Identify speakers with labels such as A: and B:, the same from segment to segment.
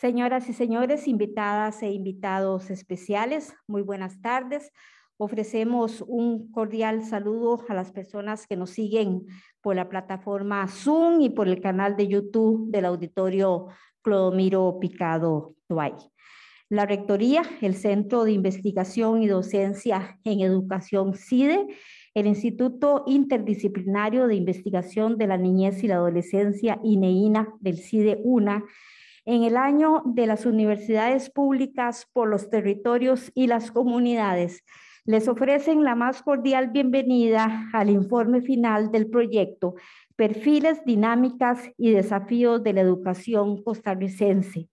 A: Señoras y señores, invitadas e invitados especiales, muy buenas tardes. Ofrecemos un cordial saludo a las personas que nos siguen por la plataforma Zoom y por el canal de YouTube del auditorio Clodomiro Picado Duay. La Rectoría, el Centro de Investigación y Docencia en Educación CIDE, el Instituto Interdisciplinario de Investigación de la Niñez y la Adolescencia INEINA del CIDE UNA en el año de las universidades públicas por los territorios y las comunidades. Les ofrecen la más cordial bienvenida al informe final del proyecto, Perfiles, Dinámicas y Desafíos de la Educación Costarricense,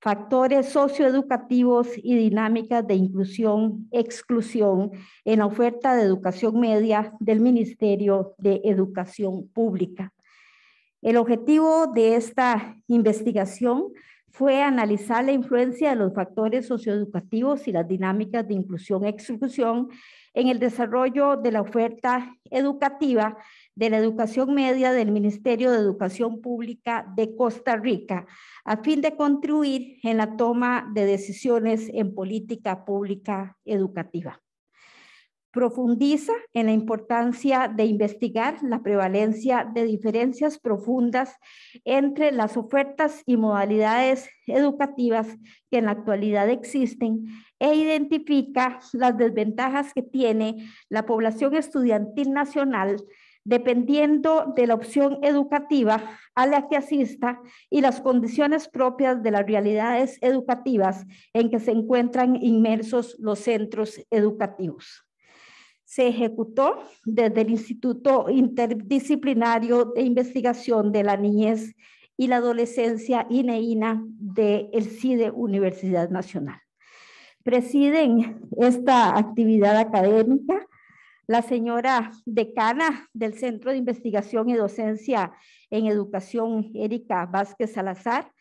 A: Factores Socioeducativos y Dinámicas de Inclusión, Exclusión en la oferta de educación media del Ministerio de Educación Pública. El objetivo de esta investigación fue analizar la influencia de los factores socioeducativos y las dinámicas de inclusión-exclusión e en el desarrollo de la oferta educativa de la educación media del Ministerio de Educación Pública de Costa Rica, a fin de contribuir en la toma de decisiones en política pública educativa. Profundiza en la importancia de investigar la prevalencia de diferencias profundas entre las ofertas y modalidades educativas que en la actualidad existen e identifica las desventajas que tiene la población estudiantil nacional dependiendo de la opción educativa a la que asista y las condiciones propias de las realidades educativas en que se encuentran inmersos los centros educativos se ejecutó desde el Instituto Interdisciplinario de Investigación de la Niñez y la Adolescencia INEINA del el CIDE Universidad Nacional. Presiden esta actividad académica la señora decana del Centro de Investigación y Docencia en Educación, Erika Vázquez Salazar,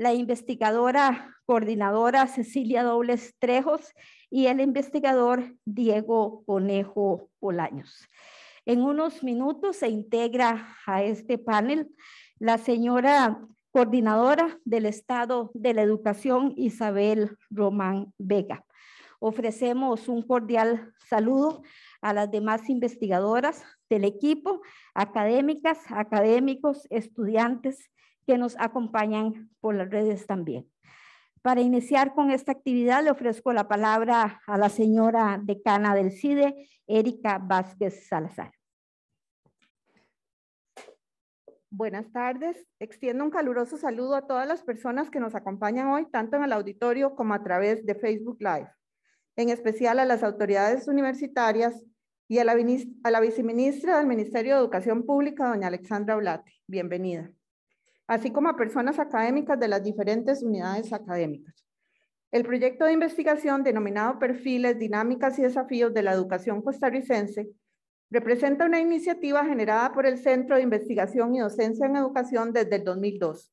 A: la investigadora coordinadora Cecilia Dobles Trejos y el investigador Diego Conejo Polaños. En unos minutos se integra a este panel la señora coordinadora del Estado de la Educación, Isabel Román Vega. Ofrecemos un cordial saludo a las demás investigadoras del equipo, académicas, académicos, estudiantes que nos acompañan por las redes también. Para iniciar con esta actividad, le ofrezco la palabra a la señora decana del CIDE, Erika Vázquez Salazar.
B: Buenas tardes. Extiendo un caluroso saludo a todas las personas que nos acompañan hoy, tanto en el auditorio como a través de Facebook Live, en especial a las autoridades universitarias y a la, a la viceministra del Ministerio de Educación Pública, doña Alexandra Blati. Bienvenida así como a personas académicas de las diferentes unidades académicas. El proyecto de investigación denominado Perfiles, Dinámicas y Desafíos de la Educación Costarricense representa una iniciativa generada por el Centro de Investigación y Docencia en Educación desde el 2002,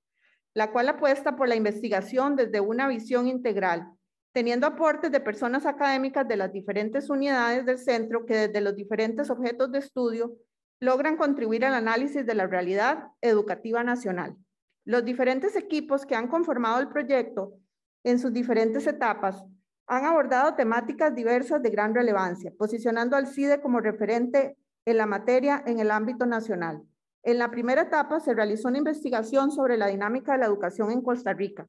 B: la cual apuesta por la investigación desde una visión integral, teniendo aportes de personas académicas de las diferentes unidades del centro que desde los diferentes objetos de estudio logran contribuir al análisis de la realidad educativa nacional. Los diferentes equipos que han conformado el proyecto en sus diferentes etapas han abordado temáticas diversas de gran relevancia, posicionando al CIDE como referente en la materia en el ámbito nacional. En la primera etapa se realizó una investigación sobre la dinámica de la educación en Costa Rica.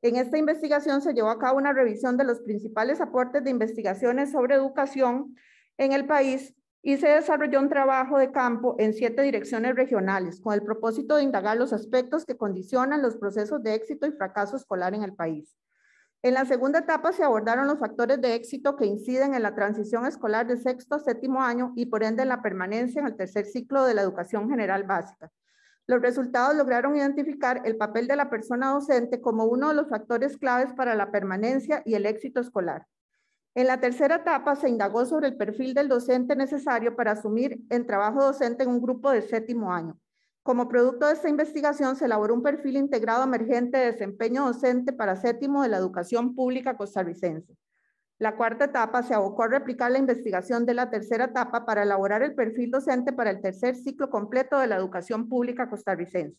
B: En esta investigación se llevó a cabo una revisión de los principales aportes de investigaciones sobre educación en el país y se desarrolló un trabajo de campo en siete direcciones regionales con el propósito de indagar los aspectos que condicionan los procesos de éxito y fracaso escolar en el país. En la segunda etapa se abordaron los factores de éxito que inciden en la transición escolar de sexto a séptimo año y por ende en la permanencia en el tercer ciclo de la educación general básica. Los resultados lograron identificar el papel de la persona docente como uno de los factores claves para la permanencia y el éxito escolar. En la tercera etapa se indagó sobre el perfil del docente necesario para asumir el trabajo docente en un grupo de séptimo año. Como producto de esta investigación se elaboró un perfil integrado emergente de desempeño docente para séptimo de la educación pública costarricense. La cuarta etapa se abocó a replicar la investigación de la tercera etapa para elaborar el perfil docente para el tercer ciclo completo de la educación pública costarricense.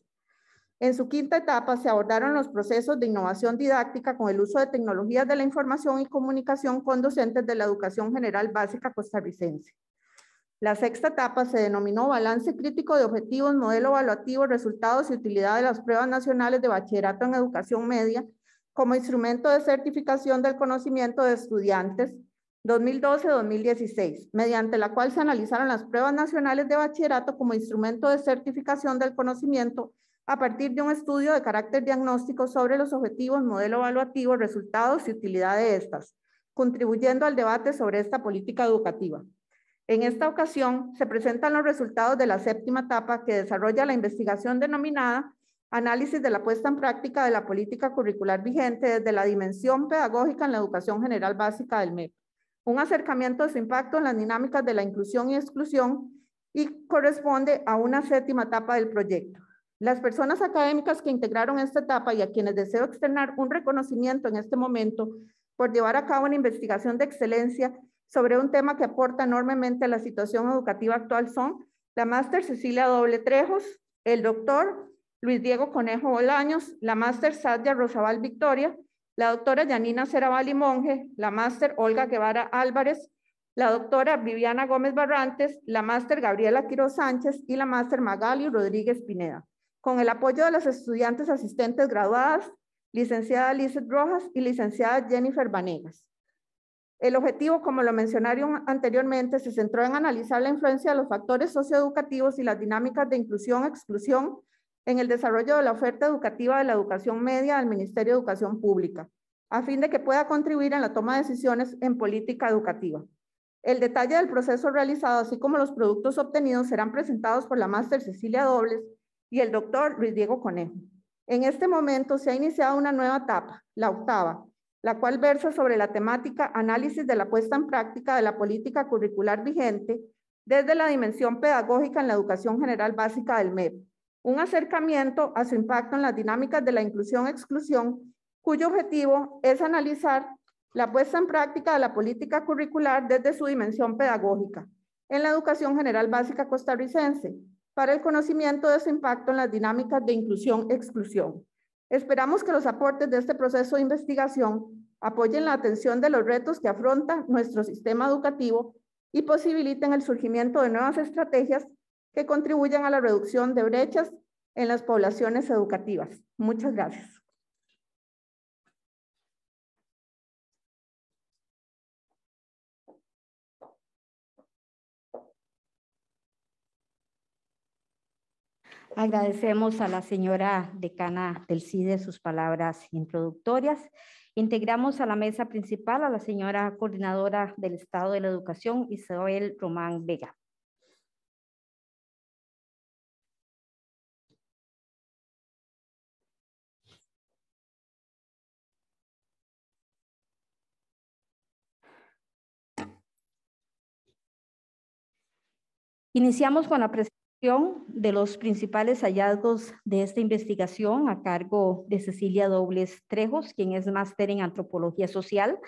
B: En su quinta etapa se abordaron los procesos de innovación didáctica con el uso de tecnologías de la información y comunicación con docentes de la educación general básica costarricense. La sexta etapa se denominó Balance Crítico de Objetivos, Modelo Evaluativo, Resultados y Utilidad de las Pruebas Nacionales de Bachillerato en Educación Media como instrumento de certificación del conocimiento de estudiantes 2012-2016, mediante la cual se analizaron las pruebas nacionales de bachillerato como instrumento de certificación del conocimiento a partir de un estudio de carácter diagnóstico sobre los objetivos, modelo evaluativo, resultados y utilidad de estas, contribuyendo al debate sobre esta política educativa. En esta ocasión se presentan los resultados de la séptima etapa que desarrolla la investigación denominada Análisis de la puesta en práctica de la política curricular vigente desde la dimensión pedagógica en la educación general básica del MEP, un acercamiento de su impacto en las dinámicas de la inclusión y exclusión y corresponde a una séptima etapa del proyecto. Las personas académicas que integraron esta etapa y a quienes deseo externar un reconocimiento en este momento por llevar a cabo una investigación de excelencia sobre un tema que aporta enormemente a la situación educativa actual son la máster Cecilia Doble Trejos, el doctor Luis Diego Conejo Bolaños, la máster Sadia Rosabal Victoria, la doctora Yanina Ceravali Monge, la máster Olga Guevara Álvarez, la doctora Viviana Gómez Barrantes, la máster Gabriela Quiro Sánchez y la máster Magali Rodríguez Pineda con el apoyo de las estudiantes asistentes graduadas, licenciada Lizeth Rojas y licenciada Jennifer Vanegas. El objetivo, como lo mencionaron anteriormente, se centró en analizar la influencia de los factores socioeducativos y las dinámicas de inclusión-exclusión en el desarrollo de la oferta educativa de la educación media al Ministerio de Educación Pública, a fin de que pueda contribuir en la toma de decisiones en política educativa. El detalle del proceso realizado, así como los productos obtenidos, serán presentados por la máster Cecilia Dobles, y el doctor Luis Diego Conejo. En este momento se ha iniciado una nueva etapa, la octava, la cual versa sobre la temática análisis de la puesta en práctica de la política curricular vigente desde la dimensión pedagógica en la educación general básica del MEP, un acercamiento a su impacto en las dinámicas de la inclusión-exclusión, cuyo objetivo es analizar la puesta en práctica de la política curricular desde su dimensión pedagógica en la educación general básica costarricense, para el conocimiento de su impacto en las dinámicas de inclusión-exclusión. Esperamos que los aportes de este proceso de investigación apoyen la atención de los retos que afronta nuestro sistema educativo y posibiliten el surgimiento de nuevas estrategias que contribuyan a la reducción de brechas
C: en las poblaciones educativas. Muchas gracias.
A: Agradecemos a la señora decana del CIDE sus palabras introductorias. Integramos a la mesa principal a la señora coordinadora del Estado de la Educación, Isabel Román Vega. Iniciamos con la presentación de los principales hallazgos de esta investigación a cargo de Cecilia Dobles Trejos, quien es máster en antropología social,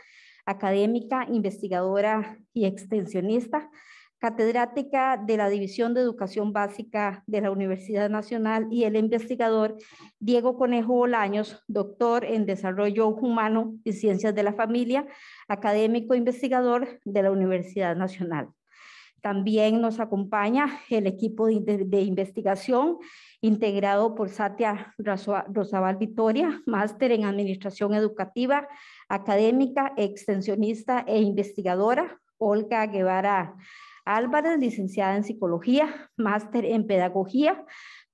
A: académica, investigadora y extensionista, catedrática de la División de Educación Básica de la Universidad Nacional y el investigador Diego Conejo Bolaños, doctor en Desarrollo Humano y Ciencias de la Familia, académico e investigador de la Universidad Nacional. También nos acompaña el equipo de, investigación integrado por Satya Rosabal Vitoria, máster en Administración Educativa, académica, extensionista e investigadora, Olga Guevara Álvarez, licenciada en Psicología, máster en Pedagogía,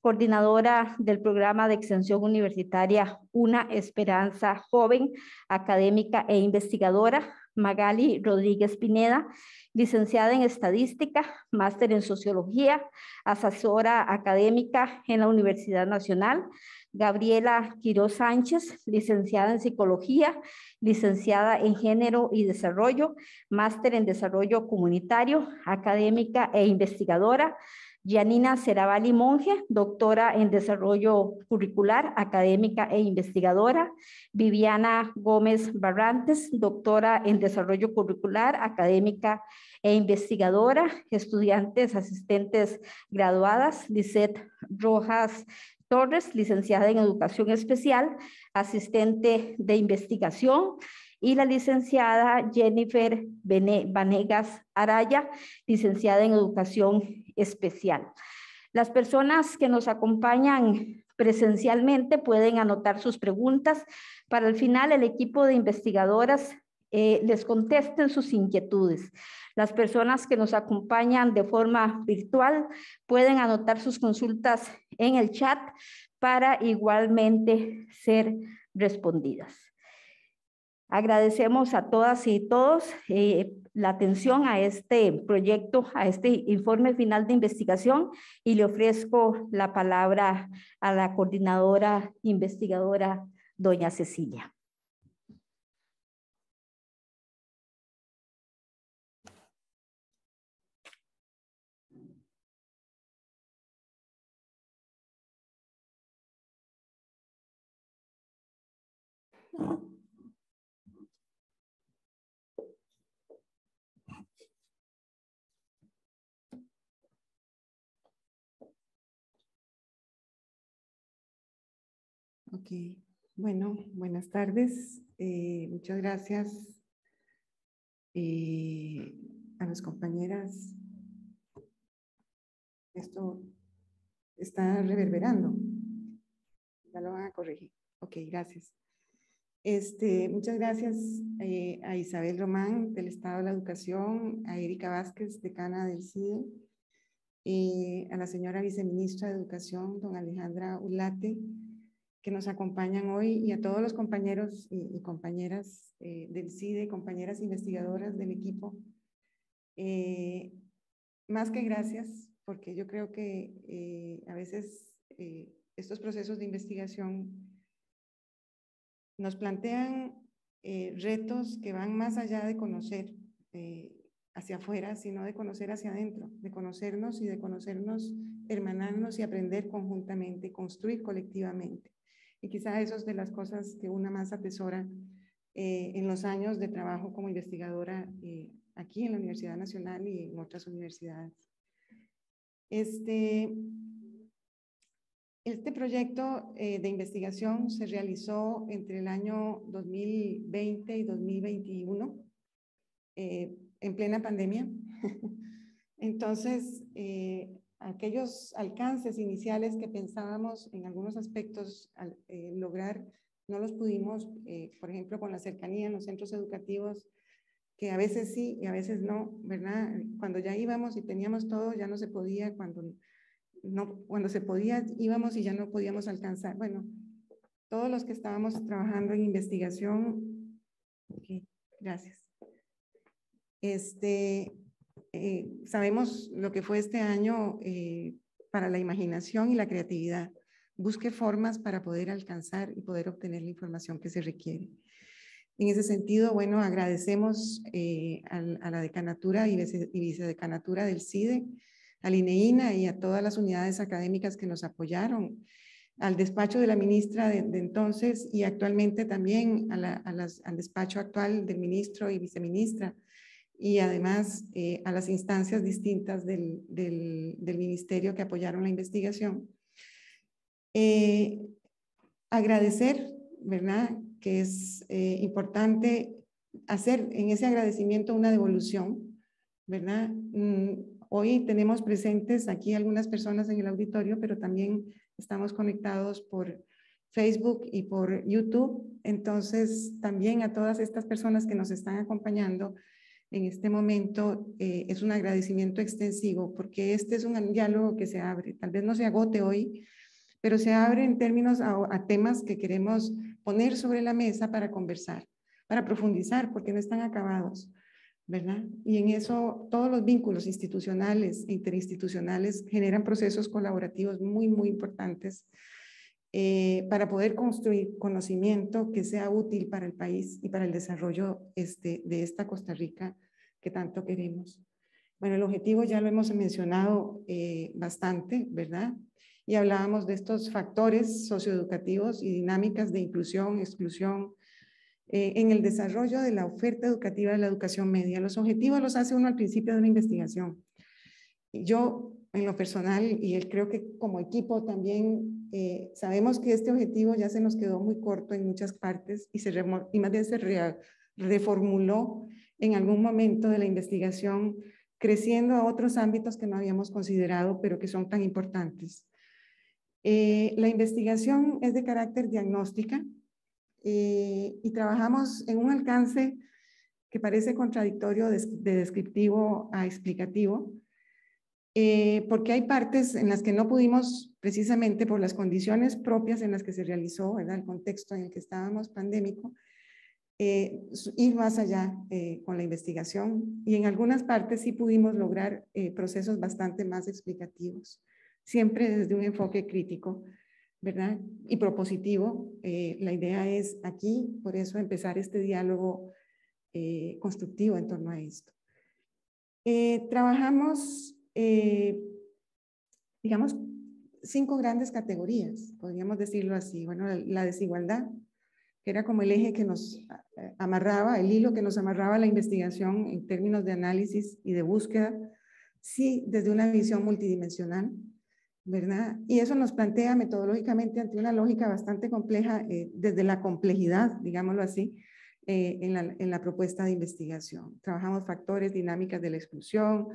A: coordinadora del programa de extensión universitaria Una Esperanza Joven, académica e investigadora, Magali Rodríguez Pineda, licenciada en estadística, máster en sociología, asesora académica en la Universidad Nacional, Gabriela Quiroz Sánchez, licenciada en psicología, licenciada en género y desarrollo, máster en desarrollo comunitario, académica e investigadora, Janina Ceravali Monge, doctora en desarrollo curricular, académica e investigadora. Viviana Gómez Barrantes, doctora en desarrollo curricular, académica e investigadora. Estudiantes asistentes graduadas. Lisette Rojas Torres, licenciada en educación especial, asistente de investigación y la licenciada Jennifer Vanegas Araya, licenciada en Educación especial. Las personas que nos acompañan presencialmente pueden anotar sus preguntas. Para el final, el equipo de investigadoras eh, les contesten sus inquietudes. Las personas que nos acompañan de forma virtual pueden anotar sus consultas en el chat para igualmente ser respondidas. Agradecemos a todas y todos eh, la atención a este proyecto, a este informe final de investigación y le ofrezco la palabra a la coordinadora investigadora, doña Cecilia.
D: bueno, buenas tardes. Eh, muchas gracias eh, a las compañeras. Esto está reverberando. Ya lo van a corregir. Ok, gracias. Este, muchas gracias eh, a Isabel Román del Estado de la Educación, a Erika Vázquez, decana del CIDE, y a la señora viceministra de Educación, don Alejandra Ulate, que nos acompañan hoy y a todos los compañeros y, compañeras eh, del CIDE, compañeras investigadoras del equipo. Eh, más que gracias, porque yo creo que eh, a veces estos procesos de investigación nos plantean retos que van más allá de conocer hacia afuera, sino de conocer hacia adentro, de conocernos y de conocernos, hermanarnos y aprender conjuntamente, construir colectivamente. Y quizá eso es de las cosas que una más atesora eh, en los años de trabajo como investigadora eh, aquí en la Universidad Nacional y en otras universidades. Este, este proyecto eh, de investigación se realizó entre el año 2020 y 2021, en plena pandemia. Entonces, aquellos alcances iniciales que pensábamos en algunos aspectos eh, lograr, no los pudimos, eh, por ejemplo, con la cercanía en los centros educativos, que a veces sí y a veces no, ¿verdad? Cuando ya íbamos y teníamos todo, ya no se podía, cuando, no, cuando se podía íbamos y ya no podíamos alcanzar. Bueno, todos los que estábamos trabajando en investigación, gracias. Este, eh, sabemos lo que fue este año eh, para la imaginación y la creatividad. Busque formas para poder alcanzar y poder obtener la información que se requiere. En ese sentido, bueno, agradecemos eh, a, la decanatura y, vicedecanatura del CIDE, a INEINA y a todas las unidades académicas que nos apoyaron, al despacho de la ministra de, entonces y actualmente también al despacho actual del ministro y viceministra, y además eh, a las instancias distintas del, ministerio que apoyaron la investigación. Eh, agradecer, ¿verdad? Que es eh, importante hacer en ese agradecimiento una devolución, ¿verdad? Mm, hoy tenemos presentes aquí algunas personas en el auditorio, pero también estamos conectados por Facebook y por YouTube. Entonces, también a todas estas personas que nos están acompañando, en este momento eh, es un agradecimiento extensivo, porque este es un diálogo que se abre. Tal vez no se agote hoy, pero se abre en términos a, a temas que queremos poner sobre la mesa para conversar, para profundizar, porque no están acabados, ¿verdad? Y en eso todos los vínculos institucionales e interinstitucionales generan procesos colaborativos muy, muy importantes eh, para poder construir conocimiento que sea útil para el país y para el desarrollo este, de esta Costa Rica que tanto queremos. Bueno, el objetivo ya lo hemos mencionado eh, bastante, ¿verdad? Y hablábamos de estos factores socioeducativos y dinámicas de inclusión, exclusión, eh, en el desarrollo de la oferta educativa de la educación media. Los objetivos los hace uno al principio de una investigación. Yo, en lo personal, y él creo que como equipo también eh, sabemos que este objetivo ya se nos quedó muy corto en muchas partes y, se y más bien se reformuló en algún momento de la investigación, creciendo a otros ámbitos que no habíamos considerado, pero que son tan importantes. Eh, la investigación es de carácter diagnóstica eh, y trabajamos en un alcance que parece contradictorio de descriptivo a explicativo, eh, porque hay partes en las que no pudimos, precisamente por las condiciones propias en las que se realizó, ¿verdad? el contexto en el que estábamos pandémico, eh, ir más allá eh, con la investigación. Y en algunas partes sí pudimos lograr procesos bastante más explicativos, siempre desde un enfoque crítico. ¿verdad? Y propositivo. la idea es aquí, por eso, empezar este diálogo constructivo en torno a esto. trabajamos eh, digamos, cinco grandes categorías, podríamos decirlo así. Bueno, la, desigualdad, que era como el eje que nos eh, amarraba, el hilo que nos amarraba la investigación en términos de análisis y de búsqueda, sí, desde una visión multidimensional, ¿verdad? Y eso nos plantea metodológicamente ante una lógica bastante compleja, eh, desde la complejidad, digámoslo así, eh, en, la, en, la, propuesta de investigación. Trabajamos factores, dinámicas de la exclusión,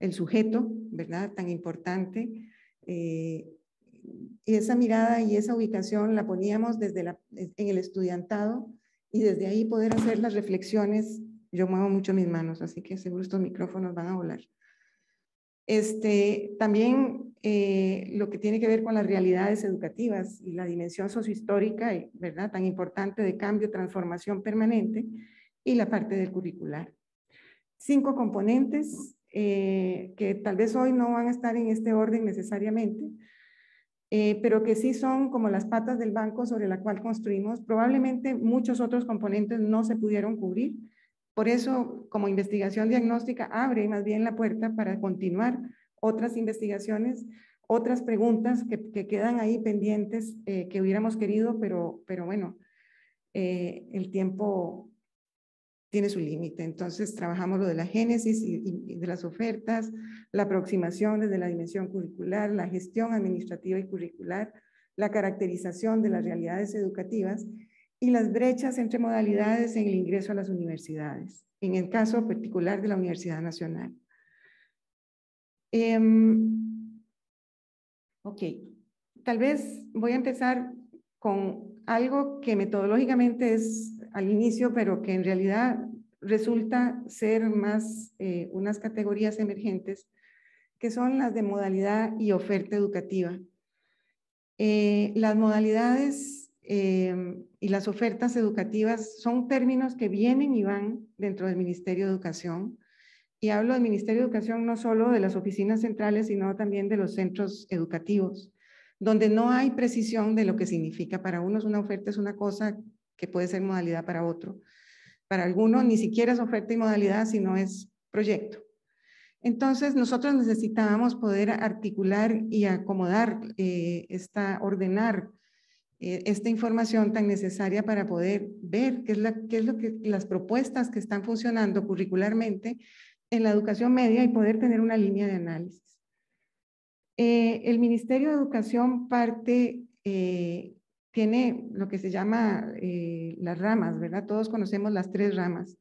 D: el sujeto, ¿verdad? Tan importante. Eh, y esa mirada y esa ubicación la poníamos desde la, en el estudiantado y desde ahí poder hacer las reflexiones. Yo muevo mucho mis manos, así que seguro estos micrófonos van a volar. Este, también eh, lo que tiene que ver con las realidades educativas y la dimensión sociohistórica, eh, ¿verdad? Tan importante de cambio, transformación permanente y la parte del curricular. Cinco componentes eh, que tal vez hoy no van a estar en este orden necesariamente, pero que sí son como las patas del banco sobre la cual construimos. Probablemente muchos otros componentes no se pudieron cubrir. Por eso, como investigación diagnóstica, abre más bien la puerta para continuar otras investigaciones, otras preguntas que, quedan ahí pendientes eh, que hubiéramos querido, pero, pero bueno, eh, el tiempo tiene su límite. Entonces trabajamos lo de la génesis y, de las ofertas, la aproximación desde la dimensión curricular, la gestión administrativa y curricular, la caracterización de las realidades educativas y las brechas entre modalidades en el ingreso a las universidades, en el caso particular de la Universidad Nacional. Em, ok, tal vez voy a empezar con algo que metodológicamente es al inicio, pero que en realidad resulta ser más eh, unas categorías emergentes, que son las de modalidad y oferta educativa. Eh, las modalidades em, y las ofertas educativas son términos que vienen y van dentro del Ministerio de Educación y hablo del Ministerio de Educación no solo de las oficinas centrales, sino también de los centros educativos, donde no hay precisión de lo que significa. Para unos una oferta es una cosa que puede ser modalidad para otro. Para algunos ni siquiera es oferta y modalidad, sino es proyecto. Entonces, nosotros necesitábamos poder articular y acomodar, eh, esta, ordenar eh, esta información tan necesaria para poder ver qué es, qué es lo que las propuestas que están funcionando curricularmente en la educación media y poder tener una línea de análisis. Eh, el Ministerio de Educación parte, eh, tiene lo que se llama eh, las ramas, ¿verdad? Todos conocemos las tres ramas,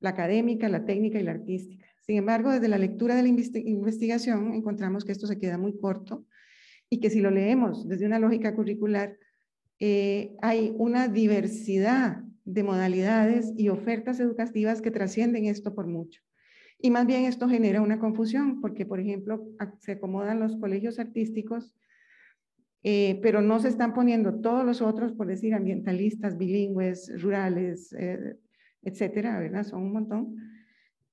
D: la académica, la técnica y la artística. Sin embargo, desde la lectura de la investigación encontramos que esto se queda muy corto y que si lo leemos desde una lógica curricular, hay una diversidad de modalidades y ofertas educativas que trascienden esto por mucho. Y más bien esto genera una confusión, porque por ejemplo se acomodan los colegios artísticos, eh, pero no se están poniendo todos los otros, por decir, ambientalistas, bilingües, rurales, eh, etcétera, ¿verdad? Son un montón,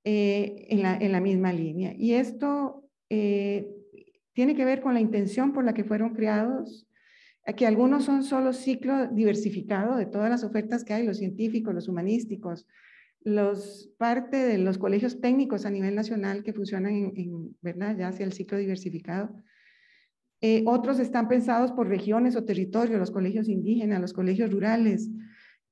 D: eh, en, la, en, la, misma línea. Y esto tiene que ver con la intención por la que fueron creados, que algunos son solo ciclo diversificado de todas las ofertas que hay, los científicos, los humanísticos, los parte de los colegios técnicos a nivel nacional que funcionan en, ¿verdad? ya hacia el ciclo diversificado. Eh, otros están pensados por regiones o territorios, los colegios indígenas, los colegios rurales,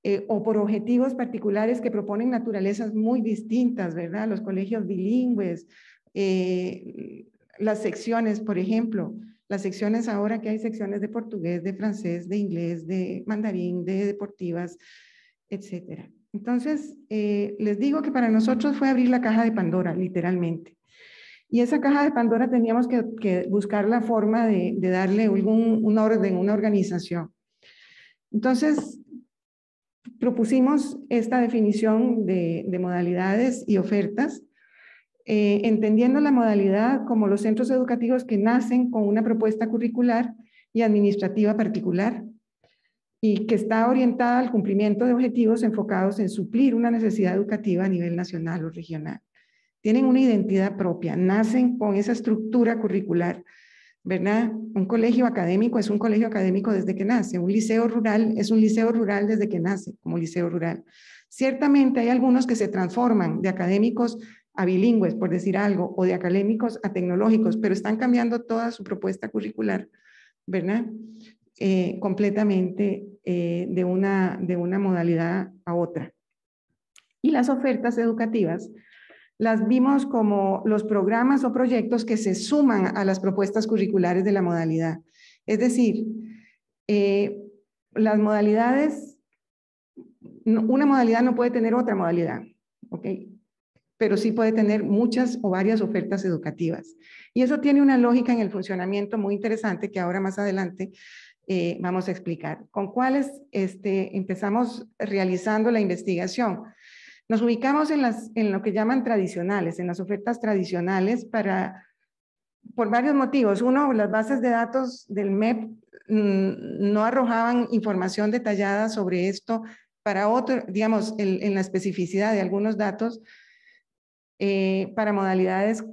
D: eh, o por objetivos particulares que proponen naturalezas muy distintas, ¿verdad? Los colegios bilingües, eh, las secciones, por ejemplo, las secciones ahora que hay secciones de portugués, de francés, de inglés, de mandarín, de deportivas, etcétera. Entonces, eh, les digo que para nosotros fue abrir la caja de Pandora, literalmente. Y esa caja de Pandora teníamos que, buscar la forma de, darle un orden, una organización. Entonces, propusimos esta definición de, modalidades y ofertas, eh, entendiendo la modalidad como los centros educativos que nacen con una propuesta curricular y administrativa particular, y que está orientada al cumplimiento de objetivos enfocados en suplir una necesidad educativa a nivel nacional o regional. Tienen una identidad propia, nacen con esa estructura curricular, ¿verdad? Un colegio académico es un colegio académico desde que nace, un liceo rural es un liceo rural desde que nace como liceo rural. Ciertamente hay algunos que se transforman de académicos a bilingües, por decir algo, o de académicos a tecnológicos, pero están cambiando toda su propuesta curricular, ¿verdad? Eh, completamente eh, de, una, de una modalidad a otra. Y las ofertas educativas las vimos como los programas o proyectos que se suman a las propuestas curriculares de la modalidad. Es decir, eh, las modalidades, una modalidad no puede tener otra modalidad, ¿ok? Pero sí puede tener muchas o varias ofertas educativas. Y eso tiene una lógica en el funcionamiento muy interesante que ahora más adelante eh, vamos a explicar. ¿Con cuáles este, empezamos realizando la investigación? Nos ubicamos en, las, en lo que llaman tradicionales, en las ofertas tradicionales para, por varios motivos. Uno, las bases de datos del MEP mm, no arrojaban información detallada sobre esto para otro, digamos, en, la especificidad de algunos datos eh, para modalidades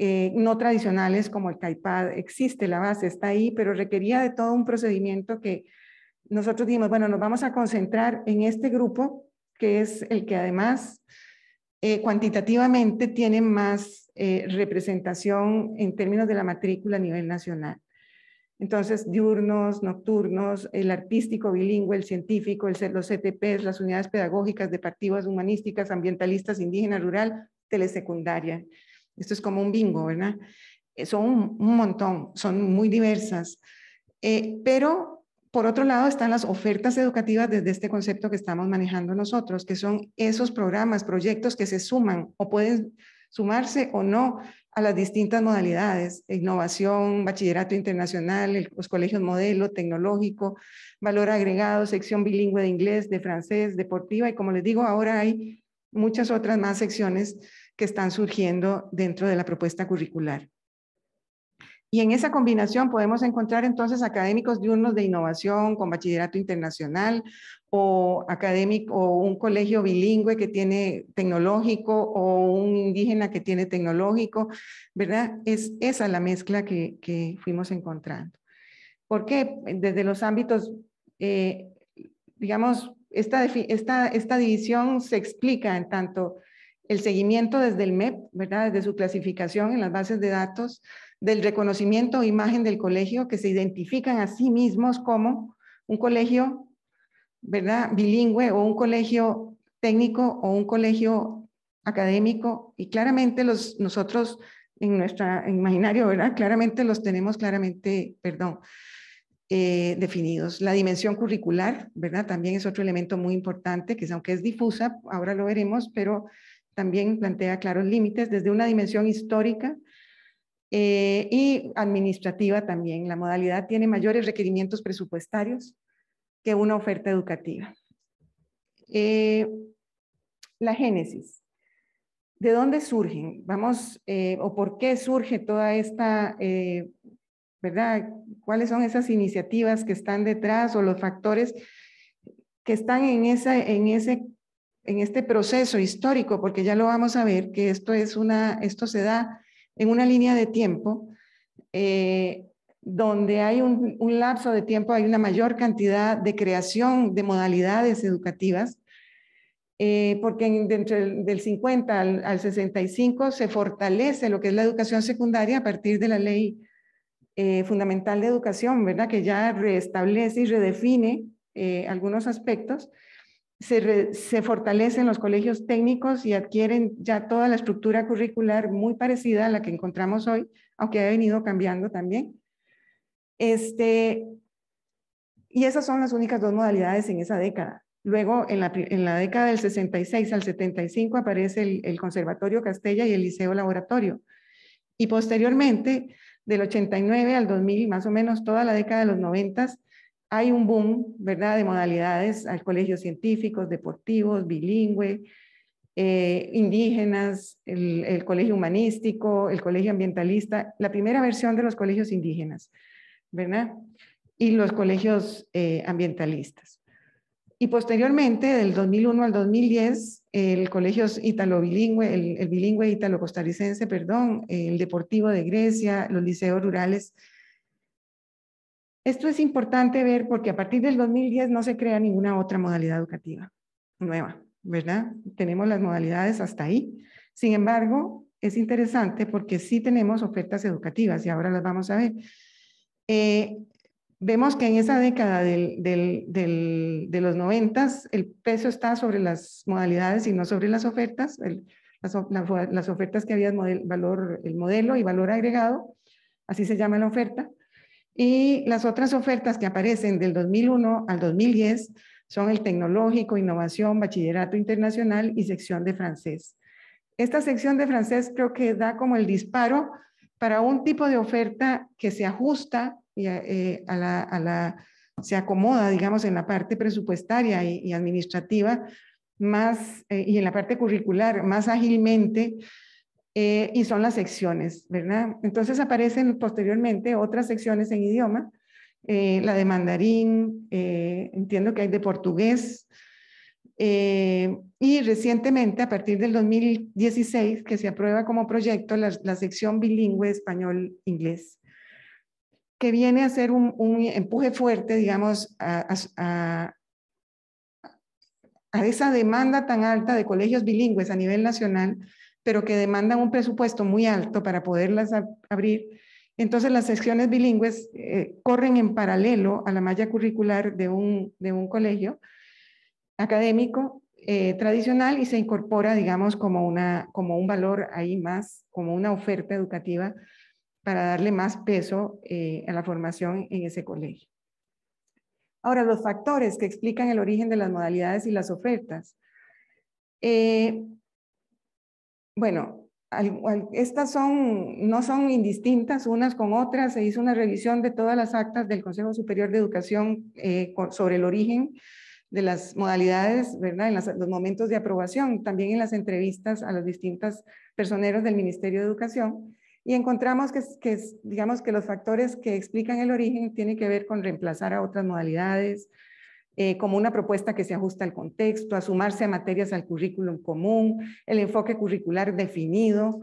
D: eh, no tradicionales como el CAIPAD. Existe la base, está ahí, pero requería de todo un procedimiento que nosotros dijimos, bueno, nos vamos a concentrar en este grupo, que es el que además eh, cuantitativamente tiene más eh, representación en términos de la matrícula a nivel nacional. Entonces, diurnos, nocturnos, el artístico, bilingüe, el científico, el, los CTPs, las unidades pedagógicas, departivas humanísticas, ambientalistas, indígena, rural, telesecundaria. Esto es como un bingo, ¿verdad? Eh, son un, montón, son muy diversas. Eh, pero, por otro lado, están las ofertas educativas desde este concepto que estamos manejando nosotros, que son esos programas, proyectos que se suman o pueden sumarse o no a las distintas modalidades, innovación, bachillerato internacional, los colegios modelo, tecnológico, valor agregado, sección bilingüe de inglés, de francés, deportiva, y como les digo, ahora hay muchas otras más secciones que están surgiendo dentro de la propuesta curricular. Y en esa combinación podemos encontrar entonces académicos diurnos de innovación con bachillerato internacional o académico o un colegio bilingüe que tiene tecnológico o un indígena que tiene tecnológico, ¿verdad? Es esa la mezcla que, fuimos encontrando. ¿Por qué? Desde los ámbitos, eh, digamos, esta, esta, esta división se explica en tanto el seguimiento desde el MEP, ¿verdad? Desde su clasificación en las bases de datos, del reconocimiento o imagen del colegio, que se identifican a sí mismos como un colegio, ¿verdad? Bilingüe o un colegio técnico o un colegio académico. Y claramente los, nosotros en nuestro imaginario, ¿verdad? Claramente los tenemos claramente, perdón, eh, definidos. La dimensión curricular, ¿verdad? También es otro elemento muy importante, que aunque es difusa, ahora lo veremos, pero también plantea claros límites desde una dimensión histórica eh, y administrativa también. La modalidad tiene mayores requerimientos presupuestarios que una oferta educativa. Eh, la génesis. ¿De dónde surgen? Vamos, eh, o por qué surge toda esta, ¿verdad? ¿Cuáles son esas iniciativas que están detrás o los factores que están en, esa, en ese en este proceso histórico, porque ya lo vamos a ver, que esto, es esto se da en una línea de tiempo eh, donde hay un, lapso de tiempo, hay una mayor cantidad de creación de modalidades educativas, eh, porque dentro del, 50 al, 65 se fortalece lo que es la educación secundaria a partir de la ley eh, fundamental de educación, ¿verdad? Que ya restablece y redefine algunos aspectos se, fortalecen los colegios técnicos y adquieren ya toda la estructura curricular muy parecida a la que encontramos hoy, aunque ha venido cambiando también. Este, y esas son las únicas dos modalidades en esa década. Luego, en la, en la década del 66 al 75, aparece el, Conservatorio Castella y el Liceo Laboratorio. Y posteriormente, del 89 al 2000, más o menos toda la década de los 90, hay un boom, ¿verdad?, de modalidades al colegio científicos, deportivos, bilingüe, eh, indígenas, el, colegio humanístico, el colegio ambientalista, la primera versión de los colegios indígenas, ¿verdad? Y los colegios eh, ambientalistas. Y posteriormente, del 2001 al 2010, el colegio italo-bilingüe, el, bilingüe italo-costarricense, perdón, el deportivo de Grecia, los liceos rurales esto es importante ver porque a partir del 2010 no se crea ninguna otra modalidad educativa nueva, ¿verdad? Tenemos las modalidades hasta ahí. Sin embargo, es interesante porque sí tenemos ofertas educativas y ahora las vamos a ver. Eh, vemos que en esa década de los noventas el peso está sobre las modalidades y no sobre las ofertas. las, ofertas que había, valor, el modelo y valor agregado, así se llama la oferta. Y las otras ofertas que aparecen del 2001 al 2010 son el tecnológico, innovación, bachillerato internacional y sección de francés. Esta sección de francés creo que da como el disparo para un tipo de oferta que se ajusta eh, a, la, se acomoda, digamos, en la parte presupuestaria y, administrativa más, eh, y en la parte curricular más ágilmente eh, y son las secciones, ¿verdad? Entonces aparecen posteriormente otras secciones en idioma, eh, la de mandarín, eh, entiendo que hay de portugués, y recientemente, a partir del 2016, que se aprueba como proyecto la, la sección bilingüe español-inglés, que viene a ser un, un empuje fuerte, digamos, a, a, a esa demanda tan alta de colegios bilingües a nivel nacional, pero que demandan un presupuesto muy alto para poderlas abrir. Entonces las secciones bilingües eh, corren en paralelo a la malla curricular de un, de un colegio académico eh, tradicional y se incorpora, digamos, como, una, como un valor ahí más, como una oferta educativa para darle más peso eh, a la formación en ese colegio. Ahora, los factores que explican el origen de las modalidades y las ofertas bueno, estas son, no son indistintas unas con otras. Se hizo una revisión de todas las actas del Consejo Superior de Educación eh, sobre el origen de las modalidades, ¿verdad? En los momentos de aprobación, también en las entrevistas a los distintos personeros del Ministerio de Educación. Y encontramos que, digamos, que los factores que explican el origen tienen que ver con reemplazar a otras modalidades, eh, como una propuesta que se ajusta al contexto, a sumarse a materias al currículum común, el enfoque curricular definido,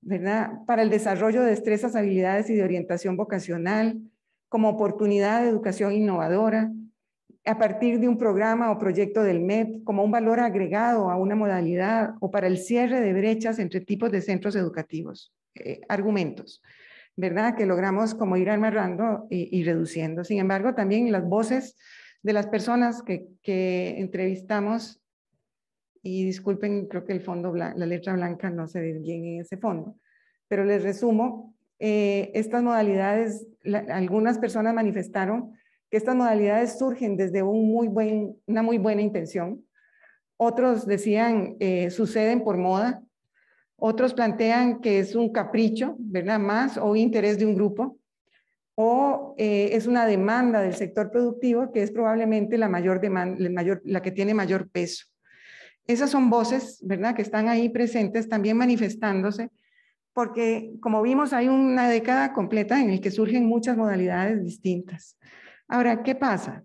D: ¿verdad? Para el desarrollo de destrezas, habilidades y de orientación vocacional, como oportunidad de educación innovadora, a partir de un programa o proyecto del MED, como un valor agregado a una modalidad o para el cierre de brechas entre tipos de centros educativos. Eh, argumentos, ¿verdad? Que logramos como ir amarrando y reduciendo. Sin embargo, también las voces de las personas que, entrevistamos, y disculpen, creo que el fondo, la letra blanca no se ve bien en ese fondo, pero les resumo, eh, estas modalidades, algunas personas manifestaron que estas modalidades surgen desde una muy buena intención, otros decían eh, suceden por moda, otros plantean que es un capricho, ¿verdad? Más o interés de un grupo o eh, es una demanda del sector productivo que es probablemente la, mayor demanda, la, mayor, la que tiene mayor peso. Esas son voces, ¿verdad?, que están ahí presentes también manifestándose, porque como vimos hay una década completa en la que surgen muchas modalidades distintas. Ahora, ¿qué pasa?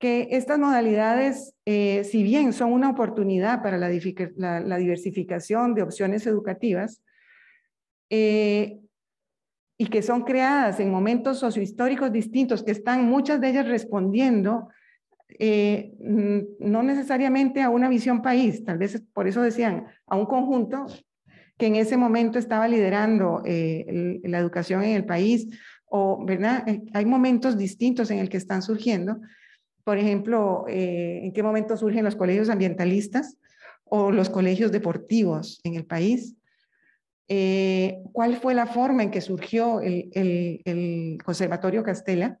D: Que estas modalidades, eh, si bien son una oportunidad para la, diversificación de opciones educativas, eh, y que son creadas en momentos sociohistóricos distintos, que están muchas de ellas respondiendo eh, mm, no necesariamente a una visión país, tal vez por eso decían, a un conjunto que en ese momento estaba liderando eh, la educación en el país, o, ¿verdad? Eh, hay momentos distintos en el que están surgiendo. Por ejemplo, ¿en qué momento surgen los colegios ambientalistas o los colegios deportivos en el país? Eh, cuál fue la forma en que surgió el, Conservatorio Castela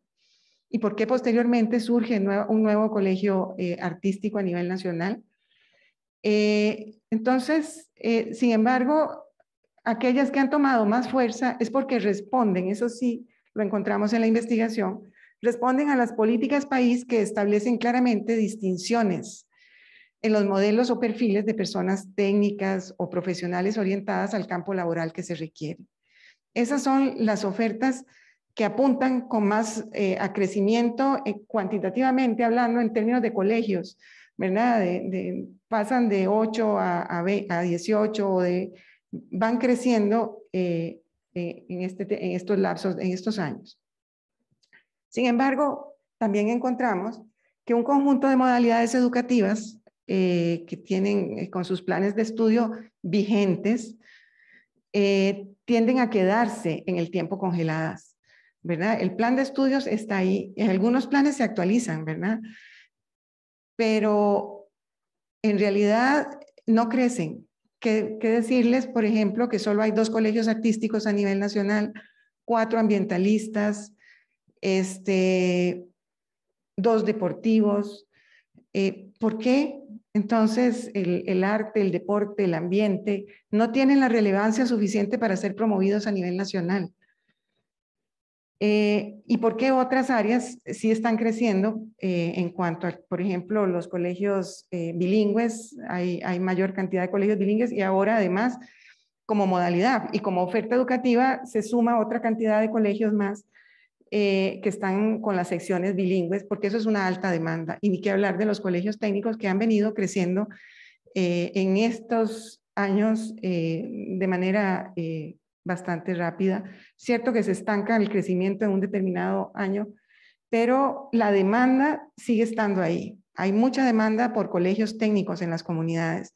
D: y por qué posteriormente surge un nuevo colegio eh, artístico a nivel nacional. Eh, entonces, sin embargo, aquellas que han tomado más fuerza es porque responden, eso sí, lo encontramos en la investigación, responden a las políticas país que establecen claramente distinciones en los modelos o perfiles de personas técnicas o profesionales orientadas al campo laboral que se requiere. Esas son las ofertas que apuntan con más eh, a crecimiento eh, cuantitativamente hablando en términos de colegios, ¿verdad? pasan de 8 a, a, 18 de, van creciendo eh, en, este en estos lapsos, en estos años. Sin embargo, también encontramos que un conjunto de modalidades educativas eh, que tienen eh, con sus planes de estudio vigentes eh, tienden a quedarse en el tiempo congeladas, ¿verdad? El plan de estudios está ahí. En algunos planes se actualizan, ¿verdad? Pero en realidad no crecen. ¿Qué, qué decirles, por ejemplo, que solo hay dos colegios artísticos a nivel nacional, cuatro ambientalistas, este, dos deportivos? ¿Por qué? Entonces, el, arte, el deporte, el ambiente, no tienen la relevancia suficiente para ser promovidos a nivel nacional. Eh, ¿Y por qué otras áreas sí están creciendo eh, en cuanto a, por ejemplo, los colegios eh, bilingües? hay mayor cantidad de colegios bilingües y ahora además como modalidad y como oferta educativa se suma otra cantidad de colegios más eh, que están con las secciones bilingües, porque eso es una alta demanda. Y ni que hablar de los colegios técnicos que han venido creciendo eh, en estos años eh, de manera bastante rápida. Cierto que se estanca el crecimiento en un determinado año, pero la demanda sigue estando ahí. Hay mucha demanda por colegios técnicos en las comunidades.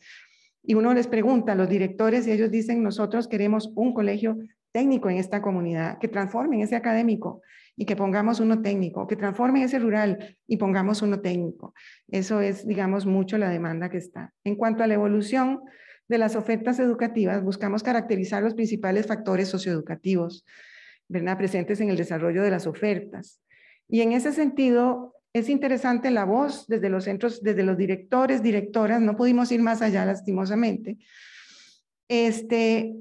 D: Y uno les pregunta a los directores y ellos dicen, nosotros queremos un colegio técnico en esta comunidad, que transforme en ese académico, y que pongamos uno técnico, que transforme ese rural y pongamos uno técnico. Eso es, digamos, mucho la demanda que está. En cuanto a la evolución de las ofertas educativas, buscamos caracterizar los principales factores socioeducativos presentes en el desarrollo de las ofertas. Y en ese sentido, es interesante la voz desde los centros, desde los directores, directoras, no pudimos ir más allá lastimosamente. Este,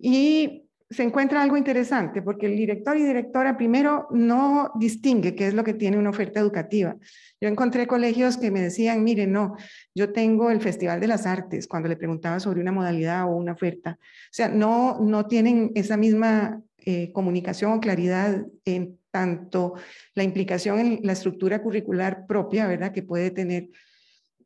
D: y se encuentra algo interesante, porque el director y directora primero no distingue qué es lo que tiene una oferta educativa. Yo encontré colegios que me decían, mire, no, yo tengo el Festival de las Artes, cuando le preguntaba sobre una modalidad o una oferta. O sea, no, no tienen esa misma eh, comunicación o claridad en tanto la implicación en la estructura curricular propia, ¿verdad?, que puede tener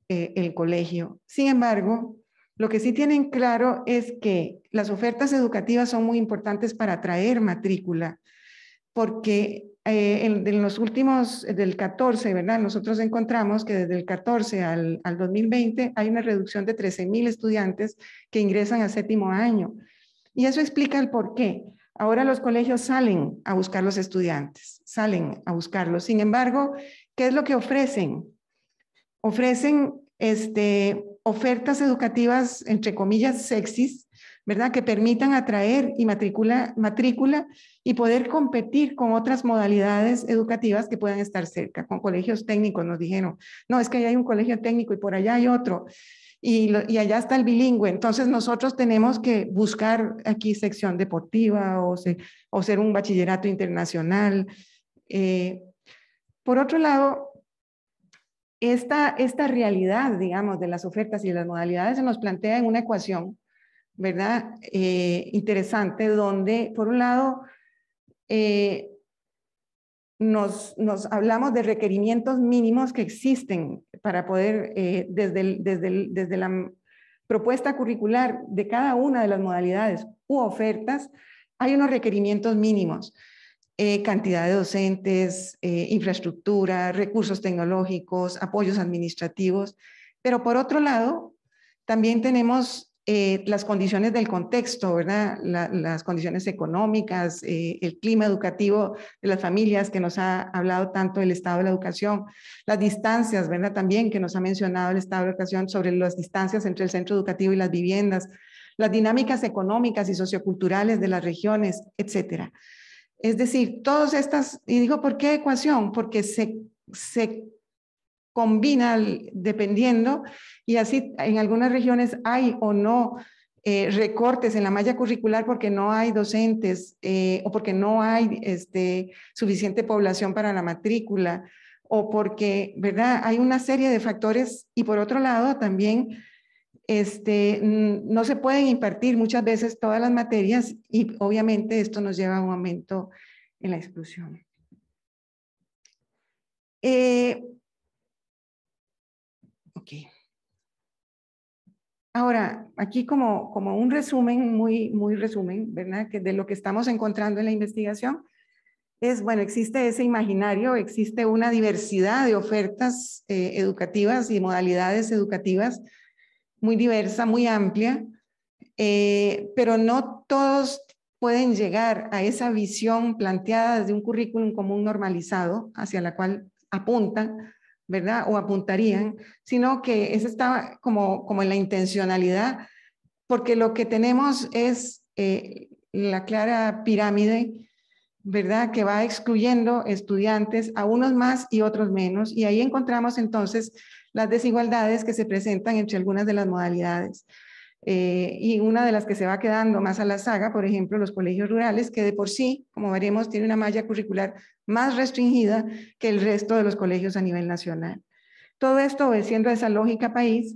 D: eh, el colegio. Sin embargo, lo que sí tienen claro es que las ofertas educativas son muy importantes para atraer matrícula, porque eh, en, los últimos, eh, del 14, ¿verdad? Nosotros encontramos que desde el 14 al, 2020 hay una reducción de 13.000 mil estudiantes que ingresan a séptimo año. Y eso explica el por qué. Ahora los colegios salen a buscar los estudiantes, salen a buscarlos. Sin embargo, ¿qué es lo que ofrecen? Ofrecen este, ofertas educativas, entre comillas, sexys, ¿verdad? Que permitan atraer y matrícula, matrícula y poder competir con otras modalidades educativas que puedan estar cerca, con colegios técnicos, nos dijeron. No, es que ahí hay un colegio técnico y por allá hay otro. Y, allá está el bilingüe. Entonces nosotros tenemos que buscar aquí sección deportiva o, o ser un bachillerato internacional. Eh, por otro lado, esta, realidad, digamos, de las ofertas y las modalidades se nos plantea en una ecuación, ¿verdad? Eh, interesante, donde, por un lado, eh, nos, hablamos de requerimientos mínimos que existen para poder, eh, desde la propuesta curricular de cada una de las modalidades u ofertas, hay unos requerimientos mínimos. Eh, cantidad de docentes, eh, infraestructura, recursos tecnológicos, apoyos administrativos. Pero por otro lado, también tenemos eh, las condiciones del contexto, ¿verdad? las condiciones económicas, el clima educativo de las familias que nos ha hablado tanto el estado de la educación, las distancias, ¿verdad? También que nos ha mencionado el estado de la educación sobre las distancias entre el centro educativo y las viviendas, las dinámicas económicas y socioculturales de las regiones, etcétera. Es decir, todas estas, y digo, ¿por qué ecuación? Porque se, se combina dependiendo y así en algunas regiones hay o no eh, recortes en la malla curricular porque no hay docentes eh, o porque no hay este, suficiente población para la matrícula o porque, ¿verdad? Hay una serie de factores y por otro lado también este, no se pueden impartir muchas veces todas las materias y obviamente esto nos lleva a un aumento en la exclusión. Eh, Ahora, aquí como, como un resumen, muy, muy resumen, ¿verdad? Que de lo que estamos encontrando en la investigación es, bueno, existe ese imaginario, existe una diversidad de ofertas eh, educativas y modalidades educativas muy diversa, muy amplia, eh, pero no todos pueden llegar a esa visión planteada desde un currículum común normalizado hacia la cual apuntan, ¿verdad? O apuntarían, sino que eso está como, como en la intencionalidad, porque lo que tenemos es eh, la clara pirámide, ¿verdad? Que va excluyendo estudiantes, a unos más y otros menos, y ahí encontramos entonces las desigualdades que se presentan entre algunas de las modalidades. Eh, y una de las que se va quedando más a la saga, por ejemplo, los colegios rurales, que de por sí, como veremos, tiene una malla curricular más restringida que el resto de los colegios a nivel nacional. Todo esto obedeciendo a esa lógica país,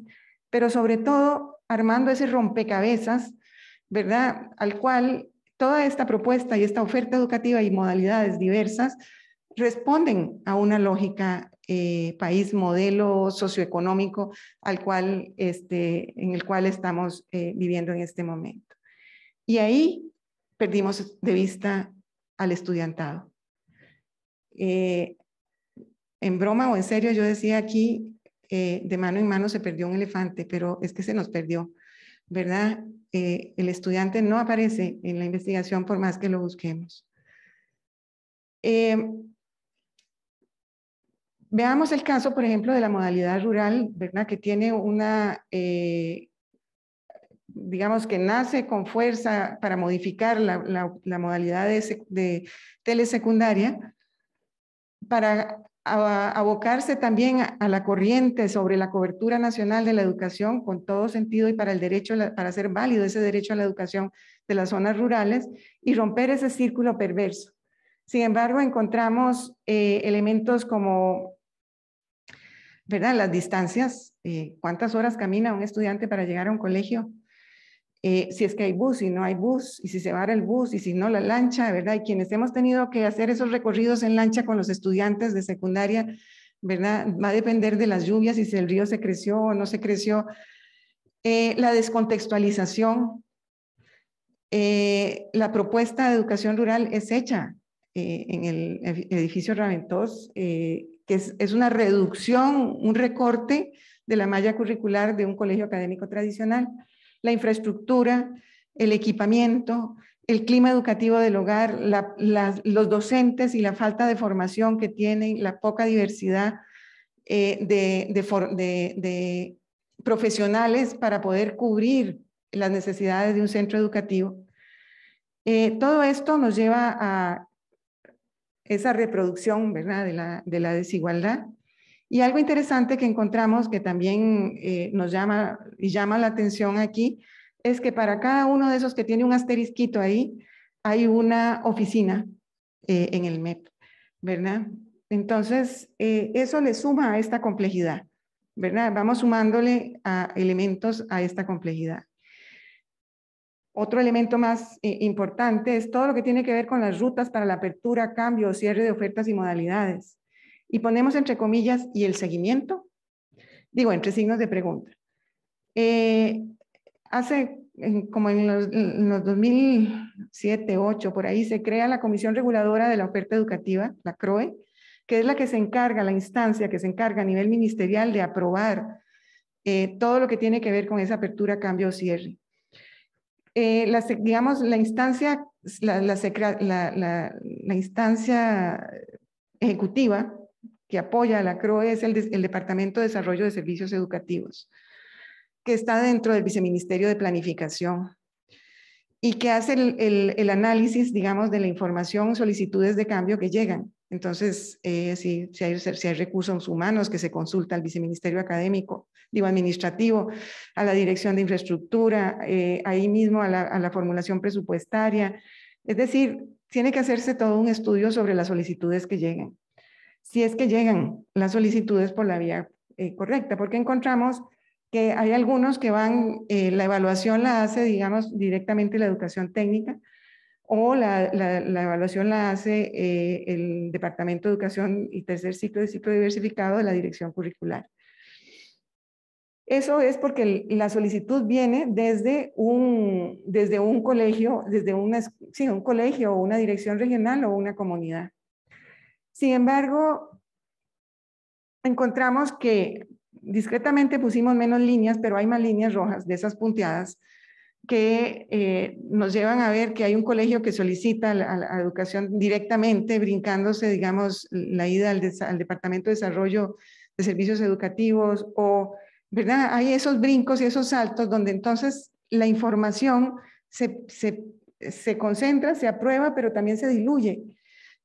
D: pero sobre todo armando ese rompecabezas, ¿verdad? Al cual toda esta propuesta y esta oferta educativa y modalidades diversas responden a una lógica eh, país modelo socioeconómico al cual, este, en el cual estamos eh, viviendo en este momento. Y ahí perdimos de vista al estudiantado. Eh, en broma o en serio, yo decía aquí, de mano en mano se perdió un elefante, pero es que se nos perdió, ¿verdad? el estudiante no aparece en la investigación por más que lo busquemos. Veamos el caso, por ejemplo, de la modalidad rural, Que tiene una, eh, digamos que nace con fuerza para modificar la, modalidad de, telesecundaria, para abocarse también a, la corriente sobre la cobertura nacional de la educación con todo sentido y para el derecho, para hacer válido ese derecho a la educación de las zonas rurales y romper ese círculo perverso. Sin embargo, encontramos eh, elementos como ¿verdad? Las distancias, eh, cuántas horas camina un estudiante para llegar a un colegio, eh, si es que hay bus y no hay bus, y si se va el bus y si no la lancha, ¿verdad? Y quienes hemos tenido que hacer esos recorridos en lancha con los estudiantes de secundaria, ¿verdad? Va a depender de las lluvias y si el río se creció o no se creció. Eh, la descontextualización, la propuesta de educación rural es hecha en el edificio Raventós que es, una reducción, un recorte de la malla curricular de un colegio académico tradicional, la infraestructura, el equipamiento, el clima educativo del hogar, los docentes y la falta de formación que tienen, la poca diversidad eh, de, profesionales para poder cubrir las necesidades de un centro educativo. Eh, todo esto nos lleva a esa reproducción ¿verdad? De, la, desigualdad. Y algo interesante que encontramos que también eh, nos llama y llama la atención aquí es que para cada uno de esos que tiene un asterisquito ahí, hay una oficina eh, en el MEP, ¿verdad? Entonces, eh, eso le suma a esta complejidad, ¿verdad? Vamos sumándole a elementos a esta complejidad. Otro elemento más eh, importante es todo lo que tiene que ver con las rutas para la apertura, cambio, o cierre de ofertas y modalidades. Y ponemos entre comillas, ¿y el seguimiento? Digo, entre signos de pregunta. Eh, hace como en los, 2007, 2008, por ahí, se crea la Comisión Reguladora de la Oferta Educativa, la CROE, que es la que se encarga, la instancia que se encarga a nivel ministerial de aprobar eh, todo lo que tiene que ver con esa apertura, cambio o cierre. Eh, la, digamos, la instancia, la, instancia ejecutiva que apoya a la CROE es el, Departamento de Desarrollo de Servicios Educativos, que está dentro del Viceministerio de Planificación y que hace el, el análisis, digamos, de la información, solicitudes de cambio que llegan. Entonces, eh, si, hay, recursos humanos que se consulta al viceministerio académico, digo administrativo, a la dirección de infraestructura, eh, ahí mismo a la, formulación presupuestaria. Es decir, tiene que hacerse todo un estudio sobre las solicitudes que llegan. Si es que llegan las solicitudes por la vía eh, correcta, porque encontramos que hay algunos que van, la evaluación la hace, digamos, directamente la educación técnica, o la, evaluación la hace eh, el Departamento de Educación y Tercer Ciclo de Ciclo Diversificado de la Dirección Curricular. Eso es porque la solicitud viene desde un, desde un colegio, desde una, un colegio o una dirección regional o una comunidad. Sin embargo, encontramos que discretamente pusimos menos líneas, pero hay más líneas rojas de esas punteadas que eh, nos llevan a ver que hay un colegio que solicita la, la educación directamente, brincándose, digamos, la ida al, Departamento de Desarrollo de Servicios Educativos, o, ¿verdad? Hay esos brincos y esos saltos donde entonces la información se, se, se concentra, se aprueba, pero también se diluye,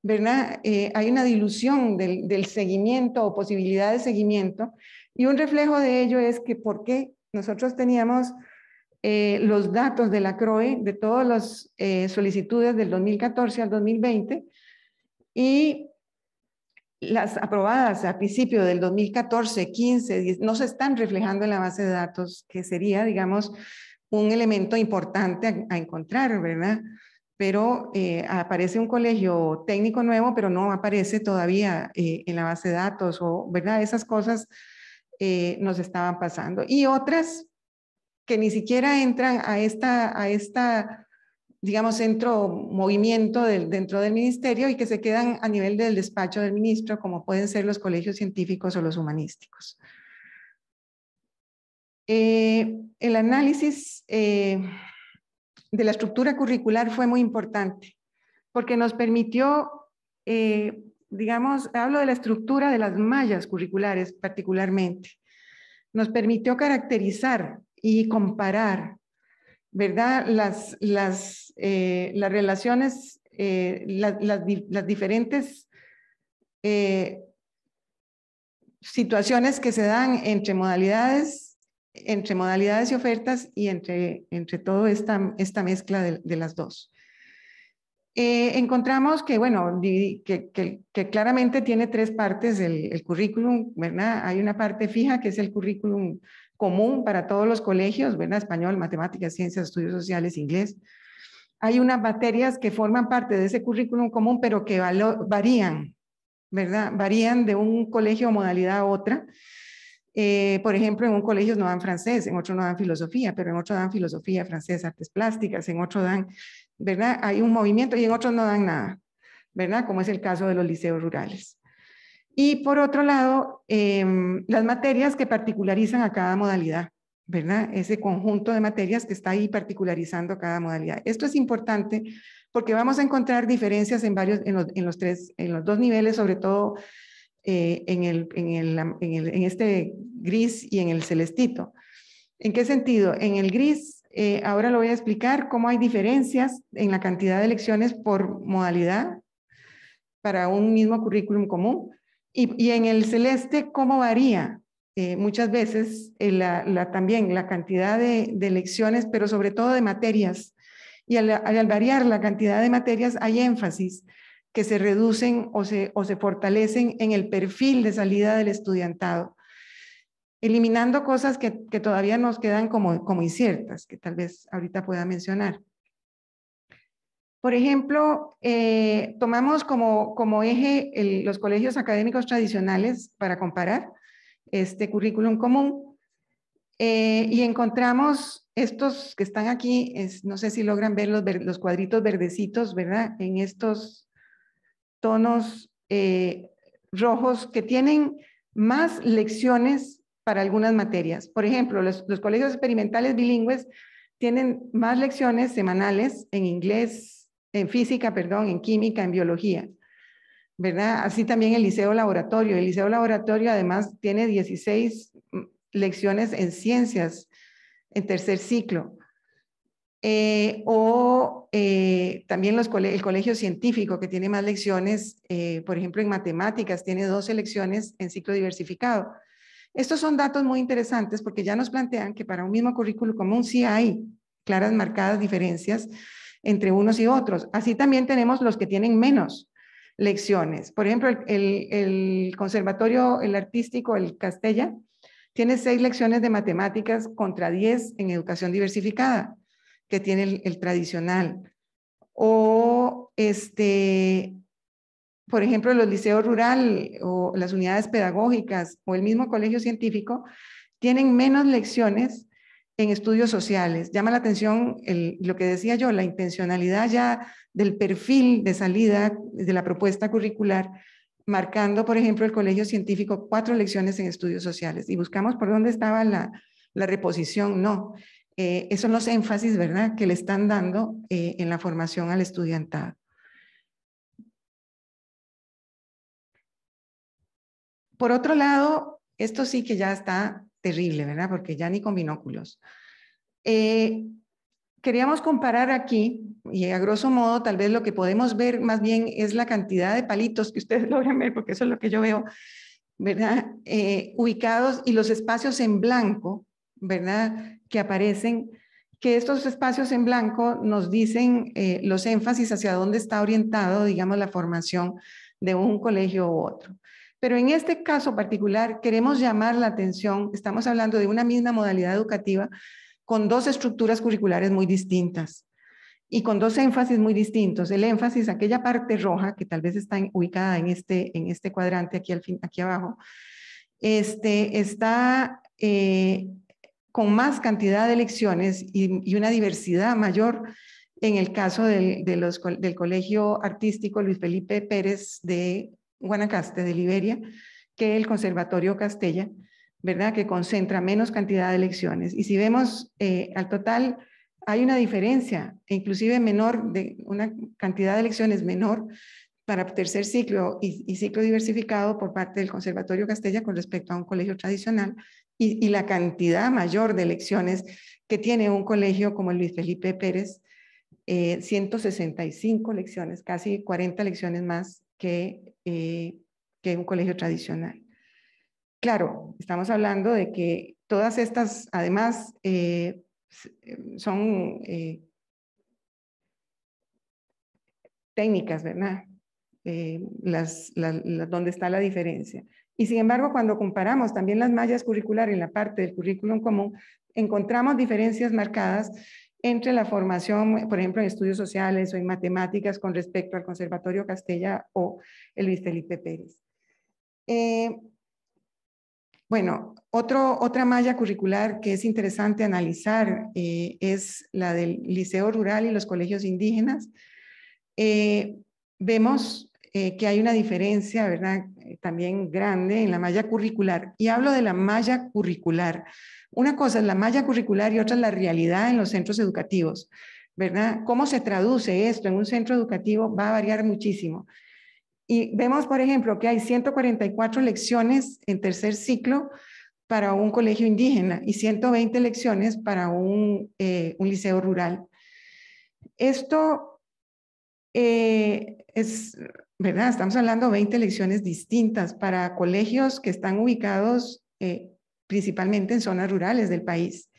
D: ¿verdad? Eh, hay una dilución del, del seguimiento o posibilidad de seguimiento, y un reflejo de ello es que por qué nosotros teníamos eh, los datos de la CROE de todas las eh, solicitudes del 2014 al 2020 y las aprobadas a principio del 2014, 15, no se están reflejando en la base de datos, que sería, digamos, un elemento importante a, encontrar, ¿verdad? Pero eh, aparece un colegio técnico nuevo, pero no aparece todavía en la base de datos, o, ¿verdad? Esas cosas nos estaban pasando. Y otras que ni siquiera entran a esta, a esta digamos, centro movimiento del, dentro del ministerio y que se quedan a nivel del despacho del ministro, como pueden ser los colegios científicos o los humanísticos. Eh, el análisis eh, de la estructura curricular fue muy importante porque nos permitió, eh, digamos, hablo de la estructura de las mallas curriculares particularmente, nos permitió caracterizar y comparar, ¿verdad? Las, las, eh, las relaciones, eh, las, las, diferentes eh, situaciones que se dan entre modalidades, entre modalidades y ofertas y entre, entre toda esta, esta mezcla de, las dos. encontramos que, bueno, que, que, claramente tiene tres partes el, el currículum, ¿verdad? Hay una parte fija que es el currículum común para todos los colegios, ¿verdad? Español, matemáticas, ciencias, estudios sociales, inglés. Hay unas materias que forman parte de ese currículum común, pero que varían, ¿verdad? Varían de un colegio o modalidad a otra. Eh, por ejemplo, en un colegio no dan francés, en otro no dan filosofía, pero en otro dan filosofía, francés, artes plásticas, en otro dan, ¿verdad? Hay un movimiento y en otro no dan nada, ¿verdad? Como es el caso de los liceos rurales. Y por otro lado, em, las materias que particularizan a cada modalidad, ¿verdad? Ese conjunto de materias que está ahí particularizando cada modalidad. Esto es importante porque vamos a encontrar diferencias en varios, en los, tres, en los dos niveles, sobre todo eh, en, este gris y en el celestito. ¿En qué sentido? En el gris, eh, ahora lo voy a explicar cómo hay diferencias en la cantidad de lecciones por modalidad para un mismo currículum común. Y, en el celeste, ¿cómo varía? Eh, muchas veces eh, la, también la cantidad de, de, lecciones, pero sobre todo de materias. Y al, variar la cantidad de materias hay énfasis que se reducen o se, o se fortalecen en el perfil de salida del estudiantado, eliminando cosas que, todavía nos quedan como, como inciertas, que tal vez ahorita pueda mencionar. Por ejemplo, eh, tomamos como, eje los colegios académicos tradicionales para comparar este currículum común eh, y encontramos estos que están aquí, no sé si logran ver los, cuadritos verdecitos, ¿verdad? En estos tonos eh, rojos que tienen más lecciones para algunas materias. Por ejemplo, los, los colegios experimentales bilingües tienen más lecciones semanales en inglés, en física, perdón, en química, en biología. ¿Verdad? Así también el liceo laboratorio. El liceo laboratorio además tiene 16 mm, lecciones en ciencias en tercer ciclo. Eh, o eh, también el colegio científico, que tiene más lecciones, eh, por ejemplo, en matemáticas, tiene 12 lecciones en ciclo diversificado. Estos son datos muy interesantes porque ya nos plantean que para un mismo currículo común sí hay claras, marcadas diferencias entre unos y otros. Así también tenemos los que tienen menos lecciones. Por ejemplo, el, conservatorio, el artístico, el Castella, tiene seis lecciones de matemáticas contra diez en educación diversificada que tiene el, tradicional. O este, por ejemplo, los liceos rural o las unidades pedagógicas o el mismo colegio científico tienen menos lecciones en estudios sociales. Llama la atención lo que decía yo, la intencionalidad ya del perfil de salida de la propuesta curricular, marcando, por ejemplo, el colegio científico cuatro lecciones en estudios sociales y buscamos por dónde estaba la, reposición. No, eh, esos son los énfasis, ¿verdad?, que le están dando eh, en la formación al estudiantado. Por otro lado, esto sí que ya está terrible, ¿verdad? Porque ya ni con binóculos. Eh, queríamos comparar aquí, y a grosso modo, tal vez lo que podemos ver más bien es la cantidad de palitos que ustedes logran ver, porque eso es lo que yo veo, ¿verdad? Eh, ubicados y los espacios en blanco, ¿verdad? Que aparecen, que estos espacios en blanco nos dicen eh, los énfasis hacia dónde está orientado, digamos, la formación de un colegio u otro. Pero en este caso particular queremos llamar la atención, estamos hablando de una misma modalidad educativa con dos estructuras curriculares muy distintas y con dos énfasis muy distintos. El énfasis, aquella parte roja que tal vez está ubicada en este, en este cuadrante aquí, al aquí abajo, este, está eh, con más cantidad de lecciones y, una diversidad mayor en el caso de los, del Colegio Artístico Luis Felipe Pérez de Guanacaste de Liberia que el Conservatorio Castella, ¿verdad? Que concentra menos cantidad de lecciones. Y si vemos eh, al total, hay una diferencia, inclusive menor, de una cantidad de lecciones menor para tercer ciclo y, ciclo diversificado por parte del Conservatorio Castella con respecto a un colegio tradicional y, la cantidad mayor de lecciones que tiene un colegio como el Luis Felipe Pérez, 165 eh, lecciones, casi 40 lecciones más que eh, que un colegio tradicional. Claro, estamos hablando de que todas estas, además, eh, eh, son eh, técnicas, ¿verdad? las, donde está la diferencia. Y sin embargo, cuando comparamos también las mallas curriculares en la parte del currículum común, encontramos diferencias marcadas entre la formación, por ejemplo, en estudios sociales o en matemáticas con respecto al Conservatorio Castella o el Luis Felipe Pérez. Eh, bueno, otra malla curricular que es interesante analizar eh, es la del Liceo Rural y los colegios indígenas. Eh, vemos que hay una diferencia, ¿verdad? También grande en la malla curricular. Y hablo de la malla curricular una cosa es la malla curricular y otra es la realidad en los centros educativos, ¿verdad? Cómo se traduce esto en un centro educativo va a variar muchísimo. Y vemos, por ejemplo, que hay 144 lecciones en tercer ciclo para un colegio indígena y 120 lecciones para eh, un, liceo rural. Esto eh, es, ¿verdad? Estamos hablando de 20 lecciones distintas para colegios que están ubicados eh, principalmente en zonas rurales del país.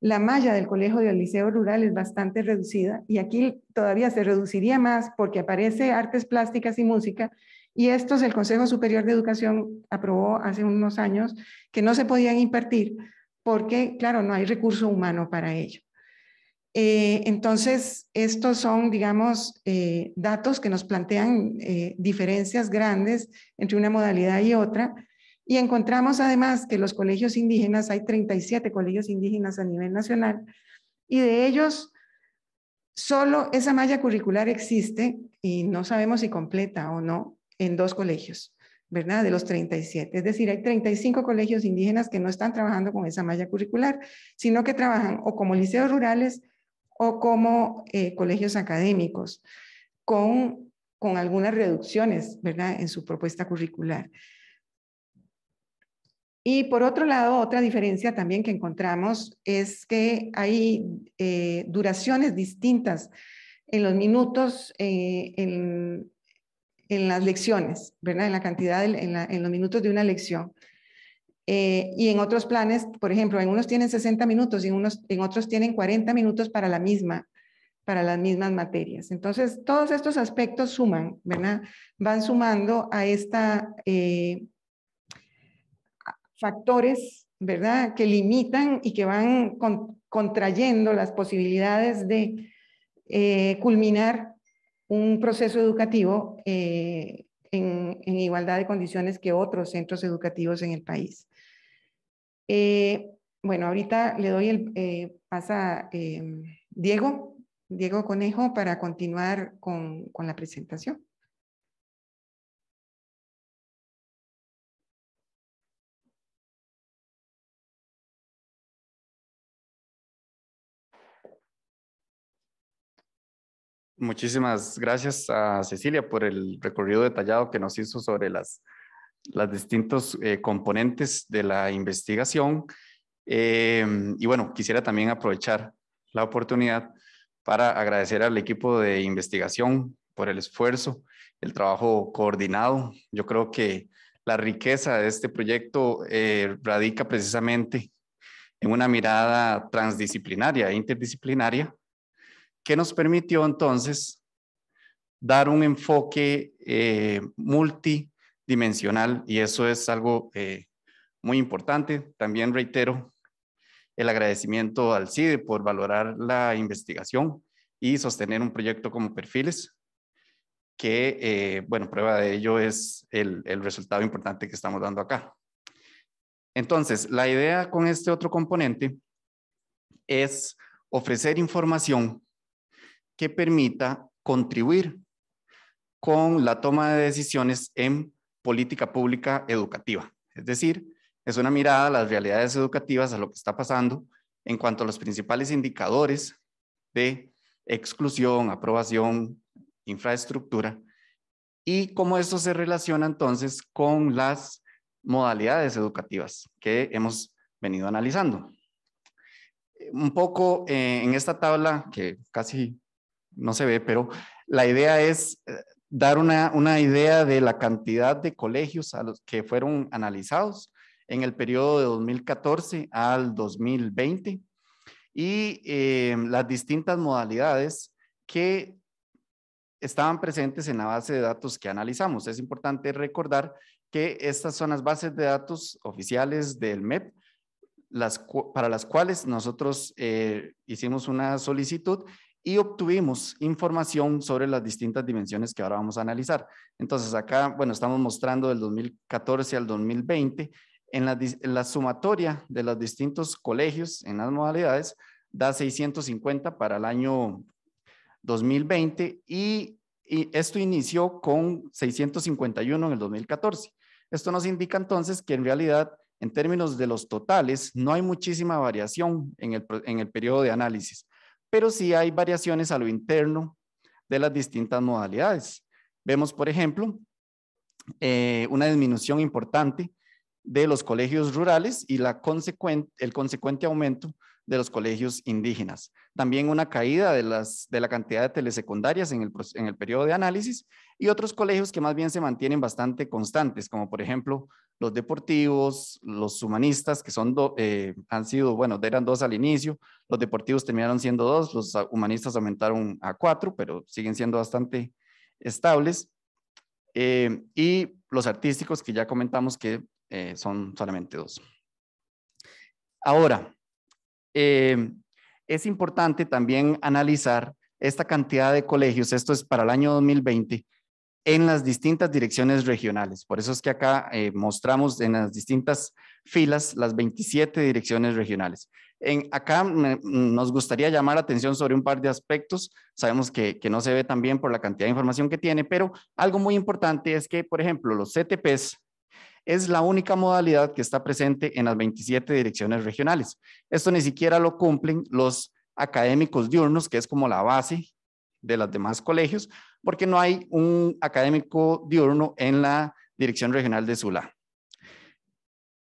D: La malla del colegio de liceo rural es bastante reducida y aquí todavía se reduciría más porque aparece artes plásticas y música y estos el Consejo Superior de Educación aprobó hace unos años que no se podían impartir porque, claro, no hay recurso humano para ello. Eh, entonces, estos son, digamos, eh, datos que nos plantean eh, diferencias grandes entre una modalidad y otra y encontramos además que los colegios indígenas, hay 37 colegios indígenas a nivel nacional, y de ellos solo esa malla curricular existe y no sabemos si completa o no en dos colegios, ¿verdad? De los 37. Es decir, hay 35 colegios indígenas que no están trabajando con esa malla curricular, sino que trabajan o como liceos rurales o como eh, colegios académicos, con, con algunas reducciones, ¿verdad? En su propuesta curricular. Y por otro lado, otra diferencia también que encontramos es que hay eh, duraciones distintas en los minutos eh, en, en, las lecciones, ¿verdad? En la cantidad, en, los minutos de una lección. Eh, y en otros planes, por ejemplo, en unos tienen 60 minutos y en, unos, en otros tienen 40 minutos para la misma para las mismas materias. Entonces, todos estos aspectos suman, ¿verdad? Van sumando a esta factores, ¿verdad?, que limitan y que van contrayendo las posibilidades de eh, culminar un proceso educativo eh, en, igualdad de condiciones que otros centros educativos en el país. Eh, bueno, ahorita le doy el pasa Diego, Diego Conejo, para continuar con la presentación.
E: Muchísimas gracias a Cecilia por el recorrido detallado que nos hizo sobre las, distintos eh, componentes de la investigación. Eh, y bueno, quisiera también aprovechar la oportunidad para agradecer al equipo de investigación por el esfuerzo, el trabajo coordinado. Yo creo que la riqueza de este proyecto eh, radica precisamente en una mirada transdisciplinaria e interdisciplinaria que nos permitió entonces dar un enfoque eh, multidimensional y eso es algo eh, muy importante. También reitero el agradecimiento al CIDE por valorar la investigación y sostener un proyecto como Perfiles, que, eh, bueno, prueba de ello es el, el resultado importante que estamos dando acá. Entonces, la idea con este otro componente es ofrecer información que permita contribuir con la toma de decisiones en política pública educativa. Es decir, es una mirada a las realidades educativas, a lo que está pasando en cuanto a los principales indicadores de exclusión, aprobación, infraestructura, y cómo esto se relaciona entonces con las modalidades educativas que hemos venido analizando. Un poco eh, en esta tabla, que casi no se ve, pero la idea es eh, dar una, idea de la cantidad de colegios a los que fueron analizados en el periodo de 2014 al 2020 y eh, las distintas modalidades que estaban presentes en la base de datos que analizamos. Es importante recordar que estas son las bases de datos oficiales del MEP, para las cuales nosotros eh, hicimos una solicitud y obtuvimos información sobre las distintas dimensiones que ahora vamos a analizar. Entonces acá, bueno, estamos mostrando del 2014 al 2020, en la, sumatoria de los distintos colegios en las modalidades, da 650 para el año 2020 y, esto inició con 651 en el 2014. Esto nos indica entonces que en realidad en términos de los totales, no hay muchísima variación en el, en el periodo de análisis pero sí hay variaciones a lo interno de las distintas modalidades. Vemos, por ejemplo, eh, una disminución importante de los colegios rurales y el consecuente aumento de los colegios indígenas. También una caída de, la cantidad de telesecundarias en el, en periodo de análisis y otros colegios que más bien se mantienen bastante constantes, como por ejemplo los deportivos, los humanistas, que son eh, han sido, bueno, eran dos al inicio, los deportivos terminaron siendo dos, los humanistas aumentaron a cuatro, pero siguen siendo bastante estables. Eh, y los artísticos que ya comentamos que eh, son solamente dos. Ahora, eh, es importante también analizar esta cantidad de colegios, esto es para el año 2020, en las distintas direcciones regionales. Por eso es que acá eh, mostramos en las distintas filas las 27 direcciones regionales. acá nos gustaría llamar la atención sobre un par de aspectos. Sabemos que, que, no se ve tan bien por la cantidad de información que tiene, pero algo muy importante es que, por ejemplo, los CTPs, es la única modalidad que está presente en las 27 direcciones regionales. Esto ni siquiera lo cumplen los académicos diurnos, que es como la base de los demás colegios, porque no hay un académico diurno en la dirección regional de Sula.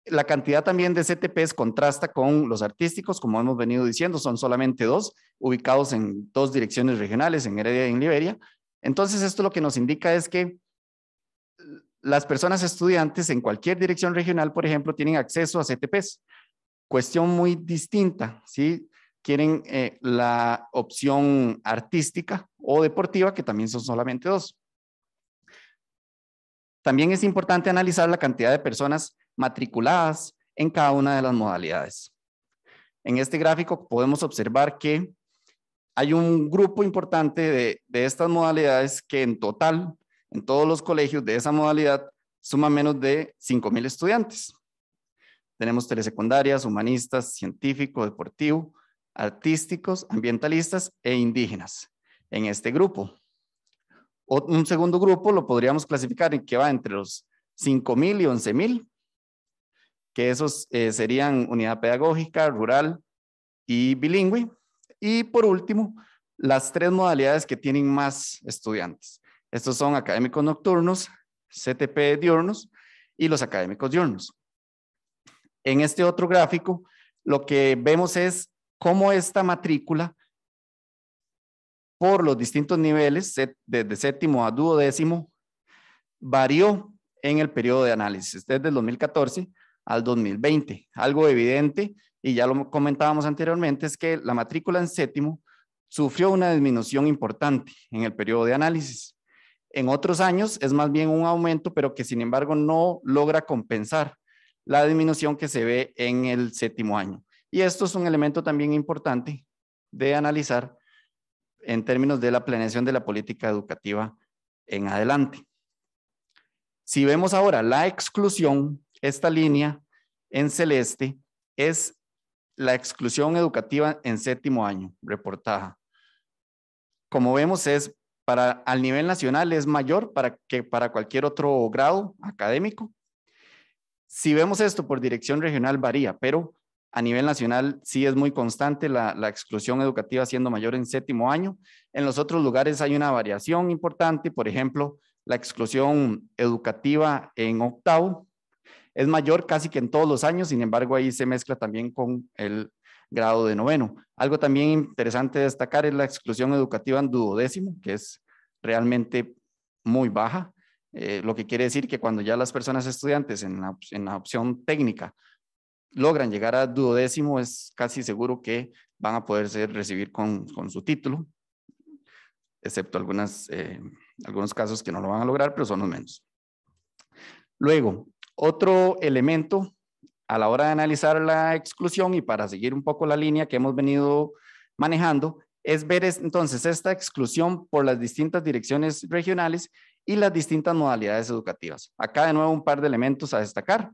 E: La cantidad también de CTPs contrasta con los artísticos, como hemos venido diciendo, son solamente dos, ubicados en dos direcciones regionales, en Heredia y en Liberia. Entonces, esto lo que nos indica es que las personas estudiantes en cualquier dirección regional, por ejemplo, tienen acceso a CTPs. Cuestión muy distinta, ¿sí? Quieren eh, la opción artística o deportiva, que también son solamente dos. También es importante analizar la cantidad de personas matriculadas en cada una de las modalidades. En este gráfico podemos observar que hay un grupo importante de, de estas modalidades que en total en todos los colegios de esa modalidad suma menos de 5.000 estudiantes. Tenemos telesecundarias, humanistas, científico, deportivo, artísticos, ambientalistas e indígenas en este grupo. Un segundo grupo lo podríamos clasificar en que va entre los 5.000 y 11.000, que esos eh, serían unidad pedagógica, rural y bilingüe. Y por último, las tres modalidades que tienen más estudiantes. Estos son académicos nocturnos, CTP diurnos y los académicos diurnos. En este otro gráfico, lo que vemos es cómo esta matrícula por los distintos niveles, desde séptimo a duodécimo, varió en el periodo de análisis, desde el 2014 al 2020. Algo evidente, y ya lo comentábamos anteriormente, es que la matrícula en séptimo sufrió una disminución importante en el periodo de análisis. En otros años es más bien un aumento, pero que sin embargo no logra compensar la disminución que se ve en el séptimo año. Y esto es un elemento también importante de analizar en términos de la planeación de la política educativa en adelante. Si vemos ahora la exclusión, esta línea en celeste es la exclusión educativa en séptimo año reportada. Como vemos, es para, al nivel nacional es mayor para que para cualquier otro grado académico. Si vemos esto por dirección regional varía, pero a nivel nacional sí es muy constante la, la, exclusión educativa siendo mayor en séptimo año. En los otros lugares hay una variación importante, por ejemplo, la exclusión educativa en octavo es mayor casi que en todos los años, sin embargo ahí se mezcla también con el grado de noveno. Algo también interesante destacar es la exclusión educativa en duodécimo, que es realmente muy baja, eh, lo que quiere decir que cuando ya las personas estudiantes en la, opción técnica logran llegar a duodécimo, es casi seguro que van a poder recibir con, su título, excepto algunas, eh, algunos casos que no lo van a lograr, pero son los menos. Luego, otro elemento a la hora de analizar la exclusión y para seguir un poco la línea que hemos venido manejando, es ver entonces esta exclusión por las distintas direcciones regionales y las distintas modalidades educativas. Acá de nuevo un par de elementos a destacar.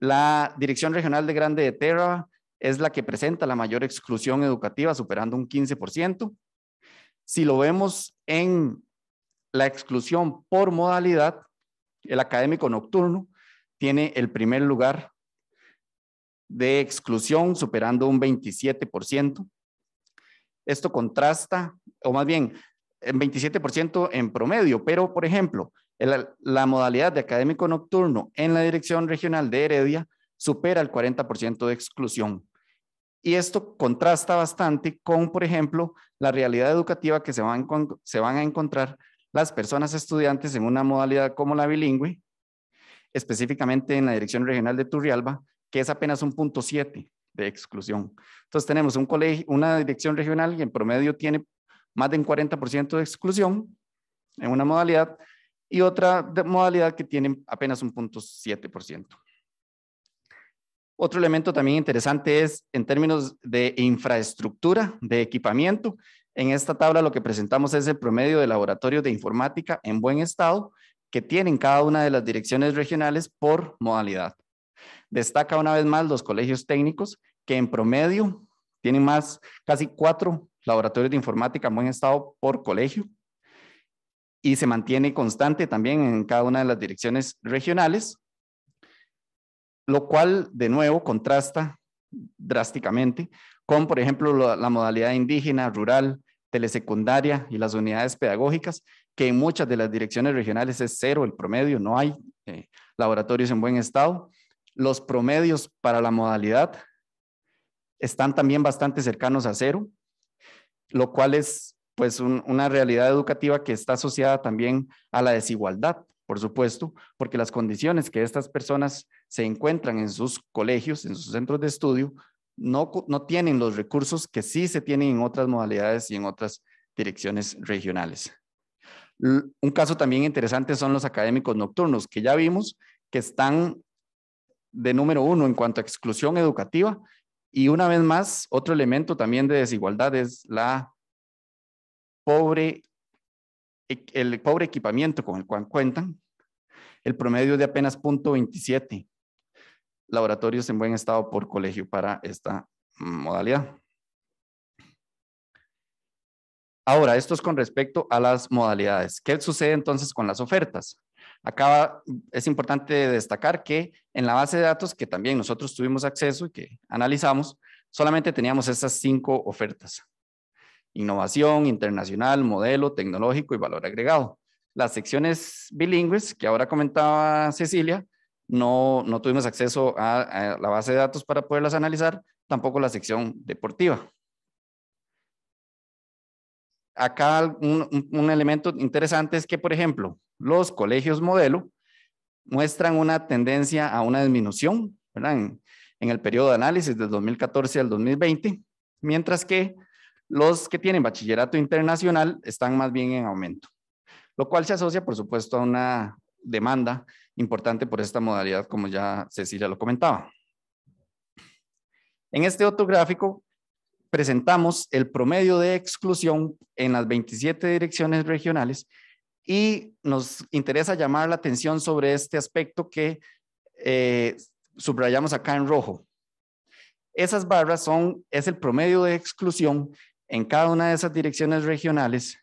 E: La Dirección Regional de Grande de Terra es la que presenta la mayor exclusión educativa, superando un 15%. Si lo vemos en la exclusión por modalidad, el académico nocturno tiene el primer lugar de exclusión, superando un 27%. Esto contrasta, o más bien, en 27% en promedio, pero por ejemplo, la modalidad de académico nocturno en la Dirección Regional de Heredia supera el 40% de exclusión. Y esto contrasta bastante con, por ejemplo, la realidad educativa que se van a encontrar las personas estudiantes en una modalidad como la bilingüe, específicamente en la Dirección Regional de Turrialba, que es apenas un punto 7 de exclusión. Entonces tenemos un colegio, una dirección regional que en promedio tiene más de un 40% de exclusión en una modalidad y otra modalidad que tiene apenas un punto 7%. Otro elemento también interesante es en términos de infraestructura, de equipamiento. En esta tabla lo que presentamos es el promedio de laboratorios de informática en buen estado que tienen cada una de las direcciones regionales por modalidad. Destaca una vez más los colegios técnicos, que en promedio tienen más, casi cuatro laboratorios de informática en buen estado por colegio. Y se mantiene constante también en cada una de las direcciones regionales, lo cual de nuevo contrasta drásticamente con, por ejemplo, la, modalidad indígena, rural, telesecundaria y las unidades pedagógicas, que en muchas de las direcciones regionales es cero el promedio, no hay eh, laboratorios en buen estado. Los promedios para la modalidad están también bastante cercanos a cero, lo cual es pues una realidad educativa que está asociada también a la desigualdad, por supuesto, porque las condiciones que estas personas se encuentran en sus colegios, en sus centros de estudio, no, no tienen los recursos que sí se tienen en otras modalidades y en otras direcciones regionales. Un caso también interesante son los académicos nocturnos, que ya vimos que están de número uno en cuanto a exclusión educativa. Y una vez más, otro elemento también de desigualdad es la pobre, el pobre equipamiento con el cual cuentan. El promedio de apenas 0.27 laboratorios en buen estado por colegio para esta modalidad. Ahora, esto es con respecto a las modalidades. ¿Qué sucede entonces con las ofertas? Acá es importante destacar que en la base de datos que también nosotros tuvimos acceso y que analizamos, solamente teníamos esas cinco ofertas. Innovación, internacional, modelo, tecnológico y valor agregado. Las secciones bilingües que ahora comentaba Cecilia, no, tuvimos acceso a, la base de datos para poderlas analizar, tampoco la sección deportiva acá un, elemento interesante es que, por ejemplo, los colegios modelo muestran una tendencia a una disminución en, el periodo de análisis del 2014 al 2020, mientras que los que tienen bachillerato internacional están más bien en aumento, lo cual se asocia, por supuesto, a una demanda importante por esta modalidad, como ya Cecilia lo comentaba. En este otro gráfico presentamos el promedio de exclusión en las 27 direcciones regionales y nos interesa llamar la atención sobre este aspecto que eh, subrayamos acá en rojo. Esas barras son, es el promedio de exclusión en cada una de esas direcciones regionales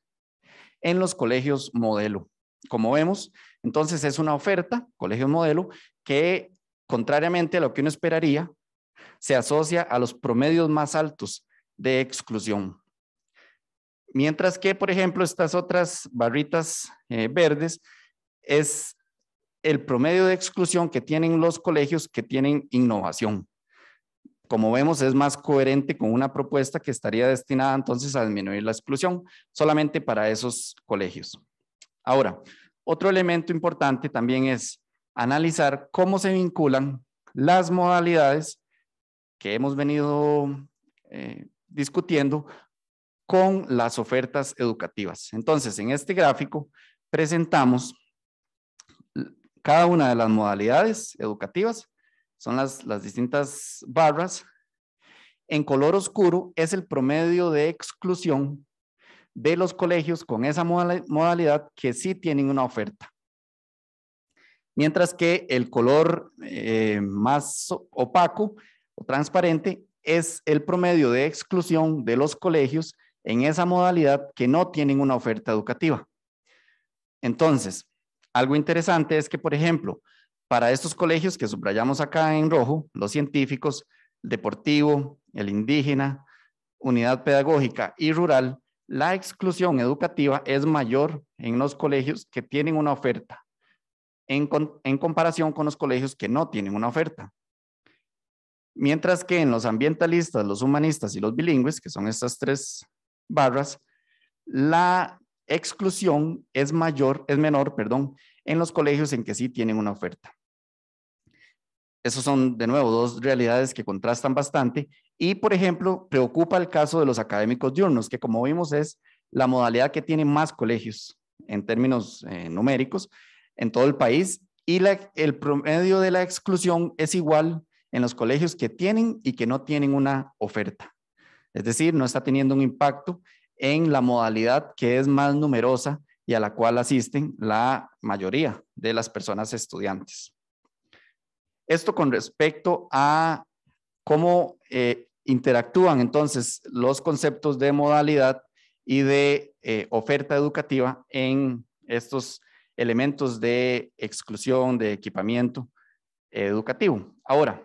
E: en los colegios modelo. Como vemos, entonces es una oferta, colegios modelo, que contrariamente a lo que uno esperaría, se asocia a los promedios más altos de exclusión. Mientras que, por ejemplo, estas otras barritas eh, verdes es el promedio de exclusión que tienen los colegios que tienen innovación. Como vemos, es más coherente con una propuesta que estaría destinada entonces a disminuir la exclusión solamente para esos colegios. Ahora, otro elemento importante también es analizar cómo se vinculan las modalidades que hemos venido eh, discutiendo con las ofertas educativas. Entonces, en este gráfico presentamos cada una de las modalidades educativas, son las, distintas barras. En color oscuro es el promedio de exclusión de los colegios con esa modalidad que sí tienen una oferta. Mientras que el color eh, más opaco o transparente es el promedio de exclusión de los colegios en esa modalidad que no tienen una oferta educativa. Entonces, algo interesante es que, por ejemplo, para estos colegios que subrayamos acá en rojo, los científicos, el deportivo, el indígena, unidad pedagógica y rural, la exclusión educativa es mayor en los colegios que tienen una oferta en, en comparación con los colegios que no tienen una oferta. Mientras que en los ambientalistas, los humanistas y los bilingües, que son estas tres barras, la exclusión es mayor, es menor, perdón, en los colegios en que sí tienen una oferta. Esos son, de nuevo, dos realidades que contrastan bastante. Y, por ejemplo, preocupa el caso de los académicos diurnos, que como vimos es la modalidad que tiene más colegios en términos eh, numéricos en todo el país. Y el promedio de la exclusión es igual en los colegios que tienen y que no tienen una oferta. Es decir, no está teniendo un impacto en la modalidad que es más numerosa y a la cual asisten la mayoría de las personas estudiantes. Esto con respecto a cómo eh, interactúan entonces los conceptos de modalidad y de eh, oferta educativa en estos elementos de exclusión, de equipamiento eh, educativo. Ahora,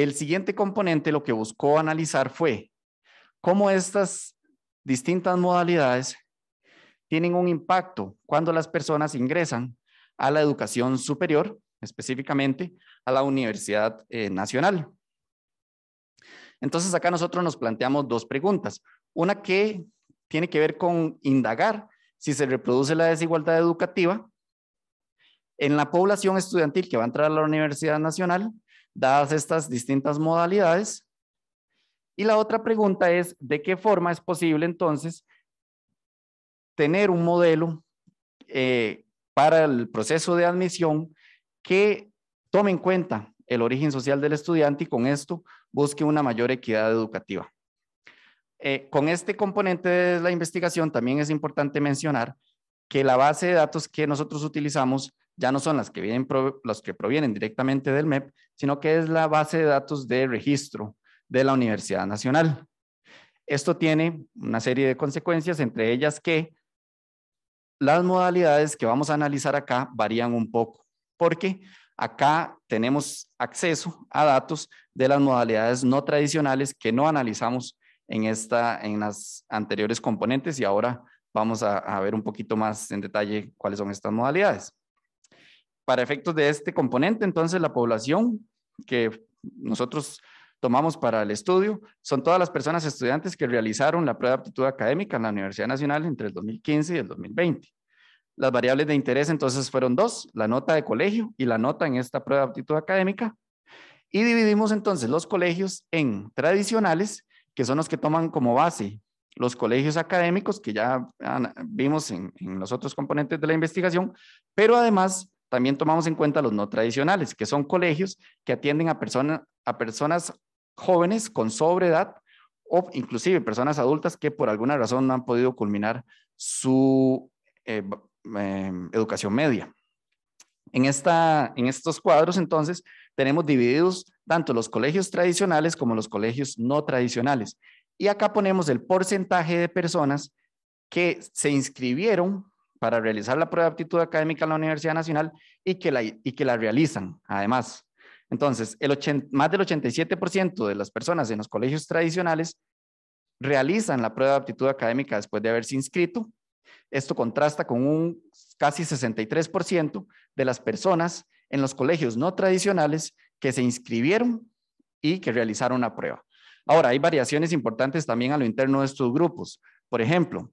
E: el siguiente componente lo que buscó analizar fue cómo estas distintas modalidades tienen un impacto cuando las personas ingresan a la educación superior, específicamente a la Universidad eh, Nacional. Entonces acá nosotros nos planteamos dos preguntas. Una que tiene que ver con indagar si se reproduce la desigualdad educativa en la población estudiantil que va a entrar a la Universidad Nacional dadas estas distintas modalidades. Y la otra pregunta es, ¿de qué forma es posible entonces tener un modelo eh, para el proceso de admisión que tome en cuenta el origen social del estudiante y con esto busque una mayor equidad educativa? Eh, con este componente de la investigación también es importante mencionar que la base de datos que nosotros utilizamos ya no son las que, vienen que provienen directamente del MEP, sino que es la base de datos de registro de la Universidad Nacional. Esto tiene una serie de consecuencias, entre ellas que las modalidades que vamos a analizar acá varían un poco, porque acá tenemos acceso a datos de las modalidades no tradicionales que no analizamos en, esta, en las anteriores componentes y ahora vamos a, a ver un poquito más en detalle cuáles son estas modalidades para efectos de este componente, entonces la población que nosotros tomamos para el estudio son todas las personas estudiantes que realizaron la prueba de aptitud académica en la Universidad Nacional entre el 2015 y el 2020. Las variables de interés entonces fueron dos, la nota de colegio y la nota en esta prueba de aptitud académica. Y dividimos entonces los colegios en tradicionales, que son los que toman como base los colegios académicos, que ya vimos en, en los otros componentes de la investigación, pero además también tomamos en cuenta los no tradicionales, que son colegios que atienden a, a personas jóvenes con sobredad o inclusive personas adultas que por alguna razón no han podido culminar su eh, em, educación media. En, esta, en estos cuadros, entonces, tenemos divididos tanto los colegios tradicionales como los colegios no tradicionales. Y acá ponemos el porcentaje de personas que se inscribieron para realizar la prueba de aptitud académica en la Universidad Nacional y que la, y que la realizan, además. Entonces, el más del 87% de las personas en los colegios tradicionales realizan la prueba de aptitud académica después de haberse inscrito. Esto contrasta con un casi 63% de las personas en los colegios no tradicionales que se inscribieron y que realizaron la prueba. Ahora, hay variaciones importantes también a lo interno de estos grupos. Por ejemplo,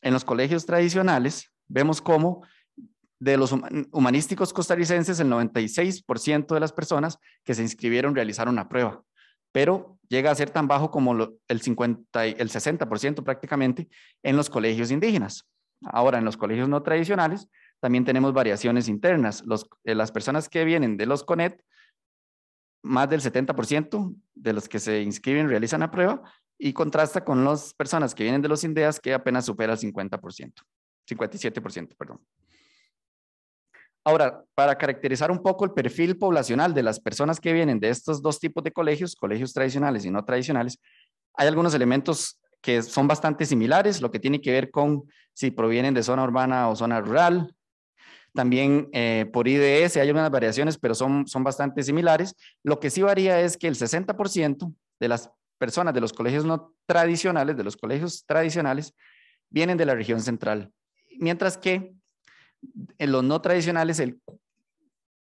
E: en los colegios tradicionales, vemos cómo de los humanísticos costarricenses, el 96% de las personas que se inscribieron realizaron la prueba, pero llega a ser tan bajo como el, 50, el 60% prácticamente en los colegios indígenas. Ahora, en los colegios no tradicionales también tenemos variaciones internas. Eh, las personas que vienen de los CONET, más del 70% de los que se inscriben realizan la prueba y contrasta con las personas que vienen de los INDEAS que apenas supera el 50%. 57%, perdón. Ahora, para caracterizar un poco el perfil poblacional de las personas que vienen de estos dos tipos de colegios, colegios tradicionales y no tradicionales, hay algunos elementos que son bastante similares, lo que tiene que ver con si provienen de zona urbana o zona rural. También eh, por IDS hay unas variaciones, pero son, son bastante similares. Lo que sí varía es que el 60% de las personas de los colegios no tradicionales, de los colegios tradicionales, vienen de la región central mientras que en los no tradicionales el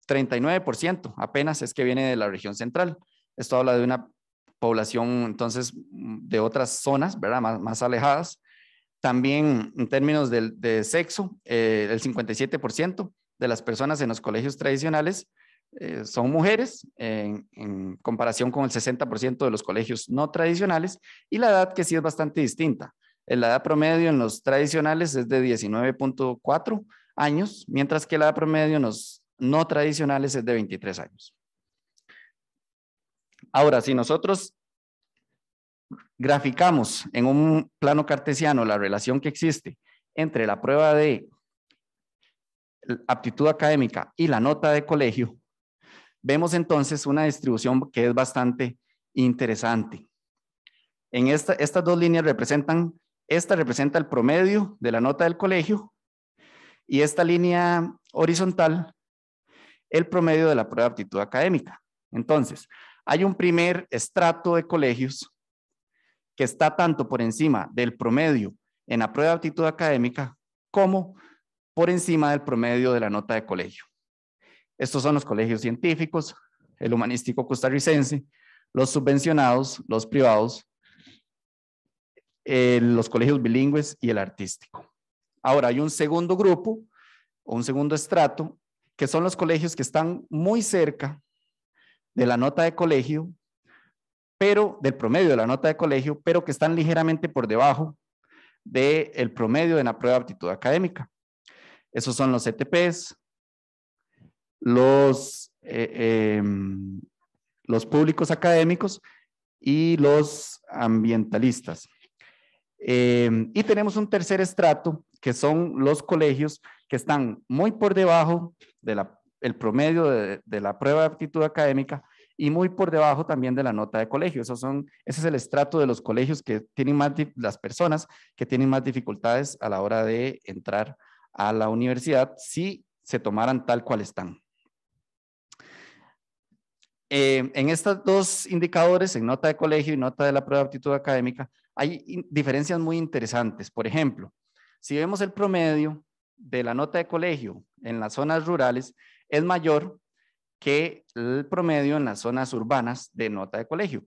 E: 39% apenas es que viene de la región central. Esto habla de una población entonces de otras zonas, ¿verdad? Más, alejadas. También en términos de, sexo, eh, el 57% de las personas en los colegios tradicionales eh, son mujeres en, en, comparación con el 60% de los colegios no tradicionales y la edad que sí es bastante distinta la edad promedio en los tradicionales es de 19.4 años, mientras que la edad promedio en los no tradicionales es de 23 años. Ahora, si nosotros graficamos en un plano cartesiano la relación que existe entre la prueba de aptitud académica y la nota de colegio, vemos entonces una distribución que es bastante interesante. En esta, estas dos líneas representan esta representa el promedio de la nota del colegio y esta línea horizontal, el promedio de la prueba de aptitud académica. Entonces, hay un primer estrato de colegios que está tanto por encima del promedio en la prueba de aptitud académica como por encima del promedio de la nota de colegio. Estos son los colegios científicos, el humanístico costarricense, los subvencionados, los privados los colegios bilingües y el artístico. Ahora, hay un segundo grupo, un segundo estrato, que son los colegios que están muy cerca de la nota de colegio, pero del promedio de la nota de colegio, pero que están ligeramente por debajo del promedio de la prueba de aptitud académica. Esos son los ETPs, eh, em, los públicos académicos y los ambientalistas. Em, y tenemos un tercer estrato, que son los colegios que están muy por debajo del promedio de, la prueba de aptitud académica y muy por debajo también de la nota de colegio. son, ese es el estrato de los colegios que tienen más, las personas que tienen más dificultades a la hora de entrar a la universidad si se tomaran tal cual están. Eh, en estos dos indicadores, en nota de colegio y nota de la prueba de aptitud académica, hay diferencias muy interesantes. Por ejemplo, si vemos el promedio de la nota de colegio en las zonas rurales, es mayor que el promedio en las zonas urbanas de nota de colegio.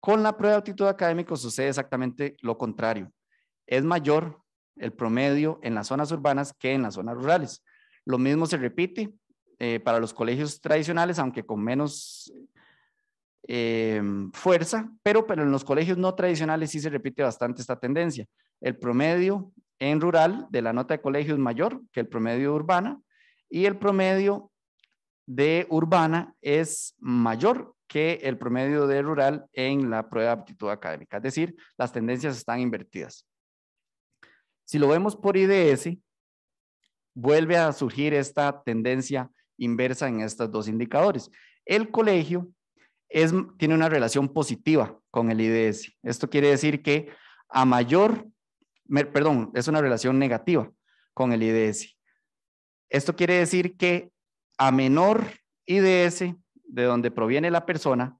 E: Con la prueba de aptitud académico sucede exactamente lo contrario. Es mayor el promedio en las zonas urbanas que en las zonas rurales. Lo mismo se repite eh, para los colegios tradicionales, aunque con menos Em, fuerza, pero, pero en los colegios no tradicionales sí se repite bastante esta tendencia. El promedio en rural de la nota de colegio es mayor que el promedio urbana y el promedio de urbana es mayor que el promedio de rural en la prueba de aptitud académica. Es decir, las tendencias están invertidas. Si lo vemos por IDS, vuelve a surgir esta tendencia inversa en estos dos indicadores. El colegio tiene una relación positiva con el IDS. Esto quiere decir que a mayor, perdón, es una relación negativa con el IDS. Esto quiere decir que a menor IDS de donde proviene la persona,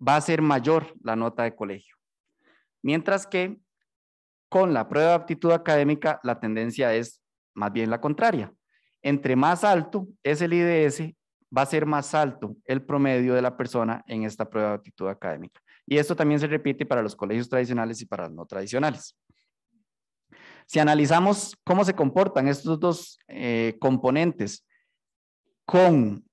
E: va a ser mayor la nota de colegio. Mientras que con la prueba de aptitud académica, la tendencia es más bien la contraria. Entre más alto es el IDS, va a ser más alto el promedio de la persona en esta prueba de actitud académica. Y esto también se repite para los colegios tradicionales y para los no tradicionales. Si analizamos cómo se comportan estos dos eh, componentes con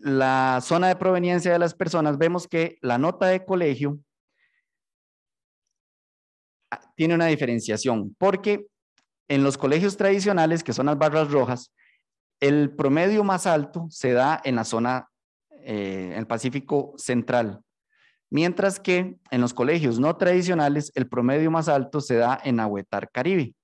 E: la zona de proveniencia de las personas, vemos que la nota de colegio ah, tiene una diferenciación, porque en los colegios tradicionales, que son las barras rojas, el promedio más alto se da en la zona, eh, en el Pacífico Central, mientras que en los colegios no tradicionales el promedio más alto se da en Agüetar Caribe.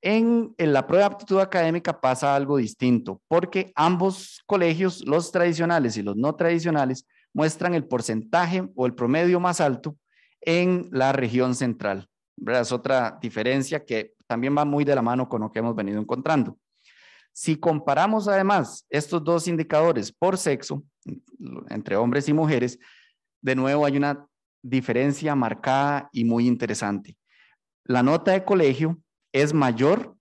E: En, la prueba de aptitud académica pasa algo distinto, porque ambos colegios, los tradicionales y los no tradicionales, muestran el porcentaje o el promedio más alto en la región central. Es otra diferencia que también va muy de la mano con lo que hemos venido encontrando. Si comparamos además estos dos indicadores por sexo, entre hombres y mujeres, de nuevo hay una diferencia marcada y muy interesante. La nota de colegio es mayor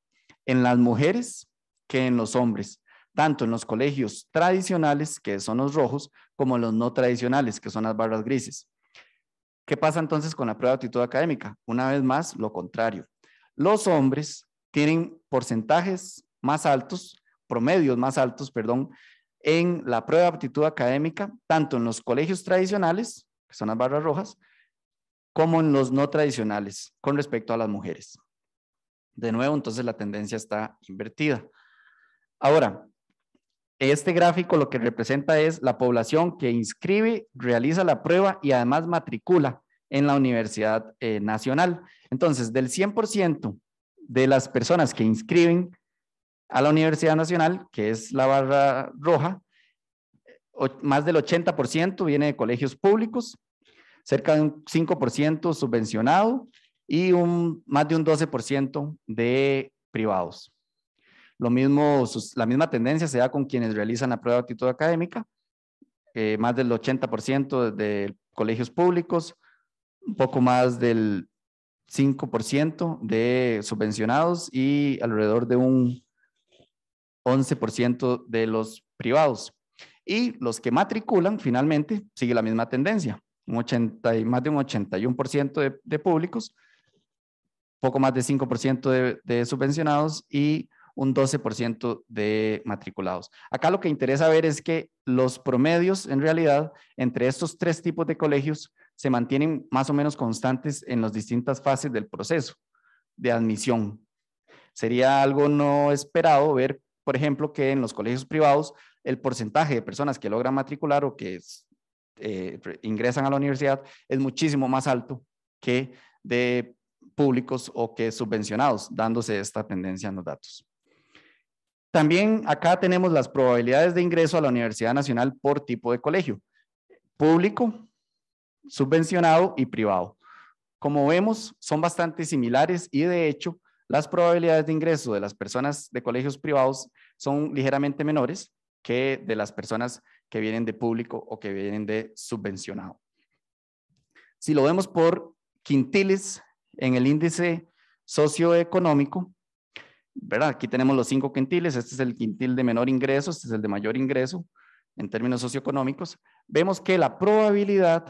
E: en las mujeres que en los hombres, tanto en los colegios tradicionales, que son los rojos, como en los no tradicionales, que son las barras grises. ¿Qué pasa entonces con la prueba de actitud académica? Una vez más, lo contrario. Los hombres tienen porcentajes más altos, promedios más altos, perdón, en la prueba de aptitud académica, tanto en los colegios tradicionales, que son las barras rojas, como en los no tradicionales con respecto a las mujeres. De nuevo, entonces la tendencia está invertida. Ahora, este gráfico lo que representa es la población que inscribe, realiza la prueba y además matricula en la Universidad eh, Nacional. Entonces, del 100% de las personas que inscriben a la Universidad Nacional, que es la barra roja. más del 80% viene de colegios públicos, cerca de un 5% subvencionado y un, más de un 12% de privados. Lo mismo, la misma tendencia se da con quienes realizan la prueba de actitud académica, eh, más del 80% de colegios públicos, un poco más del 5% de subvencionados y alrededor de un 11% de los privados. Y los que matriculan, finalmente, sigue la misma tendencia. Un 80, más de un 81% de, de, públicos, poco más de 5% de, de subvencionados y un 12% de matriculados. Acá lo que interesa ver es que los promedios, en realidad, entre estos tres tipos de colegios se mantienen más o menos constantes en las distintas fases del proceso de admisión. Sería algo no esperado ver por ejemplo, que en los colegios privados el porcentaje de personas que logran matricular o que eh, ingresan a la universidad es muchísimo más alto que de públicos o que subvencionados, dándose esta tendencia en los datos. También acá tenemos las probabilidades de ingreso a la Universidad Nacional por tipo de colegio, público, subvencionado y privado. Como vemos, son bastante similares y de hecho las probabilidades de ingreso de las personas de colegios privados son ligeramente menores que de las personas que vienen de público o que vienen de subvencionado. Si lo vemos por quintiles en el índice socioeconómico, ¿verdad? Aquí tenemos los cinco quintiles, este es el quintil de menor ingreso, este es el de mayor ingreso en términos socioeconómicos. Vemos que la probabilidad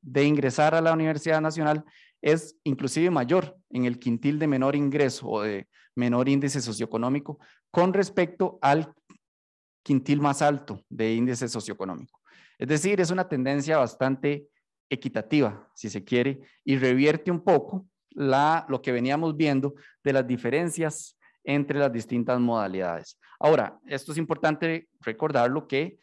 E: de ingresar a la Universidad Nacional es inclusive mayor en el quintil de menor ingreso o de menor índice socioeconómico con respecto al quintil más alto de índice socioeconómico. Es decir, es una tendencia bastante equitativa, si se quiere, y revierte un poco la, lo que veníamos viendo de las diferencias entre las distintas modalidades. Ahora, esto es importante recordarlo que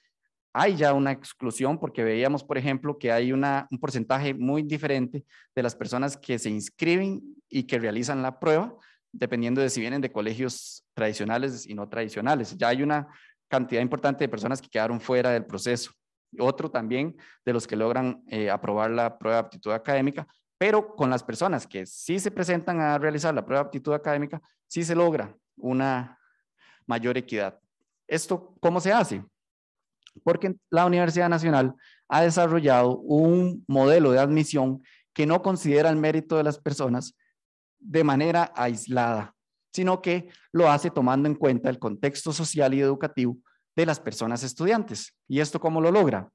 E: hay ya una exclusión porque veíamos, por ejemplo, que hay un porcentaje muy diferente de las personas que se inscriben y que realizan la prueba, dependiendo de si vienen de colegios tradicionales y no tradicionales. Ya hay una cantidad importante de personas que quedaron fuera del proceso. Otro también de los que logran eh, aprobar la prueba de aptitud académica, pero con las personas que sí se presentan a realizar la prueba de aptitud académica, sí se logra una mayor equidad. ¿Esto cómo se hace? porque la Universidad Nacional ha desarrollado un modelo de admisión que no considera el mérito de las personas de manera aislada, sino que lo hace tomando en cuenta el contexto social y educativo de las personas estudiantes. ¿Y esto cómo lo logra?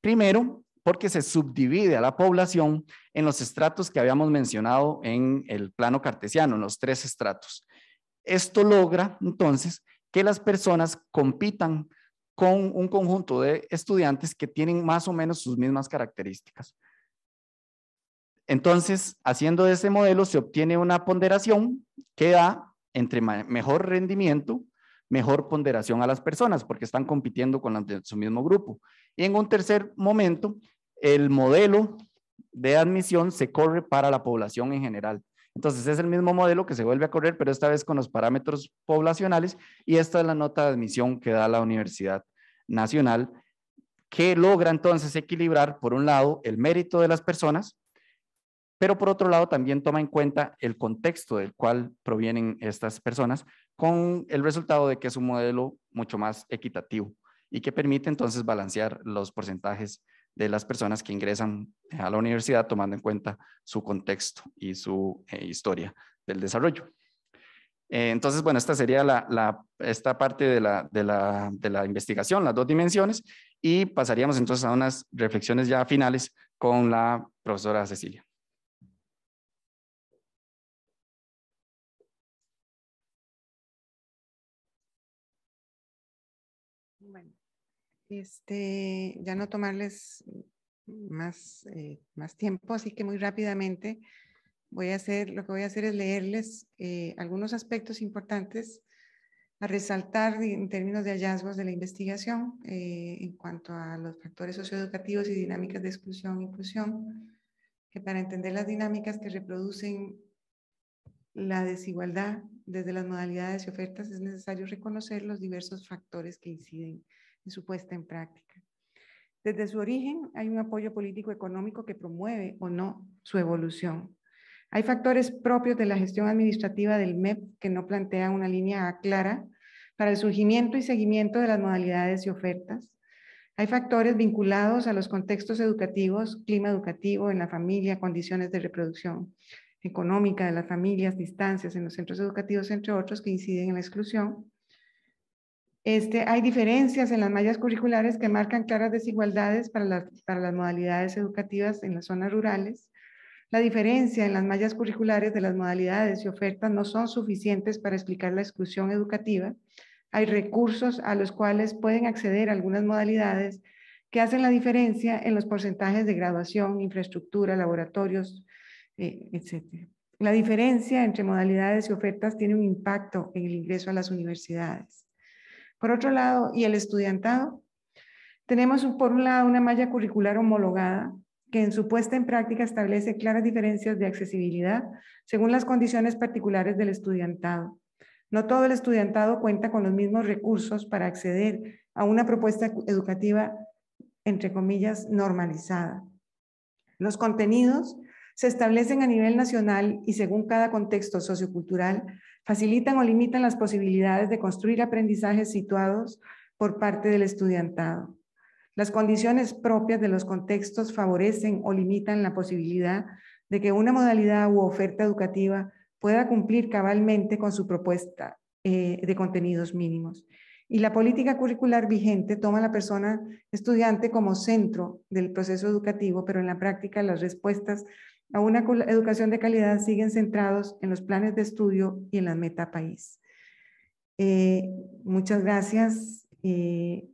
E: Primero, porque se subdivide a la población en los estratos que habíamos mencionado en el plano cartesiano, en los tres estratos. Esto logra entonces que las personas compitan con un conjunto de estudiantes que tienen más o menos sus mismas características. Entonces, haciendo ese modelo se obtiene una ponderación que da entre mejor rendimiento, mejor ponderación a las personas, porque están compitiendo con las su mismo grupo. Y en un tercer momento, el modelo de admisión se corre para la población en general. Entonces es el mismo modelo que se vuelve a correr, pero esta vez con los parámetros poblacionales y esta es la nota de admisión que da la Universidad Nacional, que logra entonces equilibrar, por un lado, el mérito de las personas, pero por otro lado también toma en cuenta el contexto del cual provienen estas personas, con el resultado de que es un modelo mucho más equitativo y que permite entonces balancear los porcentajes de las personas que ingresan a la universidad tomando en cuenta su contexto y su eh, historia del desarrollo. Eh, entonces, bueno, esta sería la, esta parte de la, de, la, investigación, las dos dimensiones, y pasaríamos entonces a unas reflexiones ya finales con la profesora Cecilia.
D: Este, ya no tomarles más, eh, más tiempo, así que muy rápidamente voy a hacer, lo que voy a hacer es leerles eh, algunos aspectos importantes a resaltar en términos de hallazgos de la investigación eh, en cuanto a los factores socioeducativos y dinámicas de exclusión e inclusión, que para entender las dinámicas que reproducen la desigualdad desde las modalidades y ofertas es necesario reconocer los diversos factores que inciden y su puesta en práctica. Desde su origen hay un apoyo político-económico que promueve o no su evolución. Hay factores propios de la gestión administrativa del MEP que no plantea una línea clara para el surgimiento y seguimiento de las modalidades y ofertas. Hay factores vinculados a los contextos educativos, clima educativo en la familia, condiciones de reproducción económica de las familias, distancias en los centros educativos, entre otros, que inciden en la exclusión. Este, hay diferencias en las mallas curriculares que marcan claras desigualdades para, las modalidades educativas en las zonas rurales. La diferencia en las mallas curriculares de las modalidades y ofertas no son suficientes para explicar la exclusión educativa. Hay recursos a los cuales pueden acceder algunas modalidades que hacen la diferencia en los porcentajes de graduación, infraestructura, laboratorios, eh, etc. La diferencia entre modalidades y ofertas tiene un impacto en el ingreso a las universidades. Por otro lado, y el estudiantado, tenemos por un lado una malla curricular homologada que en su puesta en práctica establece claras diferencias de accesibilidad según las condiciones particulares del estudiantado. No todo el estudiantado cuenta con los mismos recursos para acceder a una propuesta educativa, entre comillas, normalizada. Los contenidos se establecen a nivel nacional y según cada contexto sociocultural facilitan o limitan las posibilidades de construir aprendizajes situados por parte del estudiantado. Las condiciones propias de los contextos favorecen o limitan la posibilidad de que una modalidad u oferta educativa pueda cumplir cabalmente con su propuesta eh, de contenidos mínimos. Y la política curricular vigente toma a la persona estudiante como centro del proceso educativo, pero en la práctica las respuestas a una educación de calidad siguen centrados en los planes de estudio y en la meta país. Eh, muchas gracias. Eh,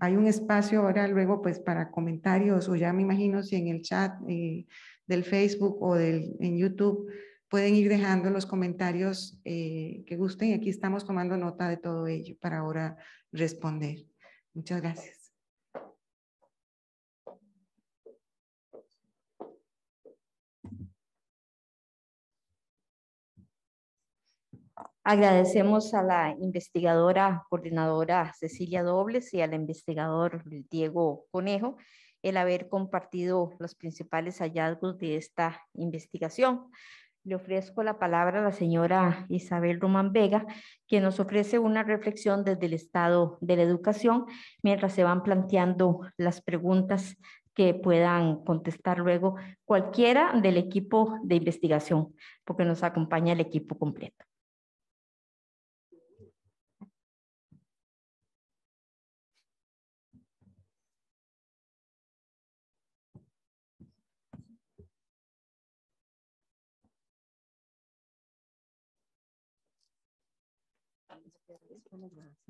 D: hay un espacio ahora luego pues para comentarios o ya me imagino si en el chat eh, del Facebook o del, en YouTube pueden ir dejando los comentarios que gusten y aquí estamos tomando nota de todo ello para ahora responder. Muchas gracias.
A: Agradecemos a la investigadora coordinadora Cecilia Dobles y al investigador Diego Conejo el haber compartido los principales hallazgos de esta investigación. Le ofrezco la palabra a la señora Isabel Román Vega, que nos ofrece una reflexión desde el estado de la educación mientras se van planteando las preguntas que puedan contestar luego cualquiera del equipo de investigación, porque nos acompaña el equipo completo.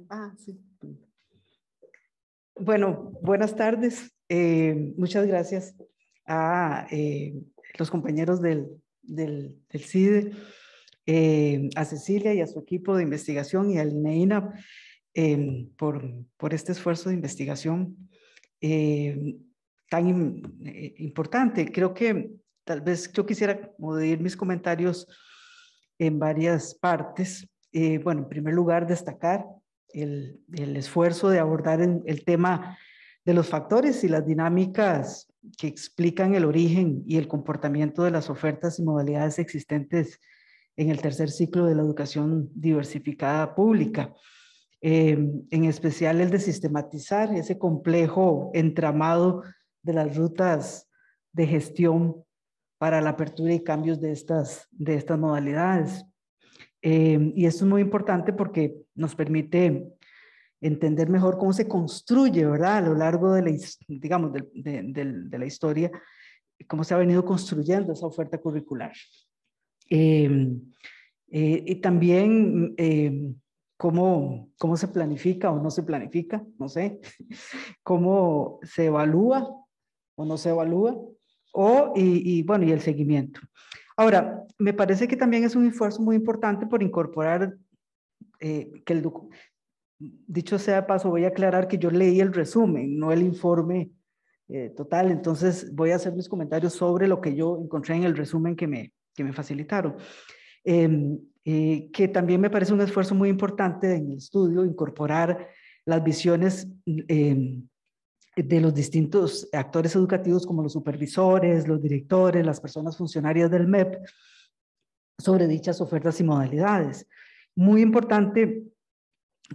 F: Ah, bueno, buenas tardes. Eh, muchas gracias a eh, los compañeros del, del, CIDE, eh, a Cecilia y a su equipo de investigación y al INEINAP por, este esfuerzo de investigación tan importante. Creo que tal vez yo quisiera dividir mis comentarios en varias partes. Eh, bueno, en primer lugar, destacar el, esfuerzo de abordar el tema de los factores y las dinámicas que explican el origen y el comportamiento de las ofertas y modalidades existentes en el tercer ciclo de la educación diversificada pública. Eh, en especial el de sistematizar ese complejo entramado de las rutas de gestión para la apertura y cambios de estas, de estas modalidades. Em, y esto es muy importante porque nos permite entender mejor cómo se construye, ¿verdad? A lo largo de la, digamos, de, la historia, cómo se ha venido construyendo esa oferta curricular. Em, eh, y también em, cómo, cómo se planifica o no se planifica, no sé, cómo se evalúa o no se evalúa, o, y bueno, y el seguimiento. Ahora, me parece que también es un esfuerzo muy importante por incorporar eh, que el dicho sea paso, voy a aclarar que yo leí el resumen, no el informe eh, total, entonces voy a hacer mis comentarios sobre lo que yo encontré en el resumen que me, me facilitaron. Em, eh, que también me parece un esfuerzo muy importante en el estudio incorporar las visiones em, de los distintos actores educativos como los supervisores, los directores, las personas funcionarias del MEP sobre dichas ofertas y modalidades. Muy importante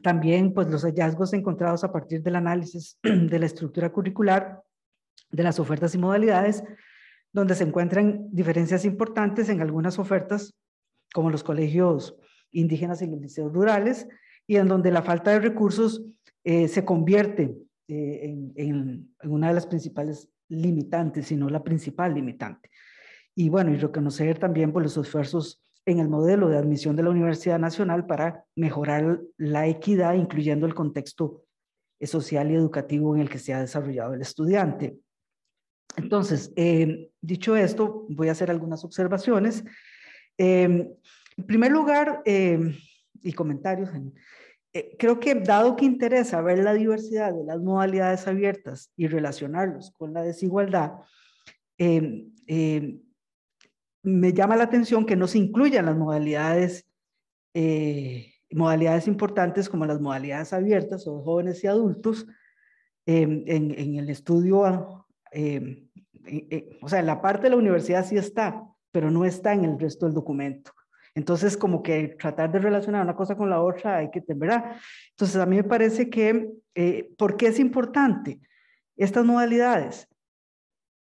F: también pues, los hallazgos encontrados a partir del análisis de la estructura curricular de las ofertas y modalidades, donde se encuentran diferencias importantes en algunas ofertas, como los colegios indígenas y los liceos rurales, y en donde la falta de recursos eh, se convierte eh, en, una de las principales limitantes, sino la principal limitante. Y bueno, y reconocer también por pues, los esfuerzos en el modelo de admisión de la Universidad Nacional para mejorar la equidad, incluyendo el contexto eh, social y educativo en el que se ha desarrollado el estudiante. Entonces, eh, dicho esto, voy a hacer algunas observaciones. en primer lugar, y comentarios, eh, creo que dado que interesa ver la diversidad de las modalidades abiertas y relacionarlos con la desigualdad, em, em, me llama la atención que no se incluyan las modalidades, eh, modalidades importantes como las modalidades abiertas o jóvenes y adultos em, en, en, el estudio, eh, o sea, en la parte de la universidad sí está, pero no está en el resto del documento. Entonces, como que tratar de relacionar una cosa con la otra, hay que, ¿verdad? Entonces, a mí me parece que, eh, ¿por qué es importante estas modalidades?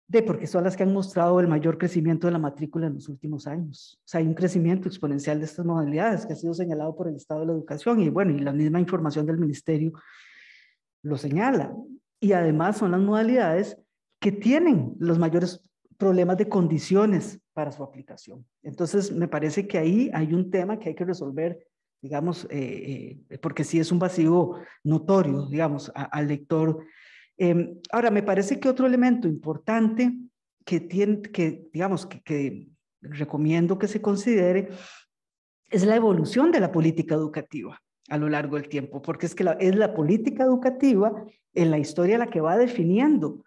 F: De porque son las que han mostrado el mayor crecimiento de la matrícula en los últimos años. O sea, hay un crecimiento exponencial de estas modalidades que ha sido señalado por el Estado de la Educación y bueno, y la misma información del Ministerio lo señala. Y además son las modalidades que tienen los mayores problemas de condiciones para su aplicación. Entonces, me parece que ahí hay un tema que hay que resolver, digamos, eh, eh, porque sí es un vacío notorio, digamos, al lector. Em, ahora, me parece que otro elemento importante que, tiene, que digamos, que, recomiendo que se considere es la evolución de la política educativa a lo largo del tiempo, porque es que es la política educativa en la historia la que va definiendo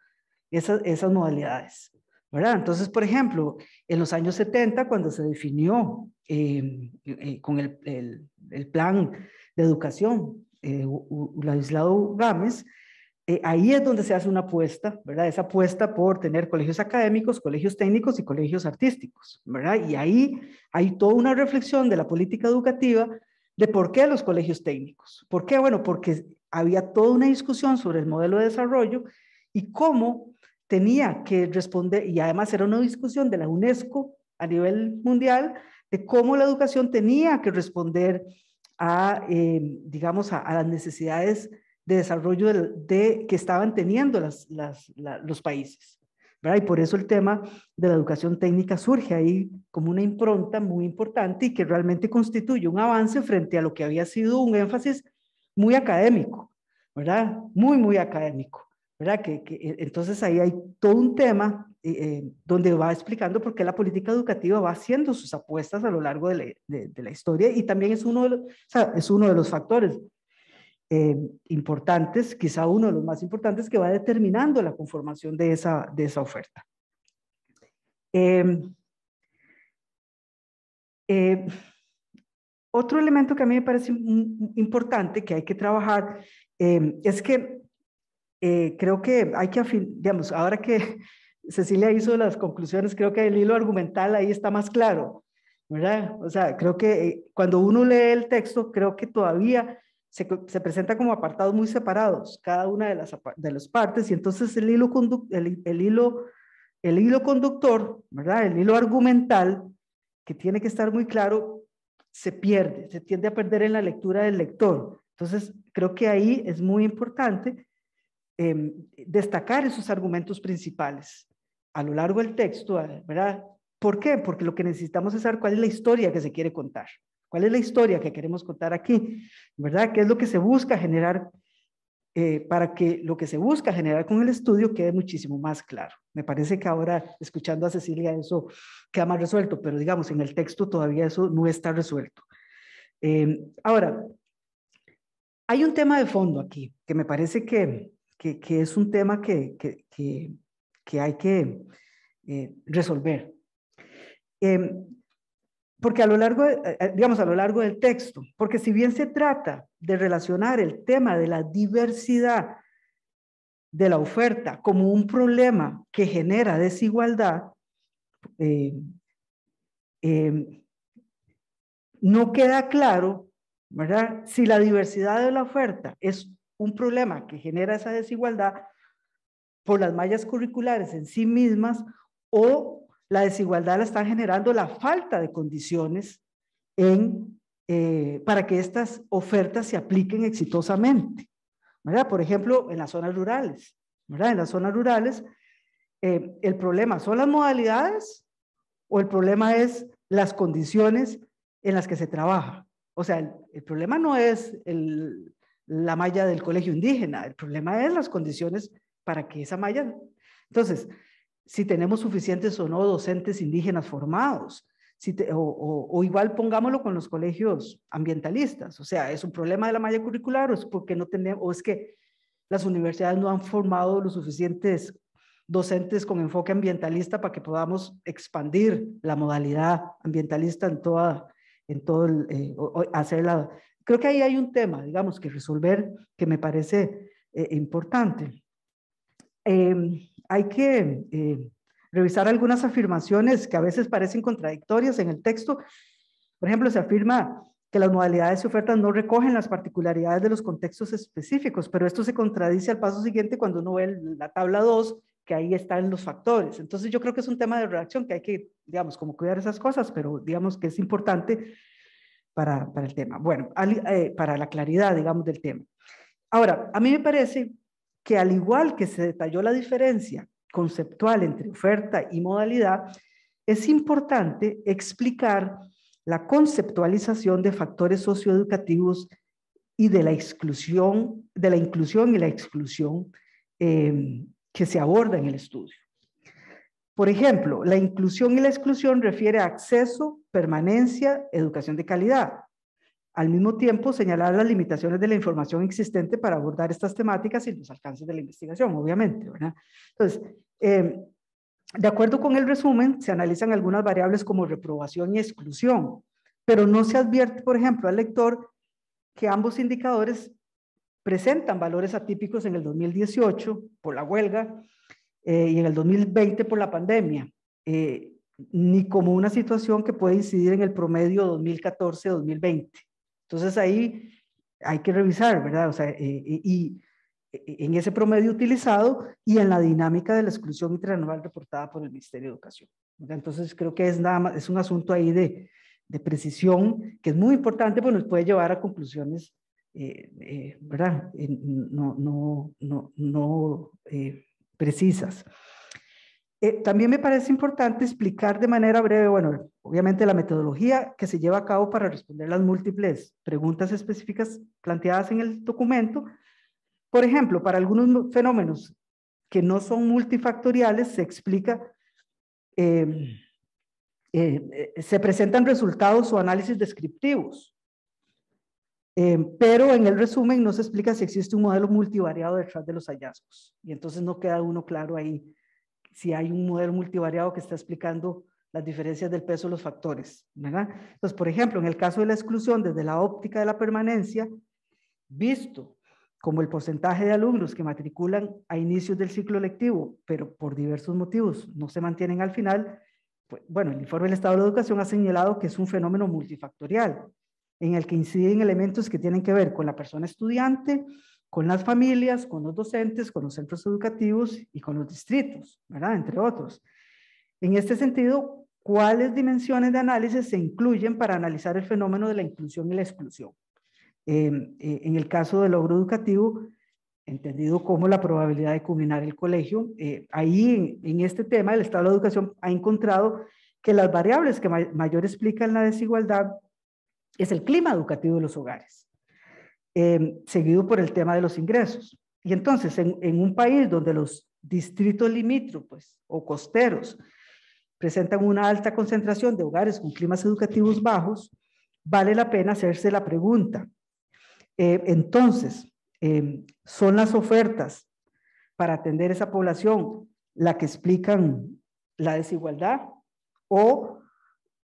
F: esas modalidades. Entonces, por ejemplo, en los años 70, cuando se definió eh, eh, con el, plan de educación, eh, Ladislao Gámez, eh, ahí es donde se hace una apuesta, ¿verdad? Esa apuesta por tener colegios académicos, colegios técnicos y colegios artísticos, ¿verdad? Y ahí hay toda una reflexión de la política educativa de por qué los colegios técnicos. ¿Por qué? Bueno, porque había toda una discusión sobre el modelo de desarrollo y cómo tenía que responder, y además era una discusión de la UNESCO a nivel mundial, de cómo la educación tenía que responder a, eh, digamos, a, las necesidades de desarrollo de, que estaban teniendo los países. ¿verdad? Y por eso el tema de la educación técnica surge ahí como una impronta muy importante y que realmente constituye un avance frente a lo que había sido un énfasis muy académico, ¿verdad? Muy, muy académico. Que, e, entonces ahí hay todo un tema eh, eh, donde va explicando por qué la política educativa va haciendo sus apuestas a lo largo de la, historia y también es uno de los, es uno de los factores eh, importantes, quizá uno de los más importantes que va determinando la conformación de esa, de esa oferta. Em, otro elemento que a mí me parece importante que hay que trabajar em, es que eh, creo que hay que, digamos, ahora que Cecilia hizo las conclusiones, creo que el hilo argumental ahí está más claro, ¿verdad? O sea, creo que eh, cuando uno lee el texto, creo que todavía se, se presenta como apartados muy separados, cada una de las, de las partes, y entonces el hilo, el, el, hilo, el hilo conductor, ¿verdad? El hilo argumental, que tiene que estar muy claro, se pierde, se tiende a perder en la lectura del lector. Entonces, creo que ahí es muy importante Em, destacar esos argumentos principales a lo largo del texto, ¿verdad? ¿Por qué? Porque lo que necesitamos es saber cuál es la historia que se quiere contar, cuál es la historia que queremos contar aquí, ¿verdad? ¿Qué es lo que se busca generar eh, para que lo que se busca generar con el estudio quede muchísimo más claro? Me parece que ahora, escuchando a Cecilia, eso queda más resuelto, pero digamos, en el texto todavía eso no está resuelto. Em, ahora, hay un tema de fondo aquí que me parece que, que, es un tema que, que, que, hay que eh, resolver. Em, porque a lo largo, eh, eh, digamos, a lo largo del texto, porque si bien se trata de relacionar el tema de la diversidad de la oferta como un problema que genera desigualdad, em, no queda claro, ¿verdad? Si la diversidad de la oferta es un problema que genera esa desigualdad por las mallas curriculares en sí mismas o la desigualdad la están generando la falta de condiciones en, eh, para que estas ofertas se apliquen exitosamente. ¿verdad? Por ejemplo, en las zonas rurales. ¿verdad? En las zonas rurales, eh, el problema son las modalidades o el problema es las condiciones en las que se trabaja. O sea, el problema no es el, la malla del colegio indígena. El problema es las condiciones para que esa malla... Entonces, si tenemos suficientes o no docentes indígenas formados, o, igual pongámoslo con los colegios ambientalistas, o sea, es un problema de la malla curricular o es porque no tenemos, o es que las universidades no han formado los suficientes docentes con enfoque ambientalista para que podamos expandir la modalidad ambientalista en toda, en todo el, eh, la creo que ahí hay un tema, digamos, que resolver que me parece eh, importante. Em, hay que eh, revisar algunas afirmaciones que a veces parecen contradictorias en el texto. Por ejemplo, se afirma que las modalidades y ofertas no recogen las particularidades de los contextos específicos, pero esto se contradice al paso siguiente cuando uno ve la tabla 2, que ahí están los factores. Entonces yo creo que es un tema de reacción que hay que, digamos, como cuidar esas cosas, pero digamos que es importante para, el tema. Bueno, eh, para la claridad, digamos, del tema. Ahora, a mí me parece que al igual que se detalló la diferencia conceptual entre oferta y modalidad, es importante explicar la conceptualización de factores socioeducativos y de la exclusión, de la inclusión y la exclusión eh, que se aborda en el estudio. Por ejemplo, la inclusión y la exclusión refiere a acceso, permanencia, educación de calidad. Al mismo tiempo, señalar las limitaciones de la información existente para abordar estas temáticas y los alcances de la investigación, obviamente. ¿verdad? Entonces, em, de acuerdo con el resumen, se analizan algunas variables como reprobación y exclusión, pero no se advierte, por ejemplo, al lector que ambos indicadores presentan valores atípicos en el 2018 por la huelga eh, y en el 2020 por la pandemia, eh, ni como una situación que puede incidir en el promedio 2014-2020. Entonces ahí hay que revisar, ¿verdad? O sea, eh, y en ese promedio utilizado y en la dinámica de la exclusión interanual reportada por el Ministerio de Educación. Entonces creo que es, nada más, es un asunto ahí de, de precisión que es muy importante, porque nos puede llevar a conclusiones, ¿verdad? no, no, no, no precisas. Eh, también me parece importante explicar de manera breve, bueno, obviamente la metodología que se lleva a cabo para responder las múltiples preguntas específicas planteadas en el documento. Por ejemplo, para algunos fenómenos que no son multifactoriales, se explica, eh, eh, se presentan resultados o análisis descriptivos. Em, pero en el resumen no se explica si existe un modelo multivariado detrás de los hallazgos. Y entonces no queda uno claro ahí si hay un modelo multivariado que está explicando las diferencias del peso de los factores. ¿verdad? Entonces, por ejemplo, en el caso de la exclusión desde la óptica de la permanencia, visto como el porcentaje de alumnos que matriculan a inicios del ciclo lectivo, pero por diversos motivos no se mantienen al final, pues, bueno, el informe del Estado de la Educación ha señalado que es un fenómeno multifactorial, en el que inciden elementos que tienen que ver con la persona estudiante, con las familias, con los docentes, con los centros educativos y con los distritos, ¿verdad? Entre otros. En este sentido, ¿cuáles dimensiones de análisis se incluyen para analizar el fenómeno de la inclusión y la exclusión? Eh, eh, en el caso del logro educativo, entendido como la probabilidad de culminar el colegio, eh, ahí en, este tema el Estado de la Educación ha encontrado que las variables que mayor explican la desigualdad es el clima educativo de los hogares, em, seguido por el tema de los ingresos. Y entonces, en, un país donde los distritos limítrofes o costeros presentan una alta concentración de hogares con climas educativos bajos, vale la pena hacerse la pregunta. Eh, entonces, em, ¿son las ofertas para atender esa población la que explican la desigualdad o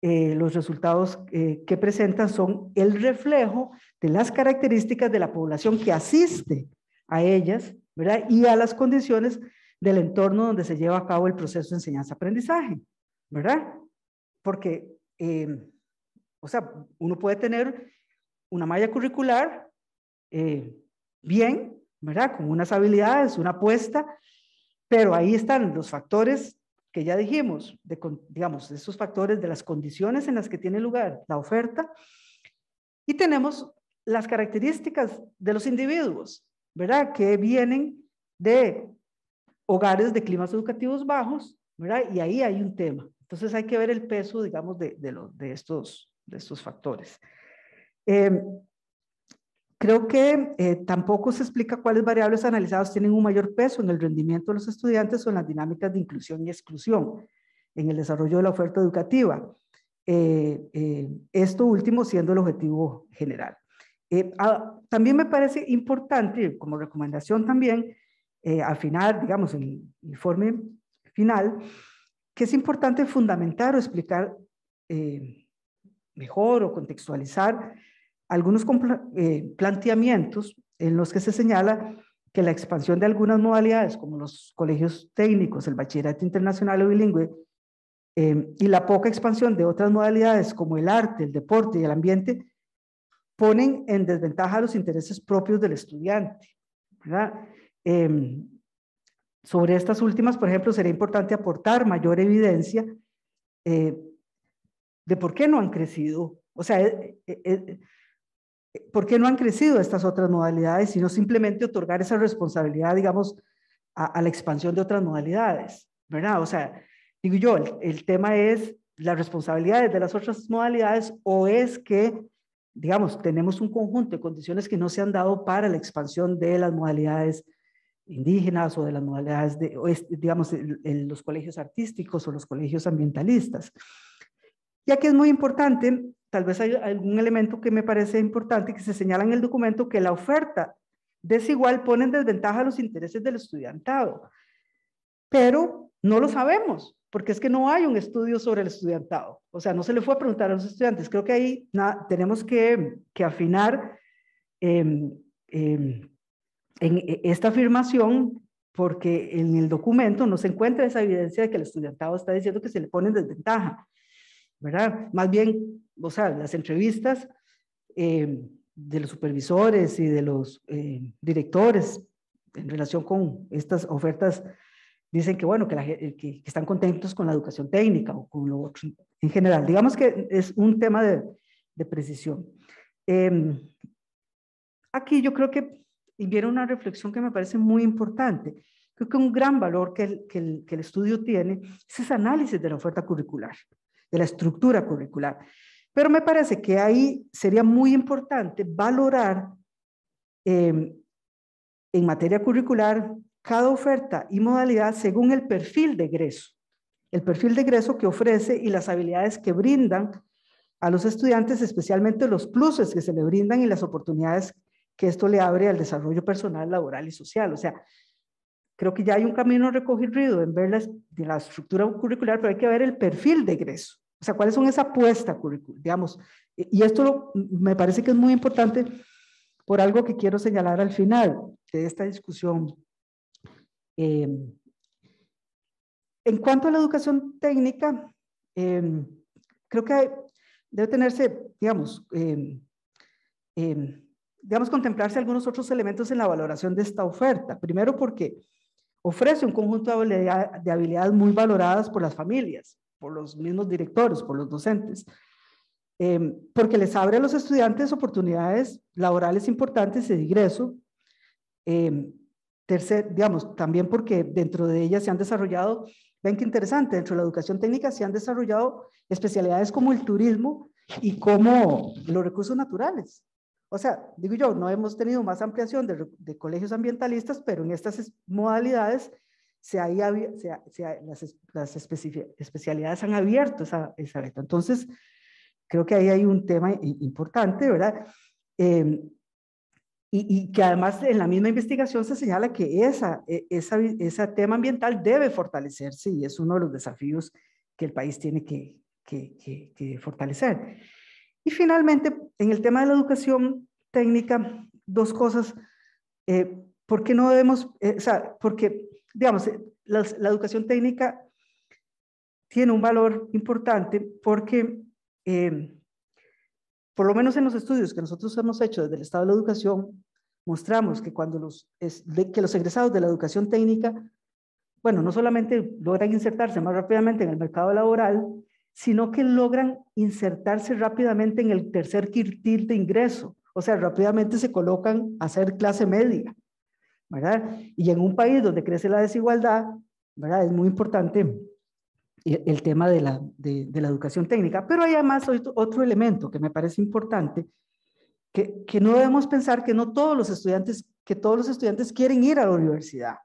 F: eh, los resultados eh, que presentan son el reflejo de las características de la población que asiste a ellas, ¿verdad? Y a las condiciones del entorno donde se lleva a cabo el proceso de enseñanza-aprendizaje, ¿verdad? Porque, eh, o sea, uno puede tener una malla curricular bien, ¿verdad? Con unas habilidades, una apuesta, pero ahí están los factores que ya dijimos, de, digamos, de esos factores, de las condiciones en las que tiene lugar la oferta, y tenemos las características de los individuos, ¿verdad? Que vienen de hogares de climas educativos bajos, ¿verdad? Y ahí hay un tema. Entonces hay que ver el peso, digamos, de, de, de estos, de estos factores. Em, Creo que eh, tampoco se explica cuáles variables analizadas tienen un mayor peso en el rendimiento de los estudiantes o en las dinámicas de inclusión y exclusión en el desarrollo de la oferta educativa. Eh, eh, esto último siendo el objetivo general. Ah, también me parece importante, como recomendación también, al final, digamos, en el informe final, que es importante fundamentar o explicar mejor o contextualizar algunos eh, planteamientos en los que se señala que la expansión de algunas modalidades, como los colegios técnicos, el bachillerato internacional o bilingüe, em, y la poca expansión de otras modalidades como el arte, el deporte y el ambiente, ponen en desventaja los intereses propios del estudiante. Em, sobre estas últimas, por ejemplo, sería importante aportar mayor evidencia eh, de por qué no han crecido. O sea, e, e, e, ¿Por qué no han crecido estas otras modalidades, sino simplemente otorgar esa responsabilidad, digamos, a, la expansión de otras modalidades? ¿Verdad? O sea, digo yo, el, tema es las responsabilidades de las otras modalidades o es que, digamos, tenemos un conjunto de condiciones que no se han dado para la expansión de las modalidades indígenas o de las modalidades, de, digamos, los colegios artísticos o los colegios ambientalistas. Ya que es muy importante, tal vez hay algún elemento que me parece importante que se señala en el documento, que la oferta desigual pone en desventaja los intereses del estudiantado. Pero no lo sabemos, porque es que no hay un estudio sobre el estudiantado. O sea, no se le fue a preguntar a los estudiantes. Creo que ahí tenemos que, afinar em, em, en e, esta afirmación porque en el documento no se encuentra esa evidencia de que el estudiantado está diciendo que se le pone en desventaja. ¿verdad? Más bien, o sea, las entrevistas eh, de los supervisores y de los eh, directores en relación con estas ofertas dicen que, bueno, que, están contentos con la educación técnica o con lo otro en general. Digamos que es un tema de, precisión. Em, aquí yo creo que viene una reflexión que me parece muy importante. Creo que un gran valor que que el estudio tiene es ese análisis de la oferta curricular de la estructura curricular. Pero me parece que ahí sería muy importante valorar em, en materia curricular cada oferta y modalidad según el perfil de egreso, el perfil de egreso que ofrece y las habilidades que brindan a los estudiantes, especialmente los pluses que se le brindan y las oportunidades que esto le abre al desarrollo personal, laboral y social. O sea, creo que ya hay un camino recogido en ver la, la estructura curricular, pero hay que ver el perfil de egreso. O sea, ¿cuáles son esas apuestas, Digamos, y esto me parece que es muy importante por algo que quiero señalar al final de esta discusión. Em, en cuanto a la educación técnica, em, creo que debe tenerse, digamos, em, digamos, contemplarse algunos otros elementos en la valoración de esta oferta. Primero porque ofrece un conjunto de habilidades muy valoradas por las familias por los mismos directores, por los docentes, em, porque les abre a los estudiantes oportunidades laborales importantes de ingreso. Em, tercer, digamos, también porque dentro de ellas se han desarrollado, ven qué interesante, dentro de la educación técnica se han desarrollado especialidades como el turismo y como los recursos naturales. O sea, digo yo, no hemos tenido más ampliación de, de colegios ambientalistas, pero en estas modalidades se las, las especialidades han abierto esa, esa Entonces, creo que ahí hay un tema importante, ¿verdad? Em, y, y, que además en la misma investigación se señala que esa, e, esa, ese tema ambiental debe fortalecerse y es uno de los desafíos que el país tiene que, que, que, fortalecer. Y finalmente, en el tema de la educación técnica, dos cosas. Eh, ¿Por qué no debemos, eh, o sea, porque digamos, eh, la, educación técnica tiene un valor importante porque, em, por lo menos en los estudios que nosotros hemos hecho desde el Estado de la Educación, mostramos que cuando los, egresados de la educación técnica, bueno, no solamente logran insertarse más rápidamente en el mercado laboral, sino que logran insertarse rápidamente en el tercer quintil de ingreso, o sea, rápidamente se colocan a hacer clase media. ¿verdad? Y en un país donde crece la desigualdad, ¿verdad? Es muy importante el, tema de la, de, la educación técnica. Pero hay además otro elemento que me parece importante, que, que, no debemos pensar que no todos los estudiantes, que todos los estudiantes quieren ir a la universidad.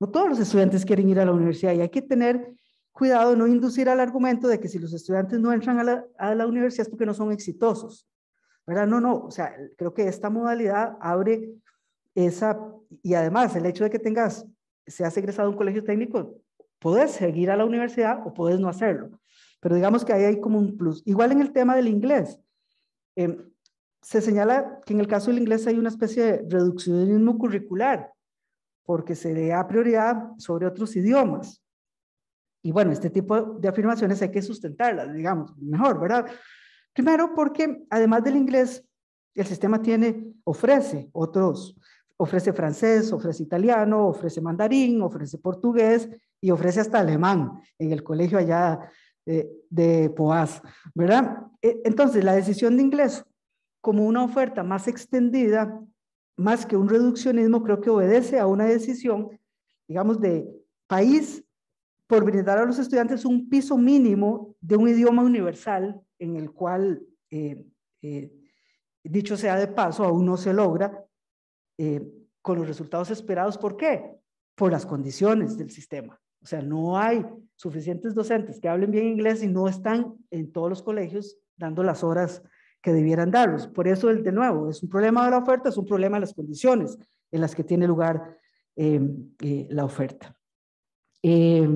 F: No todos los estudiantes quieren ir a la universidad y hay que tener cuidado no inducir al argumento de que si los estudiantes no entran a la, a la universidad es porque no son exitosos. ¿Verdad? No, no, o sea, creo que esta modalidad abre esa, y además el hecho de que tengas, seas egresado de un colegio técnico, puedes seguir a la universidad o puedes no hacerlo. Pero digamos que ahí hay como un plus. Igual en el tema del inglés. Em, se señala que en el caso del inglés hay una especie de reduccionismo curricular, porque se le da prioridad sobre otros idiomas. Y bueno, este tipo de afirmaciones hay que sustentarlas, digamos, mejor, ¿verdad? Primero porque además del inglés, el sistema tiene, ofrece otros ofrece francés, ofrece italiano, ofrece mandarín, ofrece portugués y ofrece hasta alemán en el colegio allá eh, de, Poas, ¿verdad? E, entonces, la decisión de inglés como una oferta más extendida, más que un reduccionismo, creo que obedece a una decisión, digamos, de país por brindar a los estudiantes un piso mínimo de un idioma universal en el cual, eh, eh, dicho sea de paso, aún no se logra, eh, con los resultados esperados. ¿Por qué? Por las condiciones del sistema. O sea, no hay suficientes docentes que hablen bien inglés y no están en todos los colegios dando las horas que debieran darlos. Por eso, de nuevo, es un problema de la oferta, es un problema de las condiciones en las que tiene lugar eh, eh, la oferta. Eh,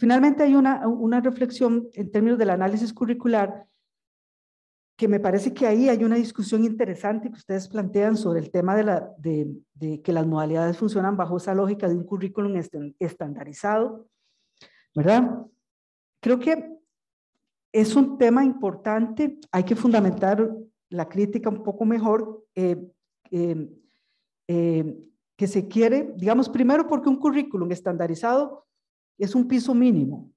F: Finalmente hay una, reflexión en términos del análisis curricular que me parece que ahí hay una discusión interesante que ustedes plantean sobre el tema de, que las modalidades funcionan bajo esa lógica de un currículum estandarizado, ¿verdad? Creo que es un tema importante, hay que fundamentar la crítica un poco mejor, eh, eh, eh, que se quiere, digamos, primero porque un currículum estandarizado es un piso mínimo,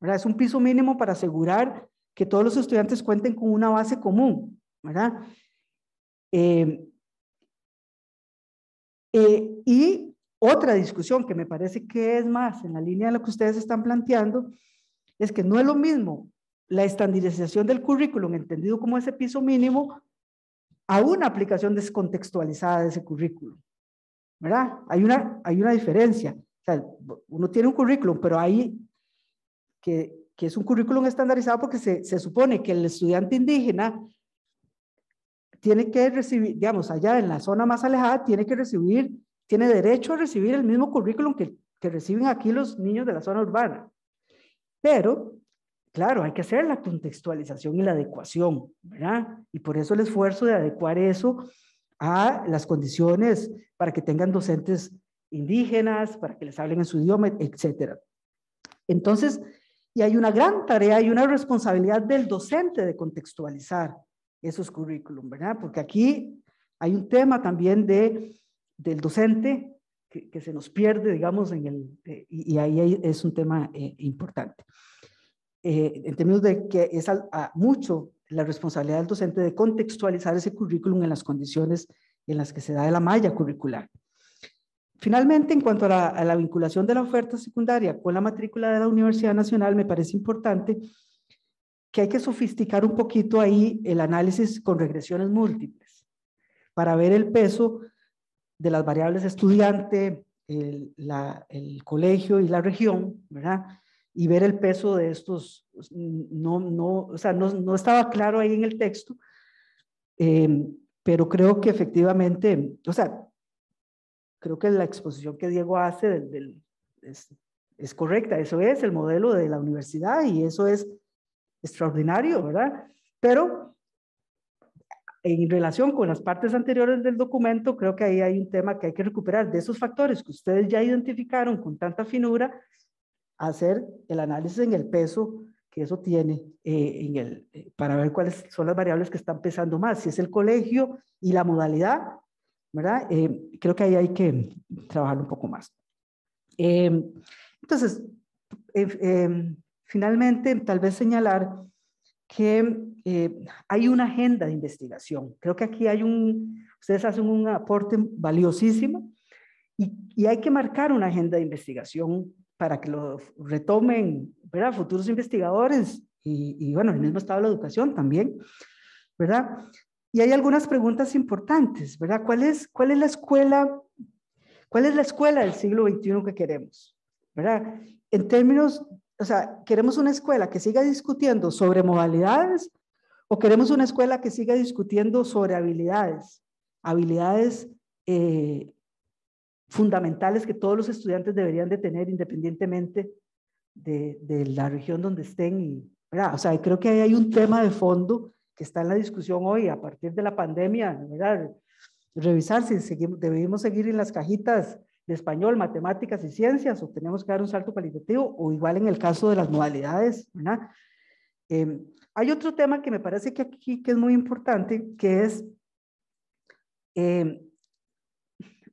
F: ¿verdad? Es un piso mínimo para asegurar que todos los estudiantes cuenten con una base común, ¿verdad? Eh, eh, y otra discusión que me parece que es más en la línea de lo que ustedes están planteando, es que no es lo mismo la estandarización del currículum, entendido como ese piso mínimo, a una aplicación descontextualizada de ese currículum. ¿Verdad? Hay una, hay una diferencia uno tiene un currículum, pero hay que, que es un currículum estandarizado porque se, supone que el estudiante indígena tiene que recibir, digamos, allá en la zona más alejada, tiene que recibir, tiene derecho a recibir el mismo currículum que, que reciben aquí los niños de la zona urbana. Pero, claro, hay que hacer la contextualización y la adecuación, ¿verdad? Y por eso el esfuerzo de adecuar eso a las condiciones para que tengan docentes indígenas, para que les hablen en su idioma, etc. Entonces, y hay una gran tarea y una responsabilidad del docente de contextualizar esos currículum, ¿verdad? Porque aquí hay un tema también de, del docente que, se nos pierde, digamos, en el, eh, y, ahí es un tema eh, importante. Eh, en términos de que es mucho la responsabilidad del docente de contextualizar ese currículum en las condiciones en las que se da la malla curricular. Finalmente, en cuanto a la, vinculación de la oferta secundaria con la matrícula de la Universidad Nacional, me parece importante que hay que sofisticar un poquito ahí el análisis con regresiones múltiples para ver el peso de las variables estudiante, el, colegio y la región, ¿verdad? Y ver el peso de estos, pues, no, no, o sea, no, estaba claro ahí en el texto, eh, pero creo que efectivamente, o sea, creo que la exposición que Diego hace del, es, correcta. Eso es el modelo de la universidad y eso es extraordinario, ¿verdad? Pero en relación con las partes anteriores del documento, creo que ahí hay un tema que hay que recuperar de esos factores que ustedes ya identificaron con tanta finura, hacer el análisis en el peso que eso tiene eh, en el, eh, para ver cuáles son las variables que están pesando más, si es el colegio y la modalidad ¿verdad? Eh, creo que ahí hay que trabajar un poco más. Em, entonces, em, em, finalmente, tal vez señalar que eh, hay una agenda de investigación. Creo que aquí hay un, ustedes hacen un aporte valiosísimo y, hay que marcar una agenda de investigación para que lo retomen, ¿verdad? Futuros investigadores y, y, bueno, el mismo Estado de la Educación también, ¿verdad? Y hay algunas preguntas importantes, ¿verdad? ¿Cuál es, cuál es la escuela? ¿Cuál es la escuela del siglo XXI que queremos? ¿Verdad? En términos, o sea, ¿queremos una escuela que siga discutiendo sobre modalidades o queremos una escuela que siga discutiendo sobre habilidades? Habilidades eh, fundamentales que todos los estudiantes deberían de tener independientemente de, de la región donde estén. Y, ¿verdad? O sea, creo que ahí hay un tema de fondo que está en la discusión hoy a partir de la pandemia, Revisar si seguimos, debemos seguir en las cajitas de español, matemáticas y ciencias, o tenemos que dar un salto cualitativo, o igual en el caso de las modalidades, em, hay otro tema que me parece que aquí que es muy importante, que es, em,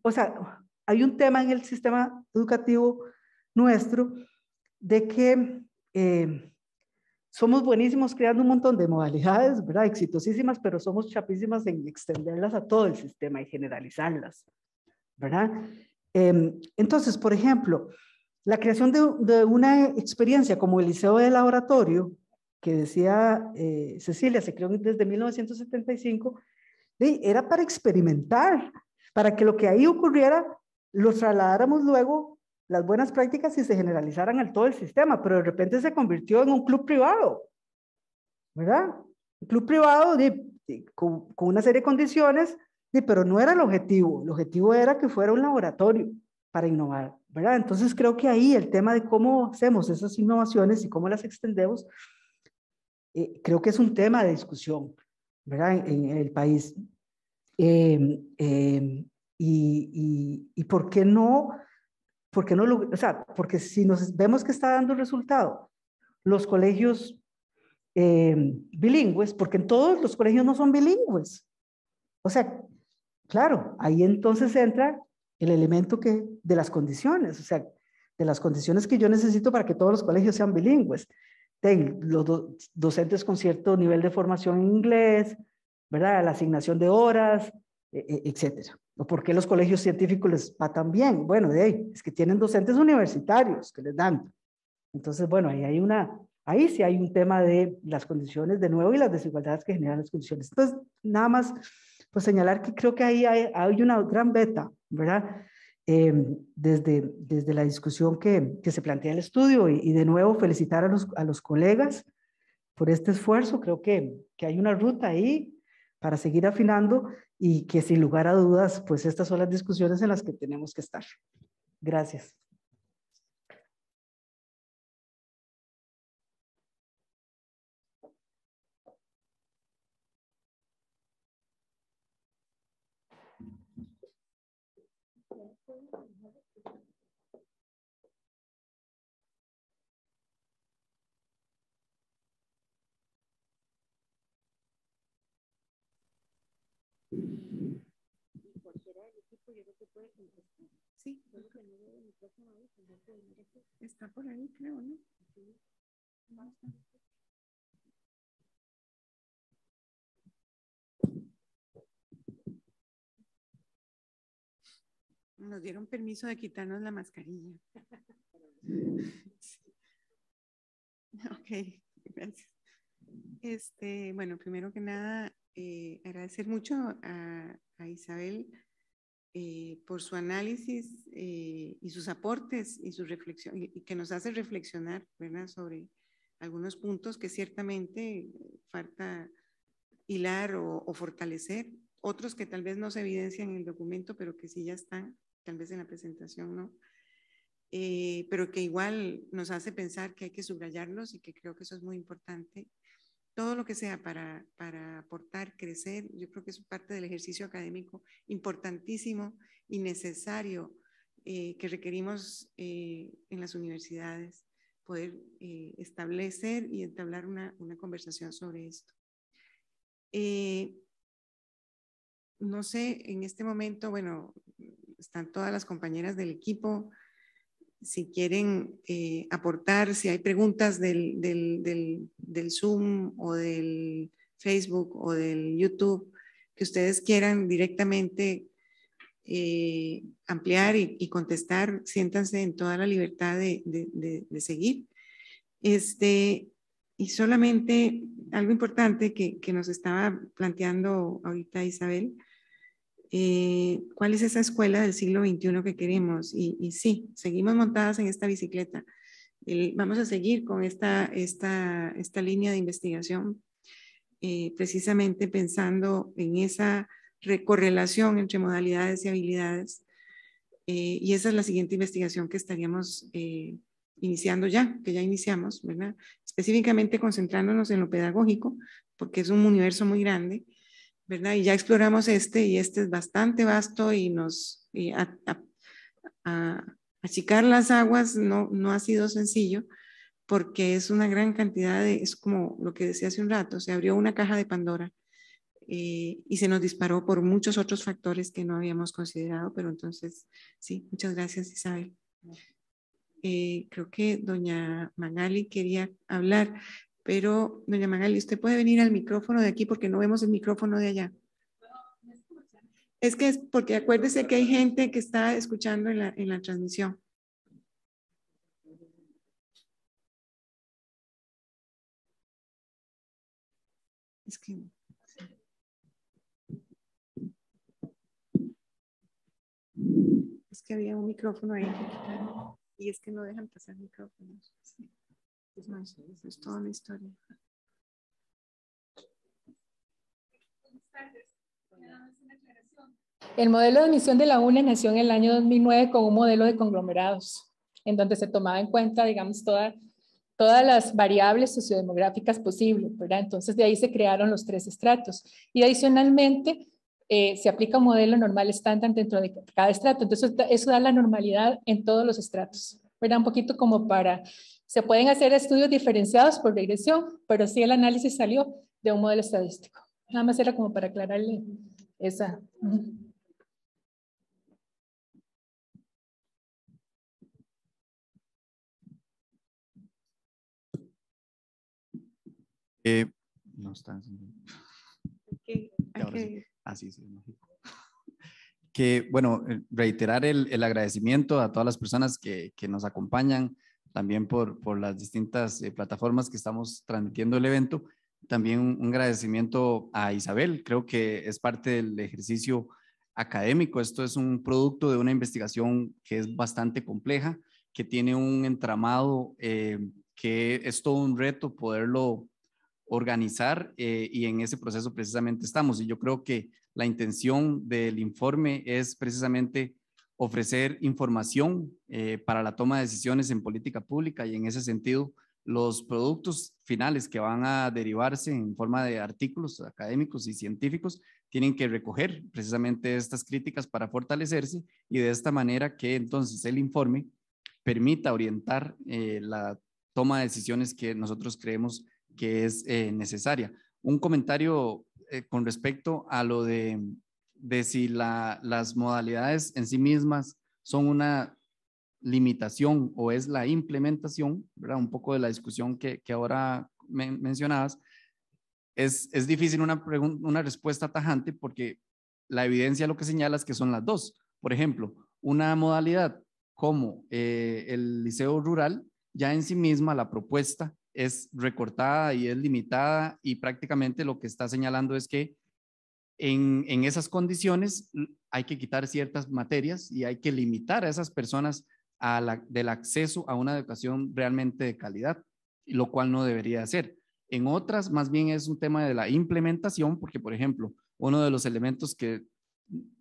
F: o sea, hay un tema en el sistema educativo nuestro de que em, somos buenísimos creando un montón de modalidades, ¿verdad? Exitosísimas, pero somos chapísimas en extenderlas a todo el sistema y generalizarlas, ¿verdad? Em, entonces, por ejemplo, la creación de, una experiencia como el Liceo de Laboratorio, que decía eh, Cecilia, se creó desde 1975, era para experimentar, para que lo que ahí ocurriera lo trasladáramos luego las buenas prácticas si se generalizaran al todo el sistema, pero de repente se convirtió en un club privado, ¿verdad? Un club privado con, una serie de condiciones, pero no era el objetivo, el objetivo era que fuera un laboratorio para innovar, ¿verdad? Entonces creo que ahí el tema de cómo hacemos esas innovaciones y cómo las extendemos, eh, creo que es un tema de discusión, ¿verdad? En, el país. Em, em, y, y, y por qué no porque no o sea, porque si nos vemos que está dando resultado los colegios eh, bilingües, porque en todos los colegios no son bilingües. O sea, claro, ahí entonces entra el elemento que, de las condiciones, o sea, de las condiciones que yo necesito para que todos los colegios sean bilingües. Ten, los docentes con cierto nivel de formación en inglés, ¿verdad? La asignación de horas, e, e, etcétera. ¿Por qué los colegios científicos les va tan bien? Bueno, de ahí, es que tienen docentes universitarios que les dan. Entonces, bueno, ahí hay una, ahí sí hay un tema de las condiciones de nuevo y las desigualdades que generan las condiciones. Entonces, nada más, pues señalar que creo que ahí hay, una gran beta, ¿verdad? Em, desde, desde la discusión que, que se plantea el estudio y, y, de nuevo felicitar a los, a los colegas por este esfuerzo. Creo que, que hay una ruta ahí para seguir afinando y que sin lugar a dudas, pues estas son las discusiones en las que tenemos que estar. Gracias.
A: Y Cualquiera del equipo, yo creo que puede contestar. Sí. creo que el veo de micrófono ahí, no puedo
C: Está por ahí, creo, ¿no? Sí.
D: Nos dieron permiso de quitarnos la mascarilla. ok, gracias. Este, bueno, primero que nada, eh, agradecer mucho a, Isabel eh, por su análisis eh, y sus aportes y su reflexión, y, que nos hace reflexionar sobre algunos puntos que ciertamente falta hilar o, fortalecer, otros que tal vez no se evidencian en el documento, pero que sí ya están, tal vez en la presentación no, pero que igual nos hace pensar que hay que subrayarlos y que creo que eso es muy importante todo lo que sea para, aportar, crecer, yo creo que es parte del ejercicio académico importantísimo y necesario eh, que requerimos eh, en las universidades, poder eh, establecer y entablar una, una conversación sobre esto. no sé, en este momento, bueno, están todas las compañeras del equipo, si quieren eh, aportar, si hay preguntas del, Zoom o del Facebook o del YouTube que ustedes quieran directamente eh, ampliar y, contestar, siéntanse en toda la libertad de, seguir. Este, y solamente algo importante que, que, nos estaba planteando ahorita Isabel eh, cuál es esa escuela del siglo XXI que queremos. Y, sí, seguimos montadas en esta bicicleta. vamos a seguir con esta, línea de investigación, eh, precisamente pensando en esa recorrelación entre modalidades y habilidades. Eh, y esa es la siguiente investigación que estaríamos iniciando ya, que ya iniciamos, ¿verdad? Específicamente concentrándonos en lo pedagógico, porque es un universo muy grande ¿verdad? Y ya exploramos este y este es bastante vasto y nos a, achicar las aguas no, no ha sido sencillo porque es una gran cantidad de, es como lo que decía hace un rato, se abrió una caja de Pandora eh, y se nos disparó por muchos otros factores que no habíamos considerado, pero entonces, sí, muchas gracias Isabel. Eh, creo que doña Magali quería hablar. Pero, doña Magali, usted puede venir al micrófono de aquí porque no vemos el micrófono de allá. Es que es porque acuérdese que hay gente que está escuchando en la, transmisión. Es que. Es que había un micrófono ahí y es que no dejan pasar micrófonos. Eh, es toda la historia.
B: El modelo de emisión de la UNE nació en el año 2009 con un modelo de conglomerados, en donde se tomaba en cuenta, digamos, todas todas las variables sociodemográficas posibles, ¿verdad? Entonces, de ahí se crearon los tres estratos. Y adicionalmente, eh, se aplica un modelo normal estándar dentro de cada estrato. Entonces, eso da la normalidad en todos los estratos, ¿verdad? Un poquito como para se pueden hacer estudios diferenciados por regresión, pero
C: sí el análisis salió de un modelo estadístico. Nada más era como para aclararle esa.
E: Eh, no está. Ah, que bueno, reiterar el, el, agradecimiento a todas las personas que, que nos acompañan, también por, por las distintas eh, plataformas que estamos transmitiendo el evento. También un agradecimiento a Isabel, creo que es parte del ejercicio académico. Esto es un producto de una investigación que es bastante compleja, que tiene un entramado eh, que es todo un reto poderlo organizar eh, y en ese proceso precisamente estamos. Y yo creo que la intención del informe es precisamente ofrecer información eh, para la toma de decisiones en política pública y en ese sentido los productos finales que van a derivarse en forma de artículos académicos y científicos tienen que recoger precisamente estas críticas para fortalecerse y de esta manera que entonces el informe permita orientar eh, la toma de decisiones que nosotros creemos que es eh, necesaria. Un comentario con respecto a lo de de si las modalidades en sí mismas son una limitación o es la implementación, Un poco de la discusión que, ahora mencionabas. Es, es difícil una, una respuesta tajante porque la evidencia lo que señala es que son las dos. Por ejemplo, una modalidad como eh, el liceo rural, ya en sí misma la propuesta es recortada y es limitada y prácticamente lo que está señalando es que en, esas condiciones hay que quitar ciertas materias y hay que limitar a esas personas a del acceso a una educación realmente de calidad, lo cual no debería ser. En otras, más bien es un tema de la implementación, porque, por ejemplo, uno de los elementos que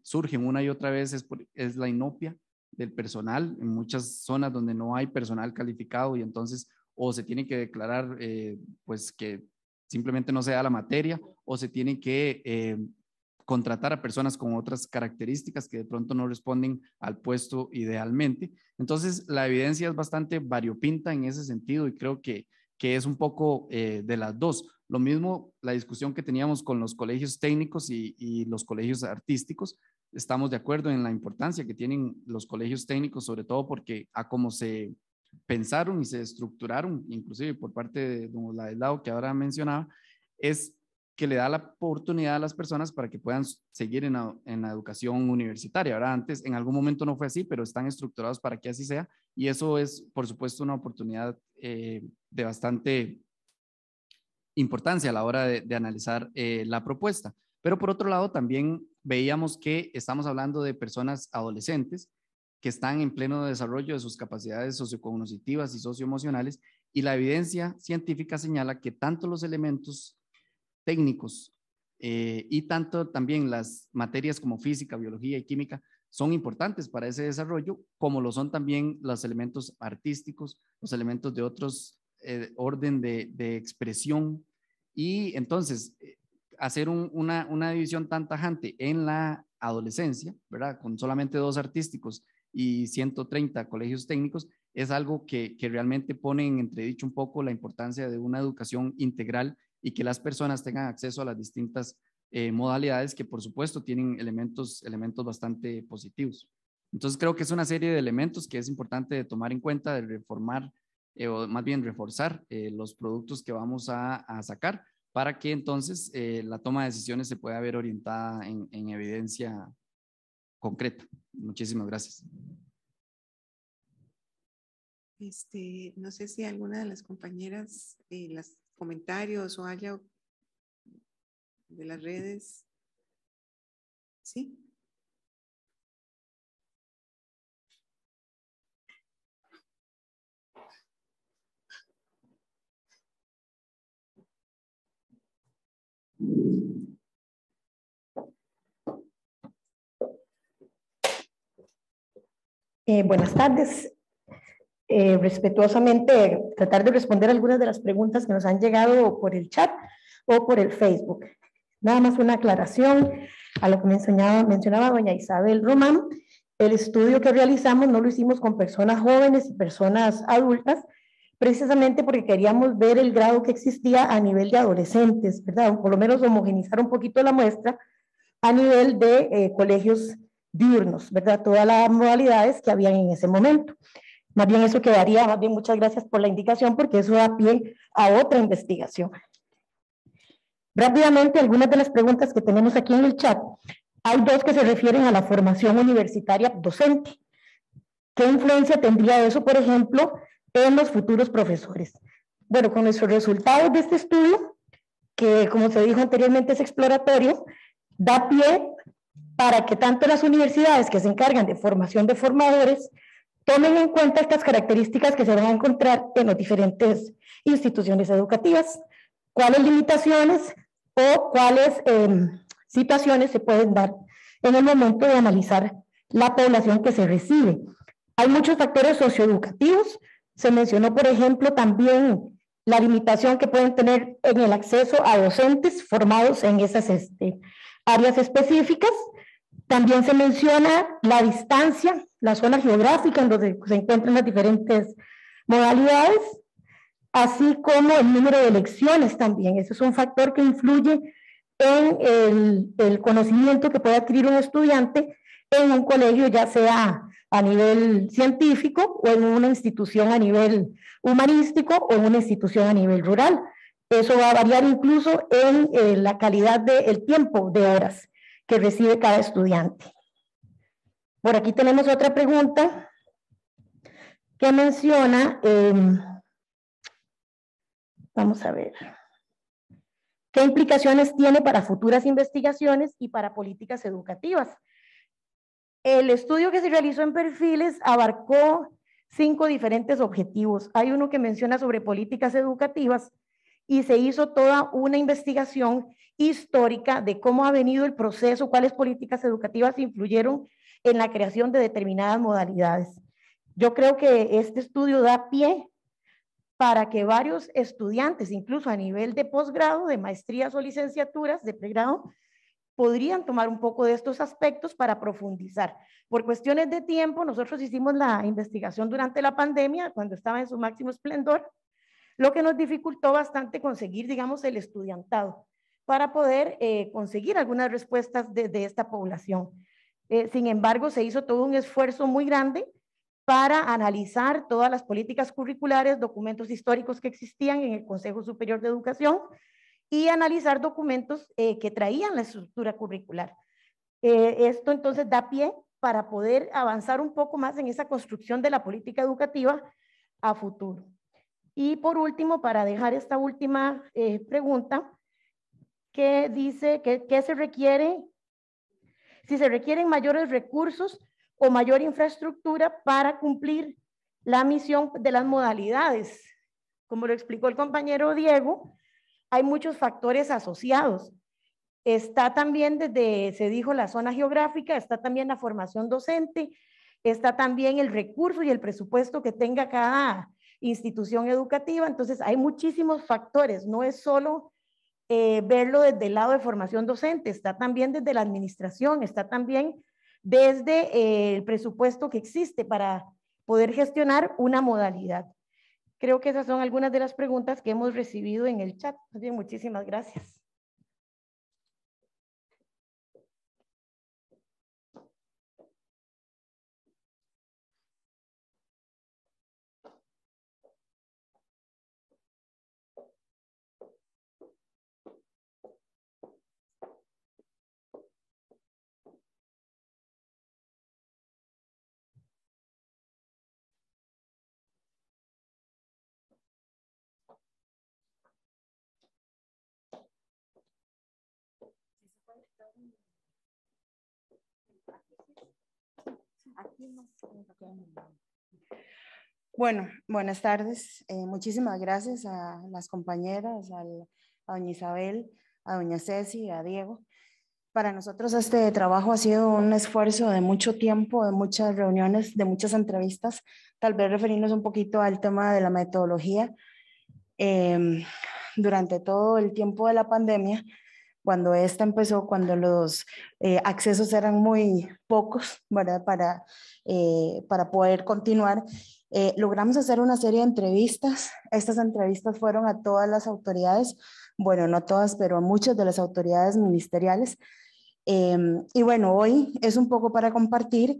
E: surgen una y otra vez es, es la inopia del personal, en muchas zonas donde no hay personal calificado y entonces o se tiene que declarar eh, pues que simplemente no se da la materia o se tiene que eh, contratar a personas con otras características que de pronto no responden al puesto idealmente. Entonces, la evidencia es bastante variopinta en ese sentido y creo que, que es un poco eh, de las dos. Lo mismo la discusión que teníamos con los colegios técnicos y, los colegios artísticos. Estamos de acuerdo en la importancia que tienen los colegios técnicos, sobre todo porque a cómo se pensaron y se estructuraron, inclusive por parte de la del Lado que ahora mencionaba, es que le da la oportunidad a las personas para que puedan seguir en la, educación universitaria. Ahora, antes, en algún momento no fue así, pero están estructurados para que así sea. Y eso es, por supuesto, una oportunidad eh, de bastante importancia a la hora de, analizar eh, la propuesta. Pero por otro lado, también veíamos que estamos hablando de personas adolescentes que están en pleno desarrollo de sus capacidades sociocognitivas y socioemocionales y la evidencia científica señala que tanto los elementos técnicos eh, y tanto también las materias como física, biología y química son importantes para ese desarrollo, como lo son también los elementos artísticos, los elementos de otros eh, orden de, de, expresión. Y entonces, eh, hacer una, una división tan tajante en la adolescencia, ¿verdad? Con solamente dos artísticos y 130 colegios técnicos, es algo que, que, realmente pone en entredicho un poco la importancia de una educación integral y que las personas tengan acceso a las distintas eh, modalidades que por supuesto tienen elementos, elementos bastante positivos. Entonces creo que es una serie de elementos que es importante tomar en cuenta, de reformar eh, o más bien reforzar eh, los productos que vamos a, sacar para que entonces la toma de decisiones se pueda ver orientada en, evidencia concreta. Muchísimas gracias.
D: Este, no sé si alguna de las compañeras, las comentarios o haya de las redes.
C: ¿Sí?
G: Eh, buenas tardes. Eh, respetuosamente tratar de responder algunas de las preguntas que nos han llegado por el chat o por el Facebook. Nada más una aclaración a lo que mencionaba, mencionaba doña Isabel Román. El estudio que realizamos no lo hicimos con personas jóvenes y personas adultas, precisamente porque queríamos ver el grado que existía a nivel de adolescentes, ¿verdad? por lo menos homogenizar un poquito la muestra a nivel de eh, colegios diurnos, ¿verdad? Todas las modalidades que habían en ese momento. Más bien eso quedaría, más bien muchas gracias por la indicación, porque eso da pie a otra investigación. Rápidamente, algunas de las preguntas que tenemos aquí en el chat. Hay dos que se refieren a la formación universitaria docente. ¿Qué influencia tendría eso, por ejemplo, en los futuros profesores? Bueno, con nuestros resultados de este estudio, que como se dijo anteriormente es exploratorio, da pie para que tanto las universidades que se encargan de formación de formadores Tomen en cuenta estas características que se van a encontrar en las diferentes instituciones educativas, cuáles limitaciones o cuáles em, situaciones se pueden dar en el momento de analizar la población que se recibe. Hay muchos factores socioeducativos. Se mencionó, por ejemplo, también la limitación que pueden tener en el acceso a docentes formados en esas este, áreas específicas. También se menciona la distancia la zona geográfica en donde se encuentran las diferentes modalidades, así como el número de lecciones también. Ese es un factor que influye en el, conocimiento que puede adquirir un estudiante en un colegio, ya sea a nivel científico o en una institución a nivel humanístico o en una institución a nivel rural. Eso va a variar incluso en eh, la calidad del tiempo de horas que recibe cada estudiante. Por aquí tenemos otra pregunta que menciona, em, vamos a ver, ¿qué implicaciones tiene para futuras investigaciones y para políticas educativas? El estudio que se realizó en perfiles abarcó cinco diferentes objetivos. Hay uno que menciona sobre políticas educativas y se hizo toda una investigación histórica de cómo ha venido el proceso, cuáles políticas educativas influyeron en la creación de determinadas modalidades. Yo creo que este estudio da pie para que varios estudiantes, incluso a nivel de posgrado, de maestrías o licenciaturas de pregrado, podrían tomar un poco de estos aspectos para profundizar. Por cuestiones de tiempo, nosotros hicimos la investigación durante la pandemia, cuando estaba en su máximo esplendor, lo que nos dificultó bastante conseguir, digamos, el estudiantado para poder eh, conseguir algunas respuestas de esta población. Eh, sin embargo, se hizo todo un esfuerzo muy grande para analizar todas las políticas curriculares, documentos históricos que existían en el Consejo Superior de Educación y analizar documentos eh, que traían la estructura curricular. Eh, esto entonces da pie para poder avanzar un poco más en esa construcción de la política educativa a futuro. Y por último, para dejar esta última pregunta, ¿qué dice que, se requiere si se requieren mayores recursos o mayor infraestructura para cumplir la misión de las modalidades. Como lo explicó el compañero Diego, hay muchos factores asociados. Está también, desde se dijo, la zona geográfica, está también la formación docente, está también el recurso y el presupuesto que tenga cada institución educativa. Entonces, hay muchísimos factores, no es solo eh, verlo desde el lado de formación docente, está también desde la administración, está también desde eh, el presupuesto que existe para poder gestionar una modalidad. Creo que esas son algunas de las preguntas que hemos recibido en el chat. Bien, muchísimas gracias.
H: Bueno, buenas tardes. Eh, muchísimas gracias a las compañeras, a doña Isabel, a doña Ceci, a Diego. Para nosotros este trabajo ha sido un esfuerzo de mucho tiempo, de muchas reuniones, de muchas entrevistas. Tal vez referirnos un poquito al tema de la metodología. Em, durante todo el tiempo de la pandemia, cuando esta empezó, cuando los eh, accesos eran muy pocos ¿verdad? Para, eh, para poder continuar, eh, logramos hacer una serie de entrevistas. Estas entrevistas fueron a todas las autoridades, bueno, no todas, pero a muchas de las autoridades ministeriales. Em, y bueno, hoy es un poco para compartir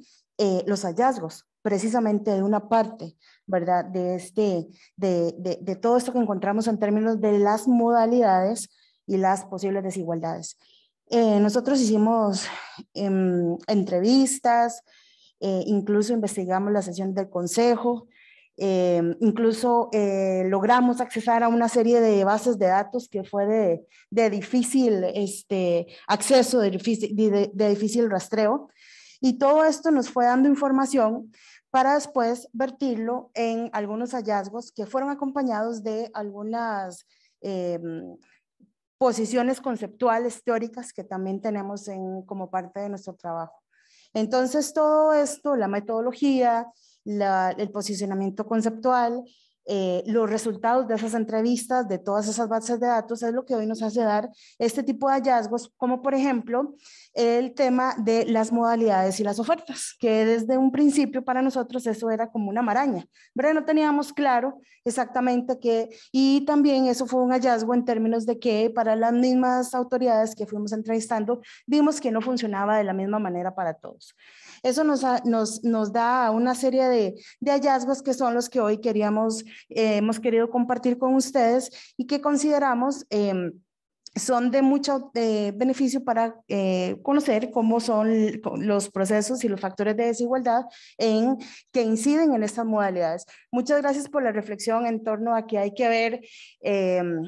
H: los hallazgos precisamente de una parte, ¿verdad? De, este, de, de, de todo esto que encontramos en términos de las modalidades y las posibles desigualdades. Eh, nosotros hicimos em, entrevistas, eh, incluso investigamos la sesión del Consejo, em, incluso eh, logramos accesar a una serie de bases de datos que fue de, de difícil este, acceso, de difícil, de, de difícil rastreo. Y todo esto nos fue dando información para después vertirlo en algunos hallazgos que fueron acompañados de algunas eh, posiciones conceptuales, teóricas que también tenemos en, como parte de nuestro trabajo. Entonces, todo esto, la metodología, el posicionamiento conceptual, eh, los resultados de esas entrevistas, de todas esas bases de datos, es lo que hoy nos hace dar este tipo de hallazgos, como por ejemplo el tema de las modalidades y las ofertas, que desde un principio para nosotros eso era como una maraña, pero no teníamos claro exactamente qué, y también eso fue un hallazgo en términos de que para las mismas autoridades que fuimos entrevistando, vimos que no funcionaba de la misma manera para todos. Eso nos, nos, da una serie de, de hallazgos que son los que hoy queríamos eh, hemos querido compartir con ustedes y que consideramos... Em, son de mucho eh, beneficio para eh, conocer cómo son los procesos y los factores de desigualdad en, que inciden en estas modalidades. Muchas gracias por la reflexión en torno a que hay que ver em,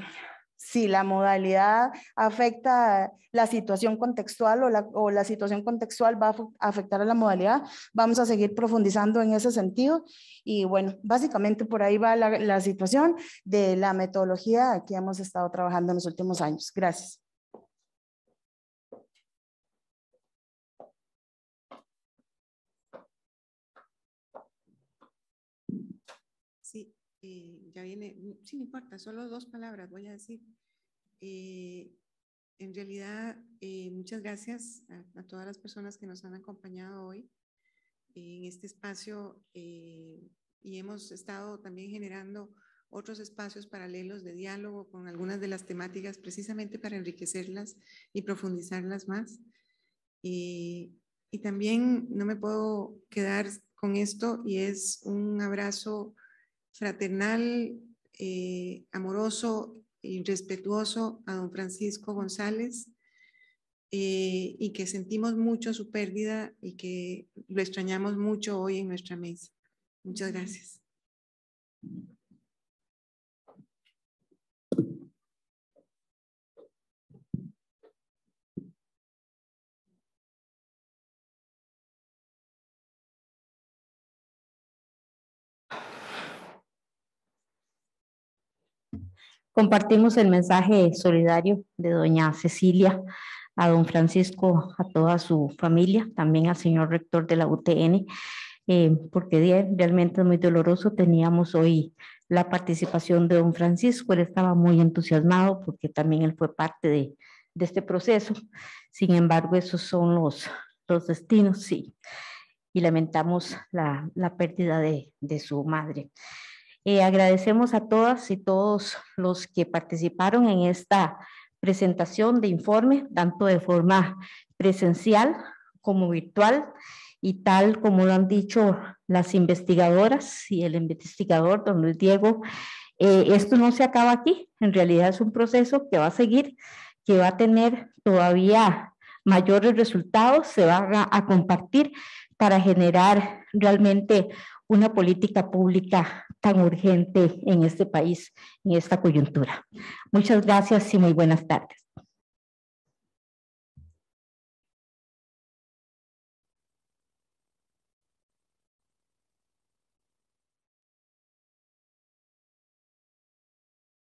H: si la modalidad afecta la situación contextual o la, situación contextual va a afectar a la modalidad, vamos a seguir profundizando en ese sentido. Y bueno, básicamente por ahí va la, la situación de la metodología que hemos estado trabajando en los
C: últimos años. Gracias.
D: ya viene, mm, sin importa, solo dos palabras voy a decir. Eh, en realidad, eh, muchas gracias a, todas las personas que nos han acompañado hoy en este espacio eh, y hemos estado también generando otros espacios paralelos de diálogo con algunas de las temáticas precisamente para enriquecerlas y profundizarlas más. y, y también no me puedo quedar con esto y es un abrazo fraternal, eh, amoroso y respetuoso a don Francisco González eh, y que sentimos mucho su pérdida y que lo extrañamos mucho hoy en nuestra mesa. Muchas gracias.
A: Compartimos el mensaje solidario de doña Cecilia a don Francisco, a toda su familia, también al señor rector de la UTN, eh, porque realmente es muy doloroso. Teníamos hoy la participación de don Francisco, él estaba muy entusiasmado porque también él fue parte de, este proceso. Sin embargo, esos son los, destinos, sí. Y lamentamos la, pérdida de su madre. Eh, agradecemos a todas y todos los que participaron en esta presentación de informe, tanto de forma presencial como virtual, y tal como lo han dicho las investigadoras y el investigador, don Luis Diego, eh, esto no se acaba aquí, en realidad es un proceso que va a seguir, que va a tener todavía mayores resultados, se va a, a compartir para generar realmente una política pública tan urgente en este país, en esta coyuntura. Muchas gracias y
C: muy buenas tardes.